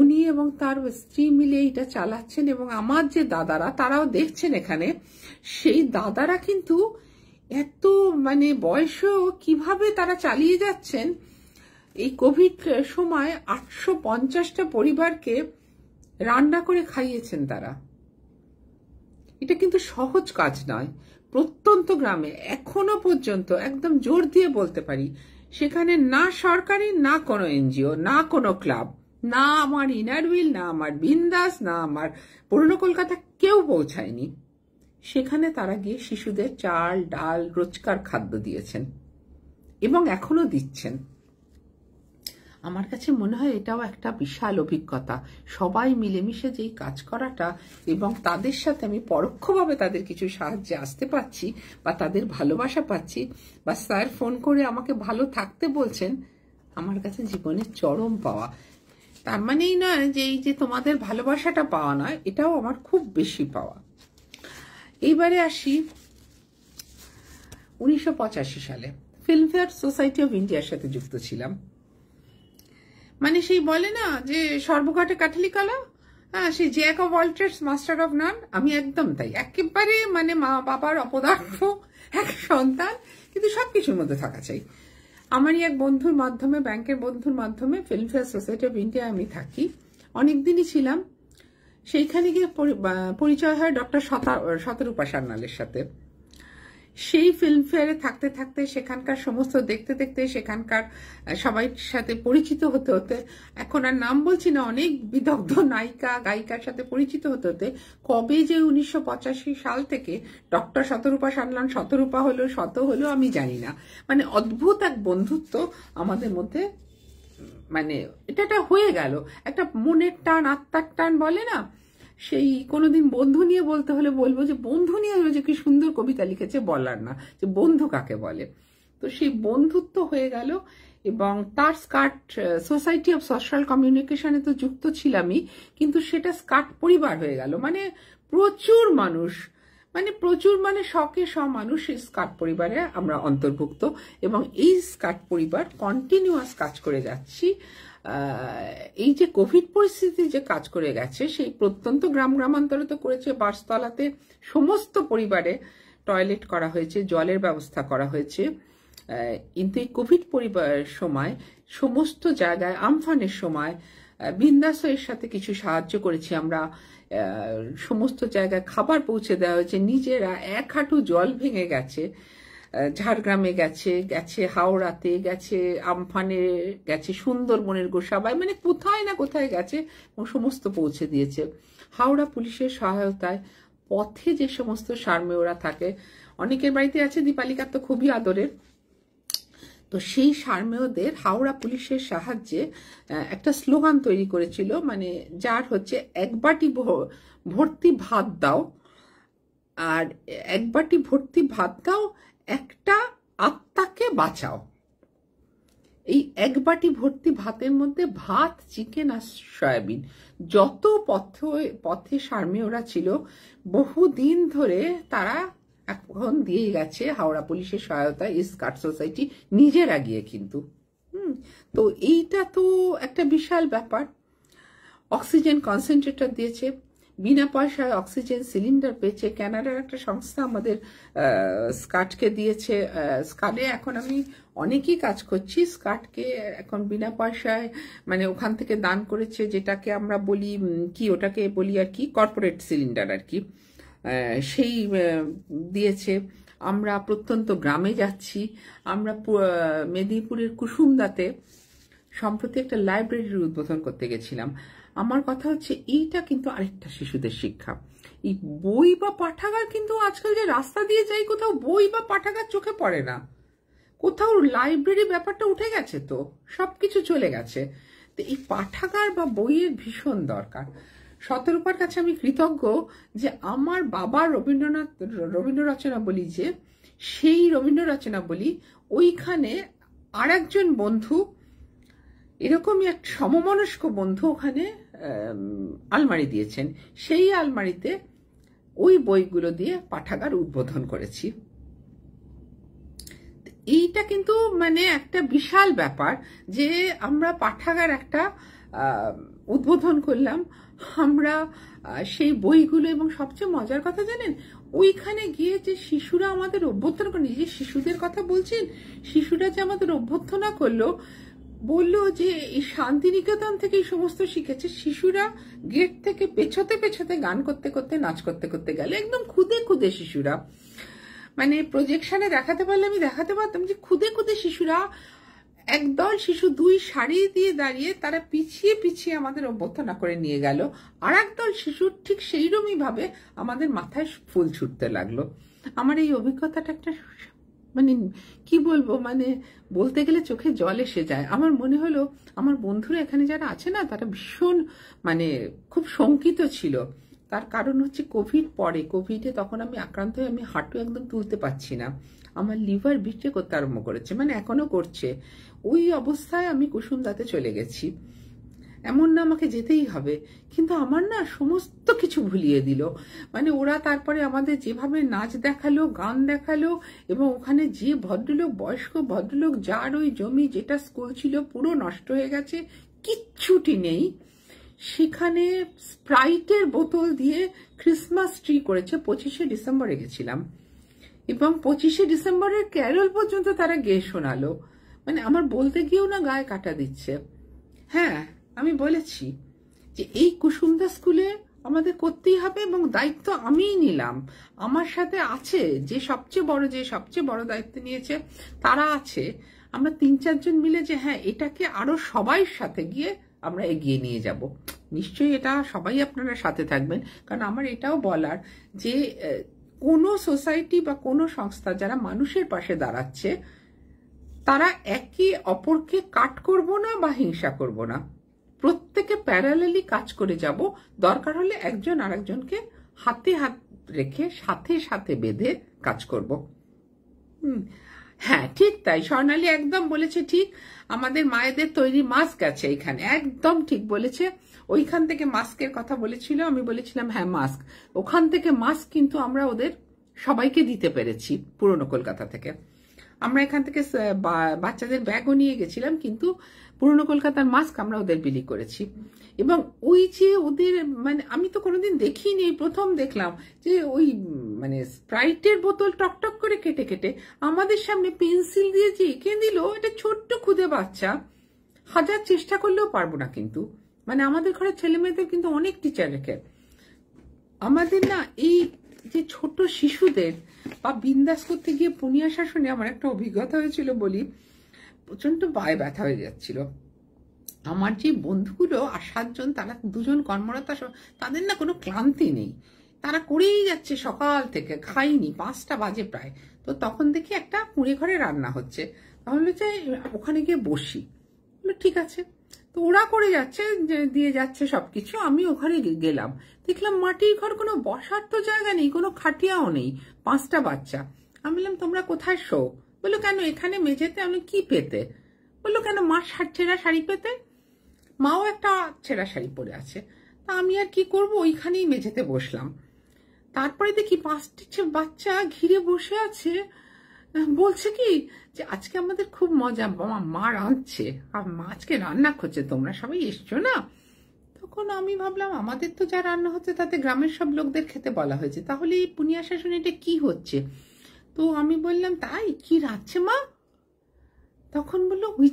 [SPEAKER 1] উনি এবং তার স্ত্রী মিলে এটা চালাচ্ছেন এবং আমার যে দাদারা তারাও দেখছেন এখানে সেই দাদারা কিন্তু এত মানে বয়সেও কিভাবে তারা চালিয়ে যাচ্ছেন এই কোভিড সময় আটশো পঞ্চাশটা পরিবারকে রান্না করে খাইয়েছেন তারা এটা কিন্তু সহজ কাজ নয় প্রত্যন্ত গ্রামে এখনো পর্যন্ত একদম জোর দিয়ে বলতে পারি সেখানে না সরকারি না কোনো এনজিও না কোনো ক্লাব না আমার ইনারভিল না আমার বিন্দাস না আমার পুরনো কলকাতা কেউ পৌঁছায়নি সেখানে তারা গিয়ে শিশুদের চাল ডাল রোজকার খাদ্য দিয়েছেন এবং এখনো দিচ্ছেন আমার কাছে মনে হয় এটাও একটা বিশাল অভিজ্ঞতা সবাই মিলেমিশে যেই কাজ করাটা এবং তাদের সাথে আমি পরোক্ষভাবে তাদের কিছু সাহায্যে আসতে পাচ্ছি বা তাদের ভালোবাসা পাচ্ছি বা স্যার ফোন করে আমাকে ভালো থাকতে বলছেন আমার কাছে জীবনের চরম পাওয়া তার মানে এই নয় যে এই যে তোমাদের ভালোবাসাটা পাওয়া নয় এটাও আমার খুব বেশি পাওয়া এইবারে আসি উনিশশো সালে ফিল্মফেয়ার সোসাইটি অফ ইন্ডিয়ার সাথে যুক্ত ছিলাম মানে সেই বলে না যে সর্বঘাটে কাঠালি কলা হ্যাঁ সেই jack of all trades master of none আমি একদম তাই একেবারে মানে মা বাবার অপদার্থ এক সন্তান কিন্তু সবকিছুর মধ্যে থাকা চাই আমারই এক বন্ধুর মাধ্যমে ব্যাংকের বন্ধুর মাধ্যমে ফিল্মফেয়ার সোসাইটি অফ ইন্ডিয়া আমি থাকি অনেকদিনই ছিলাম সেইখানে গিয়ে পরিচয় হয় ডক্টর শতরূপা সান্নালের সাথে সেই ফিল্মফেয়ারে থাকতে থাকতে সেখানকার সমস্ত দেখতে দেখতে সেখানকার সবাই সাথে পরিচিত হতে হতে এখন আর নাম বলছি না অনেক বিদগ্ধ নায়িকা গায়িকার সাথে পরিচিত হতে হতে কবে যে উনিশশো সাল থেকে ডক্টর শতরূপা সানলান শতরূপা হলো শত হলো আমি জানি না মানে অদ্ভুত এক বন্ধুত্ব আমাদের মধ্যে মানে এটা হয়ে গেল একটা মনের টান আত্মার টান বলে না সেই কোনোদিন বন্ধু নিয়ে বলতে হলে বলবো যে বন্ধু নিয়ে যে কি সুন্দর কবিতা লিখেছে বলার না যে বন্ধু কাকে বলে তো সেই বন্ধুত্ব হয়ে গেল এবং তার স্কার্ট সোসাইটি অফ সোশ্যাল কমিউনিকেশনে তো যুক্ত ছিলামই কিন্তু সেটা স্কার্ট পরিবার হয়ে গেল মানে প্রচুর মানুষ মানে প্রচুর মানে শখে স মানুষ এই স্কার্ট পরিবারে আমরা অন্তর্ভুক্ত এবং এই স্কার্ট পরিবার কন্টিনিউয়াস কাজ করে যাচ্ছি এই যে কোভিড পরিস্থিতি যে কাজ করে গেছে সেই প্রত্যন্ত গ্রাম গ্রামান্তরে তো করেছে বাসতলাতে সমস্ত পরিবারে টয়লেট করা হয়েছে জলের ব্যবস্থা করা হয়েছে কিন্তু এই কোভিড পরিবার সময় সমস্ত জায়গায় আমফানের সময় বিন্দাসের সাথে কিছু সাহায্য করেছি আমরা সমস্ত জায়গায় খাবার পৌঁছে দেওয়া হয়েছে নিজেরা এক হাঁটু জল ভেঙে গেছে ঝাড়গ্রামে গেছে গেছে হাওড়াতে গেছে আমফানে গেছে সুন্দরবনের গোসাবায় মানে কোথায় না কোথায় গেছে এবং সমস্ত পৌঁছে দিয়েছে হাওড়া পুলিশের সহায়তায় পথে যে সমস্ত ওরা থাকে অনেকের বাড়িতে আছে দীপালিকার তো খুবই আদরের তো সেই সারমেয়দের হাওড়া পুলিশের সাহায্যে একটা স্লোগান তৈরি করেছিল মানে যার হচ্ছে এক বাটি ভর্তি ভাত দাও আর এক বাটি ভর্তি ভাত দাও একটা আত্মাকে বাঁচাও এই এক বাটি ভর্তি ভাতের মধ্যে ভাত চিকেন আর সয়াবিন যত পথ পথে সার্মীয়রা ছিল বহুদিন ধরে তারা এখন দিয়ে গেছে হাওড়া পুলিশের সহায়তা ইস্কাট সোসাইটি নিজেরা গিয়ে কিন্তু হুম তো এইটা তো একটা বিশাল ব্যাপার অক্সিজেন কনসেন্ট্রেটর দিয়েছে বিনা পয়সায় অক্সিজেন সিলিন্ডার পেয়েছে ক্যানাডার একটা সংস্থা আমাদের স্কাটকে দিয়েছে স্কাটে এখন আমি অনেকই কাজ করছি স্কাটকে এখন বিনা পয়সায় মানে ওখান থেকে দান করেছে যেটাকে আমরা বলি কি ওটাকে বলি আর কি কর্পোরেট সিলিন্ডার আর কি সেই দিয়েছে আমরা প্রত্যন্ত গ্রামে যাচ্ছি আমরা মেদিনীপুরের কুসুমদাতে সম্প্রতি একটা লাইব্রেরির উদ্বোধন করতে গেছিলাম আমার কথা হচ্ছে এইটা কিন্তু আরেকটা শিশুদের শিক্ষা এই বই বা পাঠাগার কিন্তু আজকাল যে রাস্তা দিয়ে যাই কোথাও বই বা পাঠাগার চোখে পড়ে না কোথাও লাইব্রেরি ব্যাপারটা উঠে গেছে তো সবকিছু চলে গেছে তো এই পাঠাগার বা বইয়ের ভীষণ দরকার সতেরোপার কাছে আমি কৃতজ্ঞ যে আমার বাবা রবীন্দ্রনাথ রবীন্দ্র রচনা বলি যে সেই রবীন্দ্র রচনা বলি ওইখানে আর বন্ধু এরকমই এক সমমনস্ক বন্ধু ওখানে আলমারি দিয়েছেন সেই আলমারিতে ওই বইগুলো দিয়ে পাঠাগার উদ্বোধন করেছি এইটা কিন্তু মানে একটা বিশাল ব্যাপার যে আমরা পাঠাগার একটা উদ্বোধন করলাম আমরা সেই বইগুলো এবং সবচেয়ে মজার কথা জানেন ওইখানে গিয়ে যে শিশুরা আমাদের অভ্যর্থনা করে নিজের শিশুদের কথা বলছেন শিশুরা যে আমাদের অভ্যর্থনা করলো বলল যে এই শান্তিনিকেতন থেকে এই সমস্ত শিখেছে শিশুরা গেট থেকে পেছতে পেছতে গান করতে করতে নাচ করতে করতে গেল একদম খুদে খুদে শিশুরা মানে প্রজেকশনে দেখাতে পারলে আমি দেখাতে পারতাম যে খুদে খুদে শিশুরা একদল শিশু দুই সারি দিয়ে দাঁড়িয়ে তারা পিছিয়ে পিছিয়ে আমাদের অভ্যর্থনা করে নিয়ে গেল আর একদল শিশুর ঠিক সেইরমই ভাবে আমাদের মাথায় ফুল ছুটতে লাগলো আমার এই অভিজ্ঞতাটা একটা মানে কি বলবো মানে বলতে গেলে চোখে জল এসে যায় আমার মনে হলো আমার বন্ধুরা এখানে যারা আছে না তারা ভীষণ মানে খুব শঙ্কিত ছিল তার কারণ হচ্ছে কোভিড পরে কোভিডে তখন আমি আক্রান্ত হয়ে আমি হাঁটু একদম তুলতে পারছি না আমার লিভার ভিটে করতে আরম্ভ করেছে মানে এখনও করছে ওই অবস্থায় আমি কুসুমদাতে চলে গেছি এমন না আমাকে যেতেই হবে কিন্তু আমার না সমস্ত কিছু ভুলিয়ে দিল মানে ওরা তারপরে আমাদের যেভাবে নাচ দেখালো গান দেখালো এবং ওখানে যে ভদ্রলোক বয়স্ক ভদ্রলোক যার ওই জমি যেটা স্কুল ছিল পুরো নষ্ট হয়ে গেছে কিচ্ছুটি নেই সেখানে স্প্রাইটের বোতল দিয়ে ক্রিসমাস ট্রি করেছে পঁচিশে ডিসেম্বরে গেছিলাম এবং পঁচিশে ডিসেম্বরের ক্যারল পর্যন্ত তারা গেয়ে শোনালো মানে আমার বলতে গিয়েও না গায়ে কাটা দিচ্ছে হ্যাঁ আমি বলেছি যে এই কুসুমদা স্কুলে আমাদের করতেই হবে এবং দায়িত্ব আমিই নিলাম আমার সাথে আছে যে সবচেয়ে বড় যে সবচেয়ে বড় দায়িত্ব নিয়েছে তারা আছে আমরা তিন চারজন মিলে যে হ্যাঁ এটাকে আরো সবাই সাথে গিয়ে আমরা এগিয়ে নিয়ে যাব নিশ্চয়ই এটা সবাই আপনারা সাথে থাকবেন কারণ আমার এটাও বলার যে কোনো সোসাইটি বা কোনো সংস্থা যারা মানুষের পাশে দাঁড়াচ্ছে তারা একে অপরকে কাট করব না বা হিংসা করব না প্রত্যেকে প্যারালেলি কাজ করে যাব দরকার হলে একজন আরেকজনকে হাতে হাত রেখে সাথে সাথে বেঁধে কাজ করব হ্যাঁ ঠিক তাই স্বর্ণালী একদম বলেছে ঠিক আমাদের মায়েদের তৈরি মাস্ক আছে এখানে একদম ঠিক বলেছে ওইখান থেকে মাস্কের কথা বলেছিল আমি বলেছিলাম হ্যাঁ মাস্ক ওখান থেকে মাস্ক কিন্তু আমরা ওদের সবাইকে দিতে পেরেছি পুরনো কলকাতা থেকে আমরা এখান থেকে বাচ্চাদের ব্যাগও নিয়ে গেছিলাম কিন্তু পুরনো কলকাতার মাস্ক আমরা ওদের বিলি করেছি এবং ওই যে ওদের মানে আমি তো কোনোদিন দেখিনি প্রথম দেখলাম যে ওই মানে স্প্রাইটের বোতল টকটক করে কেটে কেটে আমাদের সামনে পেন্সিল দিয়ে যে এঁকে দিল এটা ছোট্ট খুদে বাচ্চা হাজার চেষ্টা করলেও পারবো না কিন্তু মানে আমাদের ঘরের ছেলে মেয়েদের কিন্তু অনেক টিচার রেখে আমাদের না এই যে ছোট শিশুদের বা বিন্দাস করতে গিয়ে পুনিয়া শাসনে আমার একটা অভিজ্ঞতা হয়েছিল বলি প্রচণ্ড পায়ে ব্যথা হয়ে যাচ্ছিল আমার যে বন্ধুগুলো আর সাতজন তারা দুজন কর্মরতা তাদের না কোনো ক্লান্তি নেই তারা করেই যাচ্ছে সকাল থেকে খাইনি পাঁচটা বাজে প্রায় তো তখন দেখি একটা কুঁড়ে ঘরে রান্না হচ্ছে তাহলে যে ওখানে গিয়ে বসি ঠিক আছে তো ওরা করে যাচ্ছে দিয়ে যাচ্ছে সব কিছু আমি ওখানে গেলাম দেখলাম মাটির ঘর কোনো বসার তো জায়গা নেই কোনো খাটিয়াও নেই পাঁচটা বাচ্চা আমি বললাম তোমরা কোথায় শোক বললো কেন এখানে মেঝেতে আমি কি পেতে বললো কেন মা ছেঁড়া শাড়ি পেতে মাও একটা ছেঁড়া শাড়ি পরে আছে তা আমি আর কি করব ওইখানেই মেঝেতে বসলাম তারপরে দেখি পাঁচটি বাচ্চা ঘিরে বসে আছে বলছে কি যে আজকে আমাদের খুব মজা মা মা রাঁধছে আর মা আজকে রান্না করছে তোমরা সবাই এসছো না তখন আমি ভাবলাম আমাদের তো যা রান্না হচ্ছে তাতে গ্রামের সব লোকদের খেতে বলা হয়েছে তাহলে এই পুনিয়া শাসন এটা কি হচ্ছে তো আমি বললাম তাই কি রাখছে মা তখন বললো ওই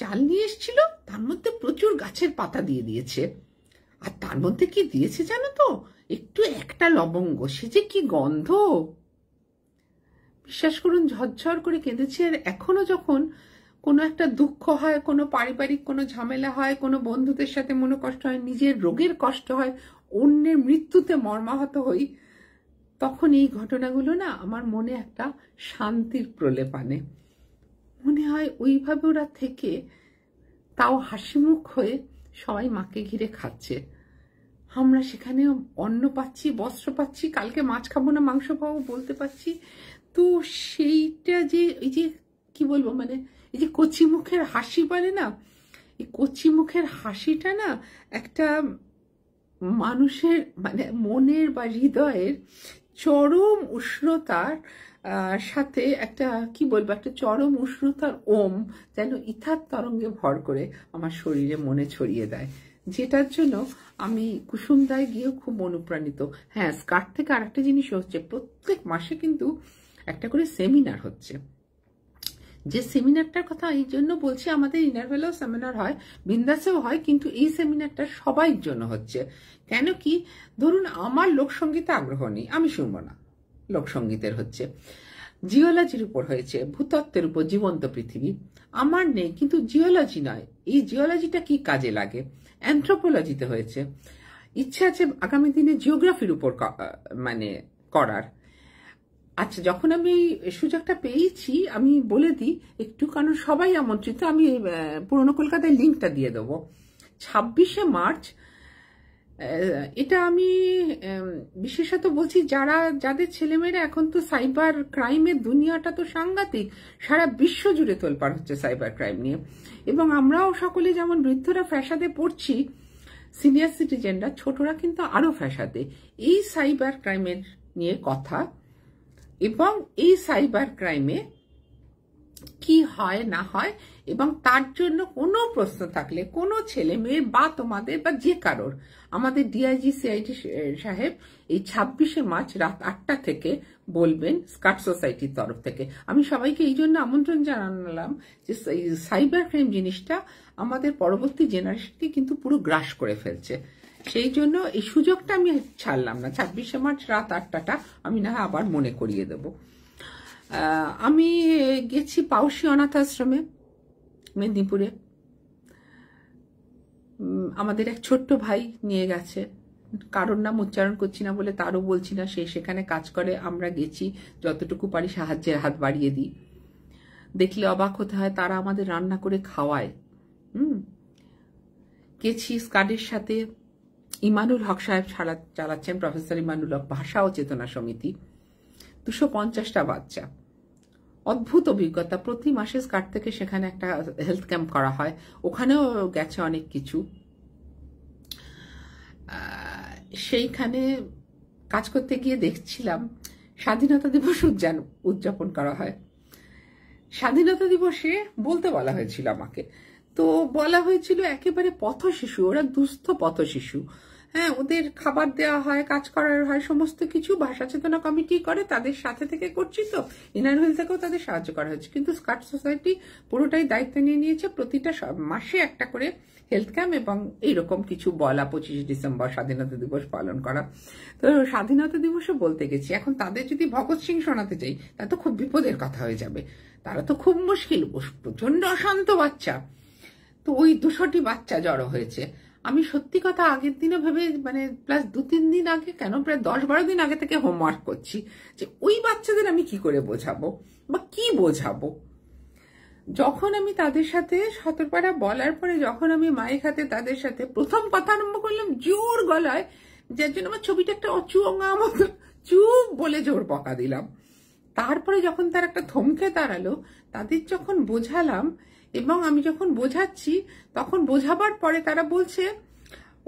[SPEAKER 1] চাল নিয়ে এসছিল তার মধ্যে প্রচুর গাছের পাতা দিয়ে দিয়েছে আর তার মধ্যে কি দিয়েছে জানো তো একটু একটা লবঙ্গ সে যে কি গন্ধ বিশ্বাস করুন ঝরঝর করে কেঁদেছে আর এখনো যখন কোনো একটা দুঃখ হয় কোনো পারিবারিক কোনো ঝামেলা হয় কোনো বন্ধুদের সাথে মনে কষ্ট হয় নিজের রোগের কষ্ট হয় অন্যের মৃত্যুতে মর্মাহত হই তখন এই ঘটনাগুলো না আমার মনে একটা শান্তির প্রলেপ আনে মনে হয় ওইভাবে ওরা থেকে তাও হাসিমুখ হয়ে সবাই মাকে ঘিরে খাচ্ছে আমরা সেখানে অন্ন পাচ্ছি বস্ত্র পাচ্ছি কালকে মাছ খাবো না মাংস খাবো বলতে পারছি তো সেইটা যে এই যে কি বলবো মানে এই যে কচি মুখের হাসি বলে না এই কচি মুখের হাসিটা না একটা মানুষের মানে মনের বা হৃদয়ের চরম উষ্ণতার সাথে একটা কি বলবো একটা চরম উষ্ণতার ওম যেন ইথার তরঙ্গে ভর করে আমার শরীরে মনে ছড়িয়ে দেয় যেটার জন্য আমি কুসুমদায় গিয়েও খুব অনুপ্রাণিত হ্যাঁ স্কার থেকে আর একটা জিনিস হচ্ছে প্রত্যেক মাসে কিন্তু একটা করে সেমিনার হচ্ছে যে সেমিনারটার কথা এই জন্য বলছি আমাদের ইনারভেলাও সেমিনার হয় বিন্দাসেও হয় কিন্তু এই সেমিনারটা সবাই জন্য হচ্ছে কেন কি ধরুন আমার লোকসঙ্গীতে আগ্রহ নেই আমি শুনব না লোকসঙ্গীতের হচ্ছে জিওলজির উপর হয়েছে ভূতত্ত্বের উপর জীবন্ত পৃথিবী আমার নেই কিন্তু জিওলজি নয় এই জিওলজিটা কি কাজে লাগে অ্যান্থ্রোপোলজিতে হয়েছে ইচ্ছে আছে আগামী দিনে জিওগ্রাফির উপর মানে করার আচ্ছা যখন আমি সুযোগটা পেয়েছি আমি বলে দিই একটু কারণ সবাই আমন্ত্রিত আমি পুরনো কলকাতায় লিঙ্কটা দিয়ে দেবো ছাব্বিশে মার্চ এটা আমি বিশেষত বলছি যারা যাদের ছেলেমেয়েরা এখন তো সাইবার ক্রাইমের দুনিয়াটা তো সাংঘাতিক সারা বিশ্ব জুড়ে পার হচ্ছে সাইবার ক্রাইম নিয়ে এবং আমরাও সকলে যেমন বৃদ্ধরা ফ্যাসাদে পড়ছি সিনিয়র সিটিজেনরা ছোটরা কিন্তু আরও ফ্যাসাদে এই সাইবার ক্রাইমের নিয়ে কথা এবং এই সাইবার ক্রাইমে কি হয় না হয় এবং তার জন্য কোনো প্রশ্ন থাকলে কোনো ছেলে মেয়ে বা তোমাদের বা যে কারোর আমাদের ডিআইজি সিআইটি সাহেব এই ছাব্বিশে মার্চ রাত আটটা থেকে বলবেন স্কাট সোসাইটির তরফ থেকে আমি সবাইকে এই জন্য আমন্ত্রণ জানালাম যে সাইবার ক্রাইম জিনিসটা আমাদের পরবর্তী জেনারেশনকে কিন্তু পুরো গ্রাস করে ফেলছে সেই জন্য এই সুযোগটা আমি ছাড়লাম না ছাব্বিশে মার্চ রাত আটটাটা আমি না আবার মনে করিয়ে দেবো আমি গেছি পাউশি অনাথ আশ্রমে মেদিনীপুরে আমাদের এক ছোট্ট ভাই নিয়ে গেছে কারোর নাম উচ্চারণ করছি না বলে তারও বলছি না সে সেখানে কাজ করে আমরা গেছি যতটুকু পারি সাহায্যের হাত বাড়িয়ে দিই দেখলে অবাক হতে হয় তারা আমাদের রান্না করে খাওয়ায় হুম গেছি স্কাডের সাথে ইমানুল হক সাহেব চালাচ্ছেন প্রফেসর ইমানুল হক ভাষা ও চেতনা সমিতি দুশো পঞ্চাশটা বাচ্চা অদ্ভুত অভিজ্ঞতা প্রতি মাসে স্কাট থেকে সেখানে একটা হেলথ ক্যাম্প করা হয় ওখানেও গেছে অনেক কিছু সেইখানে কাজ করতে গিয়ে দেখছিলাম স্বাধীনতা দিবস উদযান উদযাপন করা হয় স্বাধীনতা দিবসে বলতে বলা হয়েছিল আমাকে তো বলা হয়েছিল একেবারে পথ শিশু ওরা দুস্থ পথ শিশু হ্যাঁ ওদের খাবার দেওয়া হয় কাজ করার হয় সমস্ত কিছু ভাষা চেতনা কমিটি করে তাদের সাথে থেকে করছি তো ইনার হুইল থেকেও তাদের সাহায্য করা হয়েছে কিন্তু স্কার্ট সোসাইটি পুরোটাই দায়িত্ব নিয়ে নিয়েছে প্রতিটা মাসে একটা করে হেলথ ক্যাম্প এবং এইরকম কিছু বলা পঁচিশে ডিসেম্বর স্বাধীনতা দিবস পালন করা তো স্বাধীনতা দিবসে বলতে গেছি এখন তাদের যদি ভগৎ সিং শোনাতে চাই তা তো খুব বিপদের কথা হয়ে যাবে তারা তো খুব মুশকিল প্রচন্ড অশান্ত বাচ্চা তো ওই দুশোটি বাচ্চা জড়ো হয়েছে আমি সত্যি কথা আগের দিনও ভেবে মানে প্লাস দু তিন দিন আগে কেন প্রায় দশ বারো দিন আগে থেকে হোমওয়ার্ক করছি যে ওই বাচ্চাদের আমি কি করে বোঝাবো বা কি বোঝাবো যখন আমি তাদের সাথে সতর্করা বলার পরে যখন আমি মায়ের হাতে তাদের সাথে প্রথম কথা আরম্ভ করলাম জোর গলায় যার জন্য আমার ছবিটা একটা অচুঙা মতো চুপ বলে জোর পকা দিলাম তারপরে যখন তার একটা থমকে দাঁড়ালো তাদের যখন বোঝালাম এবং আমি যখন বোঝাচ্ছি তখন বোঝাবার পরে তারা বলছে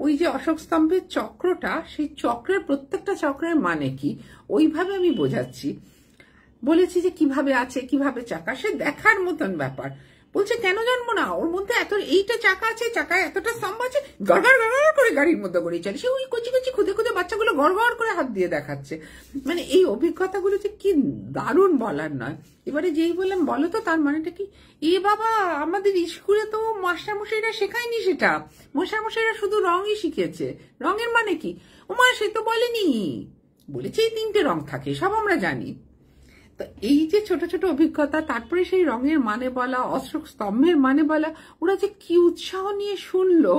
[SPEAKER 1] ওই যে অশোক স্তম্ভের চক্রটা সেই চক্রের প্রত্যেকটা চক্রের মানে কি ওইভাবে আমি বোঝাচ্ছি বলেছি যে কিভাবে আছে কিভাবে চাকা সে দেখার মতন ব্যাপার বলছে কেন জানবো না ওর মধ্যে এত এইটা চাকা আছে চাকায় এতটা স্তম্ভ আছে গড়গড় গড়গড় করে গাড়ির মধ্যে গড়িয়ে চলে সে ওই কচি কচি খুঁজে খুঁজে বাচ্চাগুলো গড়গড় করে হাত দিয়ে দেখাচ্ছে মানে এই অভিজ্ঞতাগুলো যে কি দারুণ বলার নয় এবারে যেই বললাম বলো তো তার মানেটা কি এ বাবা আমাদের স্কুলে তো মাস্টারমশাইরা শেখায়নি সেটা মশারমশাইরা শুধু রঙই শিখেছে রঙের মানে কি ও মা সে তো বলেনি বলেছে এই তিনটে রং থাকে সব আমরা জানি তো এই যে ছোট ছোট অভিজ্ঞতা তারপরে সেই রঙের মানে বলা অশোক স্তম্ভের মানে বলা ওরা যে কি উৎসাহ নিয়ে শুনলো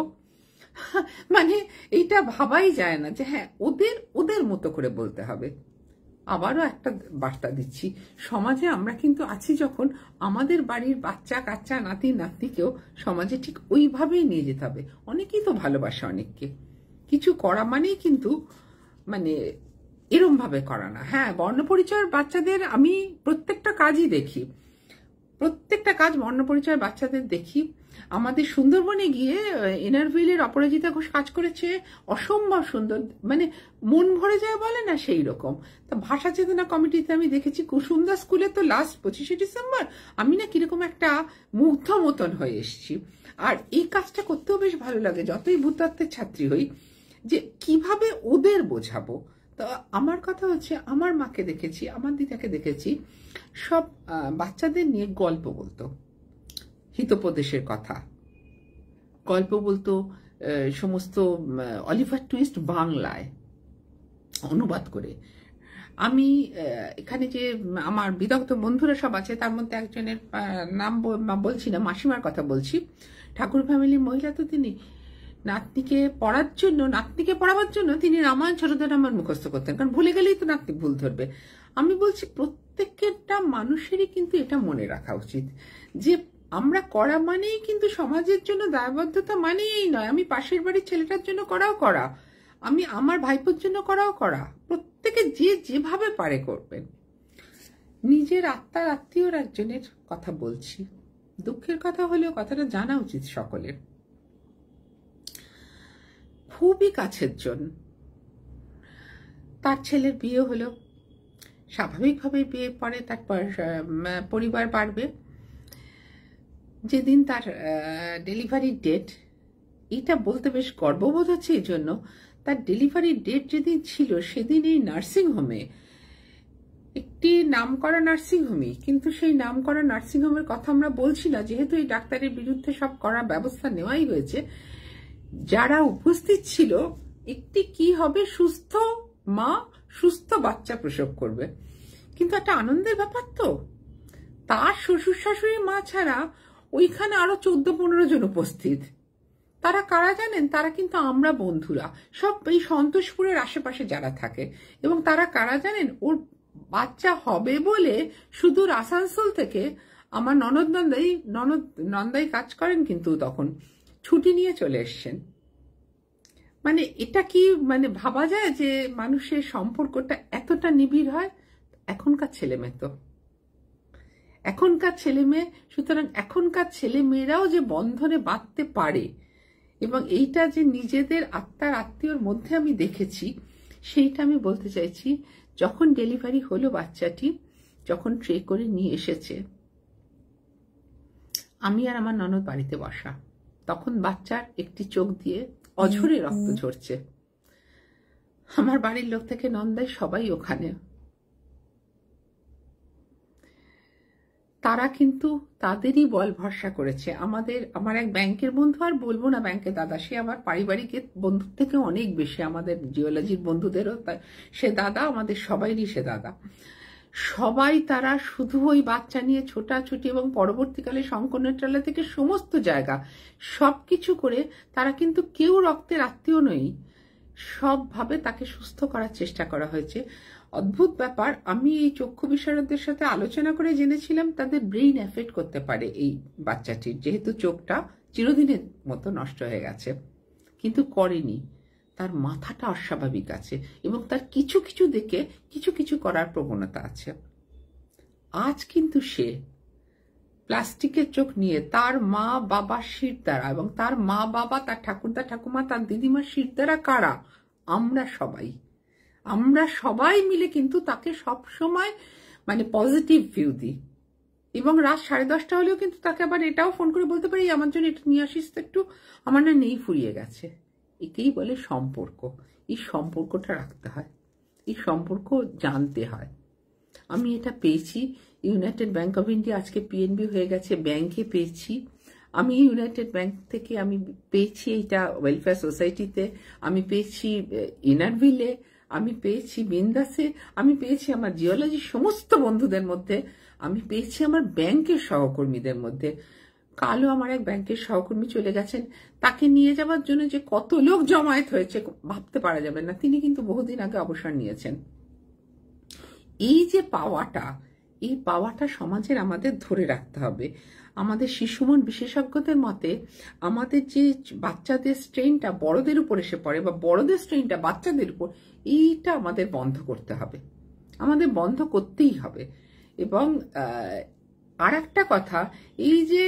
[SPEAKER 1] মানে এটা ভাবাই যায় না যে হ্যাঁ ওদের ওদের মতো করে বলতে হবে আবারও একটা বার্তা দিচ্ছি সমাজে আমরা কিন্তু আছি যখন আমাদের বাড়ির বাচ্চা কাচ্চা নাতি নাতিকেও সমাজে ঠিক ওইভাবেই নিয়ে যেতে হবে অনেকেই তো ভালোবাসে অনেককে কিছু করা মানেই কিন্তু মানে এরমভাবে করা না হ্যাঁ বর্ণপরিচয়ের বাচ্চাদের আমি প্রত্যেকটা কাজই দেখি প্রত্যেকটা কাজ বর্ণপরিচয় বাচ্চাদের দেখি আমাদের সুন্দরবনে গিয়ে ইনারভিলের অপরাজিতা ঘোষ কাজ করেছে অসম্ভব সুন্দর মানে মন ভরে যায় বলে না সেই রকম তা ভাষা চেতনা কমিটিতে আমি দেখেছি কুসুমদা স্কুলে তো লাস্ট পঁচিশে ডিসেম্বর আমি না কিরকম একটা মুগ্ধ মতন হয়ে এসছি আর এই কাজটা করতেও বেশ ভালো লাগে যতই ভূতত্ত্বের ছাত্রী হই যে কিভাবে ওদের বোঝাবো তো আমার কথা হচ্ছে আমার মাকে দেখেছি আমার দিদাকে দেখেছি সব বাচ্চাদের নিয়ে গল্প বলতো হিতোপদেশের কথা গল্প বলতো সমস্ত অলিভার টুইস্ট বাংলায় অনুবাদ করে আমি এখানে যে আমার বিদগ্ধ বন্ধুরা সব আছে তার মধ্যে একজনের নাম বলছি না মাসিমার কথা বলছি ঠাকুর ফ্যামিলির মহিলা তো তিনি নাতনিকে পড়ার জন্য নাতনিকে পড়াবার জন্য তিনি রামায়ণ ছোটদের আমার মুখস্থ করতেন কারণ ভুলে গেলেই তো নাতনি ভুল ধরবে আমি বলছি প্রত্যেকটা মানুষেরই কিন্তু এটা মনে রাখা উচিত যে আমরা করা মানেই কিন্তু সমাজের জন্য দায়বদ্ধতা মানেই এই নয় আমি পাশের বাড়ির ছেলেটার জন্য করাও করা আমি আমার ভাইপোর জন্য করাও করা প্রত্যেকে যে যেভাবে পারে করবেন নিজের আত্মার আত্মীয়র একজনের কথা বলছি দুঃখের কথা হলেও কথাটা জানা উচিত সকলের খুবই কাছের জন তার ছেলের বিয়ে হলো স্বাভাবিকভাবে বিয়ে পরে তার পরিবার বাড়বে যেদিন তার ডেলিভারির ডেট এটা বলতে বেশ গর্ববোধ হচ্ছে এই জন্য তার ডেলিভারির ডেট যেদিন ছিল সেদিন এই নার্সিংহোমে একটি নাম করা নার্সিংহোমই কিন্তু সেই নাম করা নার্সিংহোমের কথা আমরা বলছি না যেহেতু এই ডাক্তারের বিরুদ্ধে সব করা ব্যবস্থা নেওয়াই হয়েছে যারা উপস্থিত ছিল একটি কি হবে সুস্থ মা সুস্থ বাচ্চা প্রসব করবে কিন্তু একটা আনন্দের ব্যাপার তো তার শ্বশুর শাশুড়ি মা ছাড়া ওইখানে আরো চোদ্দ পনেরো জন উপস্থিত তারা কারা জানেন তারা কিন্তু আমরা বন্ধুরা সব এই সন্তোষপুরের আশেপাশে যারা থাকে এবং তারা কারা জানেন ওর বাচ্চা হবে বলে শুধু আসানসোল থেকে আমার ননদ নন্দাই ননদ নন্দাই কাজ করেন কিন্তু তখন ছুটি নিয়ে চলে এসছেন মানে এটা কি মানে ভাবা যায় যে মানুষের সম্পর্কটা এতটা নিবিড় হয় এখনকার ছেলে মেয়ে তো এখনকার ছেলে মেয়ে সুতরাং এখনকার ছেলে মেয়েরাও যে বন্ধনে বাঁধতে পারে এবং এইটা যে নিজেদের আত্মার আত্মীয়র মধ্যে আমি দেখেছি সেইটা আমি বলতে চাইছি যখন ডেলিভারি হলো বাচ্চাটি যখন ট্রে করে নিয়ে এসেছে আমি আর আমার ননদ বাড়িতে বসা তখন বাচ্চার একটি চোখ দিয়ে অঝরে রক্ত ঝরছে আমার বাড়ির লোক থেকে নন্দায় সবাই ওখানে তারা কিন্তু তাদেরই বল ভরসা করেছে আমাদের আমার এক ব্যাংকের বন্ধু আর বলবো না ব্যাংকে দাদা সে আমার পারিবারিক বন্ধুর থেকে অনেক বেশি আমাদের জিওলজির বন্ধুদেরও সে দাদা আমাদের সবাইরই সে দাদা সবাই তারা শুধু ওই বাচ্চা নিয়ে ছোটাছুটি এবং পরবর্তীকালে সংকনেটালা থেকে সমস্ত জায়গা সব কিছু করে তারা কিন্তু কেউ রক্তের আত্মীয় নই সবভাবে তাকে সুস্থ করার চেষ্টা করা হয়েছে অদ্ভুত ব্যাপার আমি এই চক্ষু বিশারদদের সাথে আলোচনা করে জেনেছিলাম তাদের ব্রেইন এফেক্ট করতে পারে এই বাচ্চাটির যেহেতু চোখটা চিরদিনের মতো নষ্ট হয়ে গেছে কিন্তু করেনি তার মাথাটা অস্বাভাবিক আছে এবং তার কিছু কিছু দিকে কিছু কিছু করার প্রবণতা আছে আজ কিন্তু সে প্লাস্টিকের চোখ নিয়ে তার মা বাবার দ্বারা এবং তার মা বাবা তার ঠাকুরদা ঠাকুমা তার দিদিমার দ্বারা কারা আমরা সবাই আমরা সবাই মিলে কিন্তু তাকে সব সময় মানে পজিটিভ ভিউ দিই এবং রাত সাড়ে দশটা হলেও কিন্তু তাকে আবার এটাও ফোন করে বলতে পারি আমার জন্য এটা নিয়ে আসিস তো একটু আমার না নেই ফুরিয়ে গেছে একেই বলে সম্পর্ক এই সম্পর্কটা রাখতে হয় এই সম্পর্ক জানতে হয় আমি এটা পেয়েছি ইউনাইটেড ব্যাংক অফ ইন্ডিয়া আজকে পিএনবি হয়ে গেছে ব্যাংকে পেয়েছি আমি ইউনাইটেড ব্যাংক থেকে আমি পেয়েছি এইটা ওয়েলফেয়ার সোসাইটিতে আমি পেয়েছি ইনারভিলে আমি পেয়েছি বিন্দাসে আমি পেয়েছি আমার জিওলজি সমস্ত বন্ধুদের মধ্যে আমি পেয়েছি আমার ব্যাংকের সহকর্মীদের মধ্যে কালও আমার এক ব্যাংকের সহকর্মী চলে গেছেন তাকে নিয়ে যাওয়ার জন্য যে কত লোক জমায়েত হয়েছে ভাবতে পারা যাবে না তিনি কিন্তু বহুদিন আগে অবসর নিয়েছেন এই যে পাওয়াটা এই পাওয়াটা সমাজের আমাদের ধরে রাখতে হবে আমাদের শিশুমন বিশেষজ্ঞদের মতে আমাদের যে বাচ্চাদের স্ট্রেনটা বড়দের উপর এসে পড়ে বা বড়দের স্ট্রেনটা বাচ্চাদের উপর এইটা আমাদের বন্ধ করতে হবে আমাদের বন্ধ করতেই হবে এবং আর একটা কথা এই যে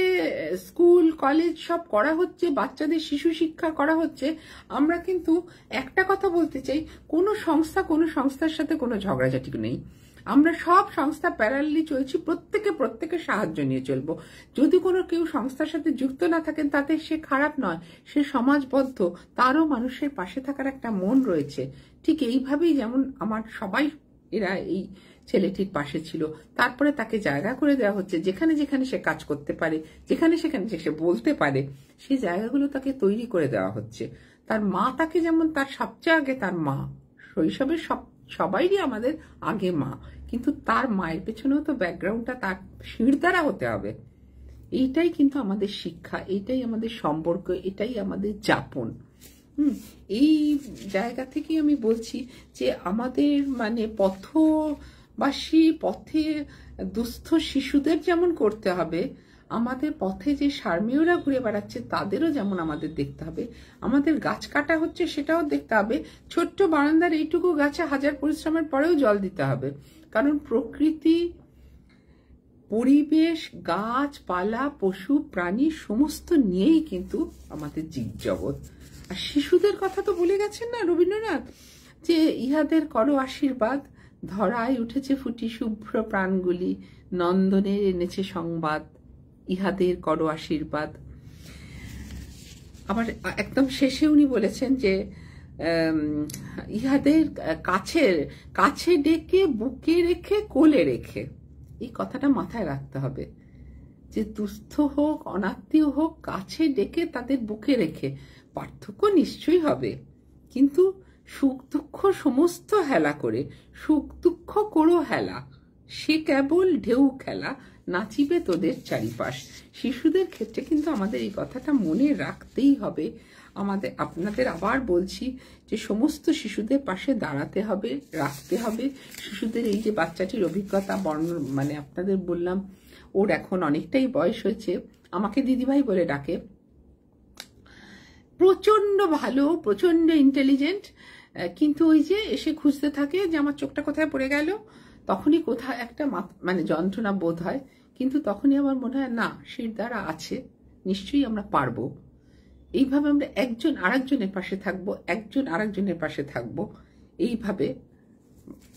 [SPEAKER 1] স্কুল কলেজ সব করা হচ্ছে বাচ্চাদের শিশু শিক্ষা করা হচ্ছে আমরা কিন্তু একটা কথা বলতে চাই কোনো সংস্থা কোনো সংস্থার সাথে কোনো ঝগড়াঝাটি নেই আমরা সব সংস্থা প্যারালি চলছি প্রত্যেকে প্রত্যেকের সাহায্য নিয়ে চলবো যদি কোনো কেউ সংস্থার সাথে যুক্ত না থাকেন তাতে সে খারাপ নয় সে সমাজবদ্ধ তারও মানুষের পাশে থাকার একটা মন রয়েছে ঠিক এইভাবেই যেমন আমার সবাই এরা এই ছেলেটির পাশে ছিল তারপরে তাকে জায়গা করে দেওয়া হচ্ছে যেখানে যেখানে সে কাজ করতে পারে যেখানে সেখানে সে বলতে পারে সেই জায়গাগুলো তাকে তৈরি করে দেওয়া হচ্ছে তার মা তাকে যেমন তার সবচেয়ে আগে তার মা শৈশবের সব সবাইরই আমাদের আগে মা কিন্তু তার মায়ের পেছনেও তো ব্যাকগ্রাউন্ডটা তার শির দ্বারা হতে হবে এইটাই কিন্তু আমাদের শিক্ষা এটাই আমাদের সম্পর্ক এটাই আমাদের যাপন হুম এই জায়গা থেকে আমি বলছি যে আমাদের মানে পথ বা সেই পথে দুস্থ শিশুদের যেমন করতে হবে আমাদের পথে যে সারমেয়রা ঘুরে বেড়াচ্ছে তাদেরও যেমন আমাদের দেখতে হবে আমাদের গাছ কাটা হচ্ছে সেটাও দেখতে হবে ছোট্ট বারান্দার এইটুকু গাছে হাজার পরিশ্রমের পরেও জল দিতে হবে কারণ প্রকৃতি পরিবেশ গাছপালা পশু প্রাণী সমস্ত নিয়েই কিন্তু আমাদের জীবজগৎ আর শিশুদের কথা তো বলে গেছেন না রবীন্দ্রনাথ যে ইহাদের করো আশীর্বাদ ধরায় উঠেছে ফুটি শুভ্র প্রাণগুলি নন্দনের এনেছে সংবাদ ইহাদের করো আশীর্বাদ আবার একদম শেষে উনি বলেছেন যে ইহাদের কাছের কাছে ডেকে বুকে রেখে কোলে রেখে এই কথাটা মাথায় রাখতে হবে যে দুস্থ হোক অনাত্মীয় হোক কাছে ডেকে তাদের বুকে রেখে পার্থক্য নিশ্চয়ই হবে কিন্তু সুখ দুঃখ সমস্ত হেলা করে সুখ দুঃখ করো হেলা সে কেবল ঢেউ খেলা নাচিবে তোদের চারিপাশ শিশুদের ক্ষেত্রে কিন্তু আমাদের এই কথাটা মনে রাখতেই হবে আমাদের আপনাদের আবার বলছি যে সমস্ত শিশুদের পাশে দাঁড়াতে হবে রাখতে হবে শিশুদের এই যে বাচ্চাটির অভিজ্ঞতা বর্ণ মানে আপনাদের বললাম ওর এখন অনেকটাই বয়স হয়েছে আমাকে দিদিভাই বলে ডাকে প্রচণ্ড ভালো প্রচণ্ড ইন্টেলিজেন্ট কিন্তু ওই যে এসে খুঁজতে থাকে যে আমার চোখটা কোথায় পড়ে গেল তখনই কোথায় একটা মানে যন্ত্রণা বোধ হয় কিন্তু তখনই আমার মনে হয় না শির দ্বারা আছে নিশ্চয়ই আমরা পারবো এইভাবে আমরা একজন আরেকজনের পাশে থাকবো একজন আরেকজনের পাশে থাকবো এইভাবে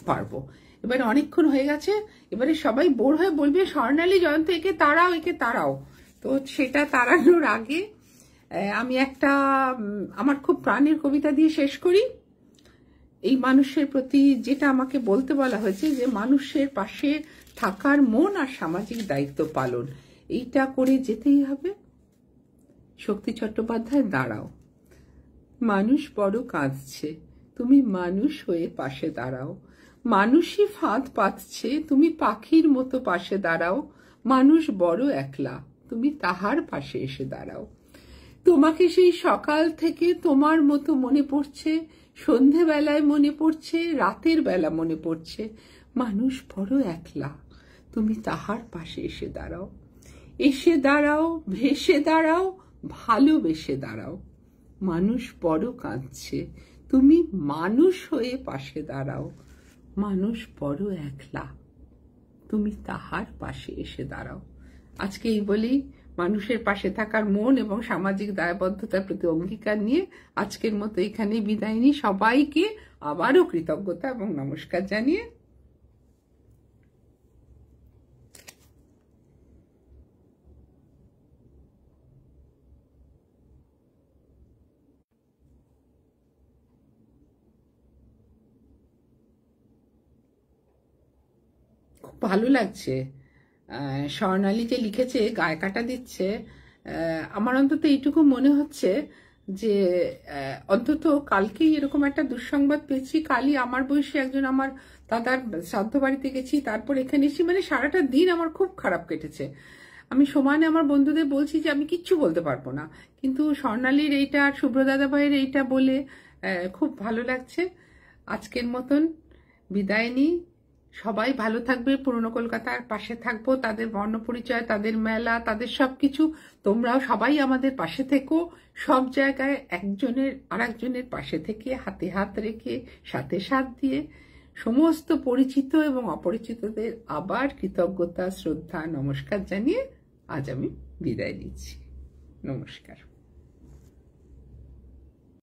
[SPEAKER 1] পারবো এবারে অনেকক্ষণ হয়ে গেছে এবারে সবাই বোর হয়ে বলবে স্বর্ণালী জয়ন্ত একে তারাও একে তারাও তো সেটা তাড়ানোর আগে আমি একটা আমার খুব প্রাণের কবিতা দিয়ে শেষ করি এই মানুষের প্রতি যেটা আমাকে বলতে বলা হয়েছে যে মানুষের পাশে থাকার মন আর সামাজিক দায়িত্ব পালন এইটা করে যেতেই হবে শক্তি চট্টোপাধ্যায় দাঁড়াও মানুষ বড় কাঁদছে তুমি মানুষ হয়ে পাশে দাঁড়াও মানুষই ফাঁদ পাচ্ছে তুমি পাখির মতো পাশে দাঁড়াও মানুষ বড় একলা তুমি তাহার পাশে এসে দাঁড়াও তোমাকে সেই সকাল থেকে তোমার মতো মনে পড়ছে সন্ধেবেলায় মনে পড়ছে রাতের বেলা মনে পড়ছে মানুষ বড় একলা তুমি তাহার পাশে এসে দাঁড়াও এসে দাঁড়াও ভেসে দাঁড়াও ভালোবেসে দাঁড়াও মানুষ বড় কাঁদছে তুমি মানুষ হয়ে পাশে দাঁড়াও মানুষ বড় একলা তুমি তাহার পাশে এসে দাঁড়াও আজকে এই বলেই মানুষের পাশে থাকার মন এবং সামাজিক দায়বদ্ধতার প্রতি অঙ্গীকার নিয়ে আজকের মতো এখানে বিদায় নিই সবাইকে আবারও কৃতজ্ঞতা এবং নমস্কার জানিয়ে খুব ভালো লাগছে স্বর্ণালী যে লিখেছে গায়ে কাটা দিচ্ছে আমার অন্তত এইটুকু মনে হচ্ছে যে অন্তত কালকেই এরকম একটা দুঃসংবাদ পেয়েছি কালই আমার বয়সে একজন আমার দাদার শ্রাদ্ধ বাড়িতে গেছি তারপর এখানে এসেছি মানে সারাটা দিন আমার খুব খারাপ কেটেছে আমি সমানে আমার বন্ধুদের বলছি যে আমি কিচ্ছু বলতে পারবো না কিন্তু স্বর্ণালীর এইটা আর শুভ্র ভাইয়ের এইটা বলে খুব ভালো লাগছে আজকের মতন বিদায় নিই সবাই ভালো থাকবে পুরনো কলকাতার পাশে থাকবো তাদের বর্ণপরিচয় তাদের মেলা তাদের সবকিছু তোমরাও সবাই আমাদের পাশে থেকো সব জায়গায় একজনের আর একজনের পাশে থেকে হাতে হাত রেখে সাথে সাথ দিয়ে সমস্ত পরিচিত এবং অপরিচিতদের আবার কৃতজ্ঞতা শ্রদ্ধা নমস্কার জানিয়ে আজ আমি বিদায় নিচ্ছি নমস্কার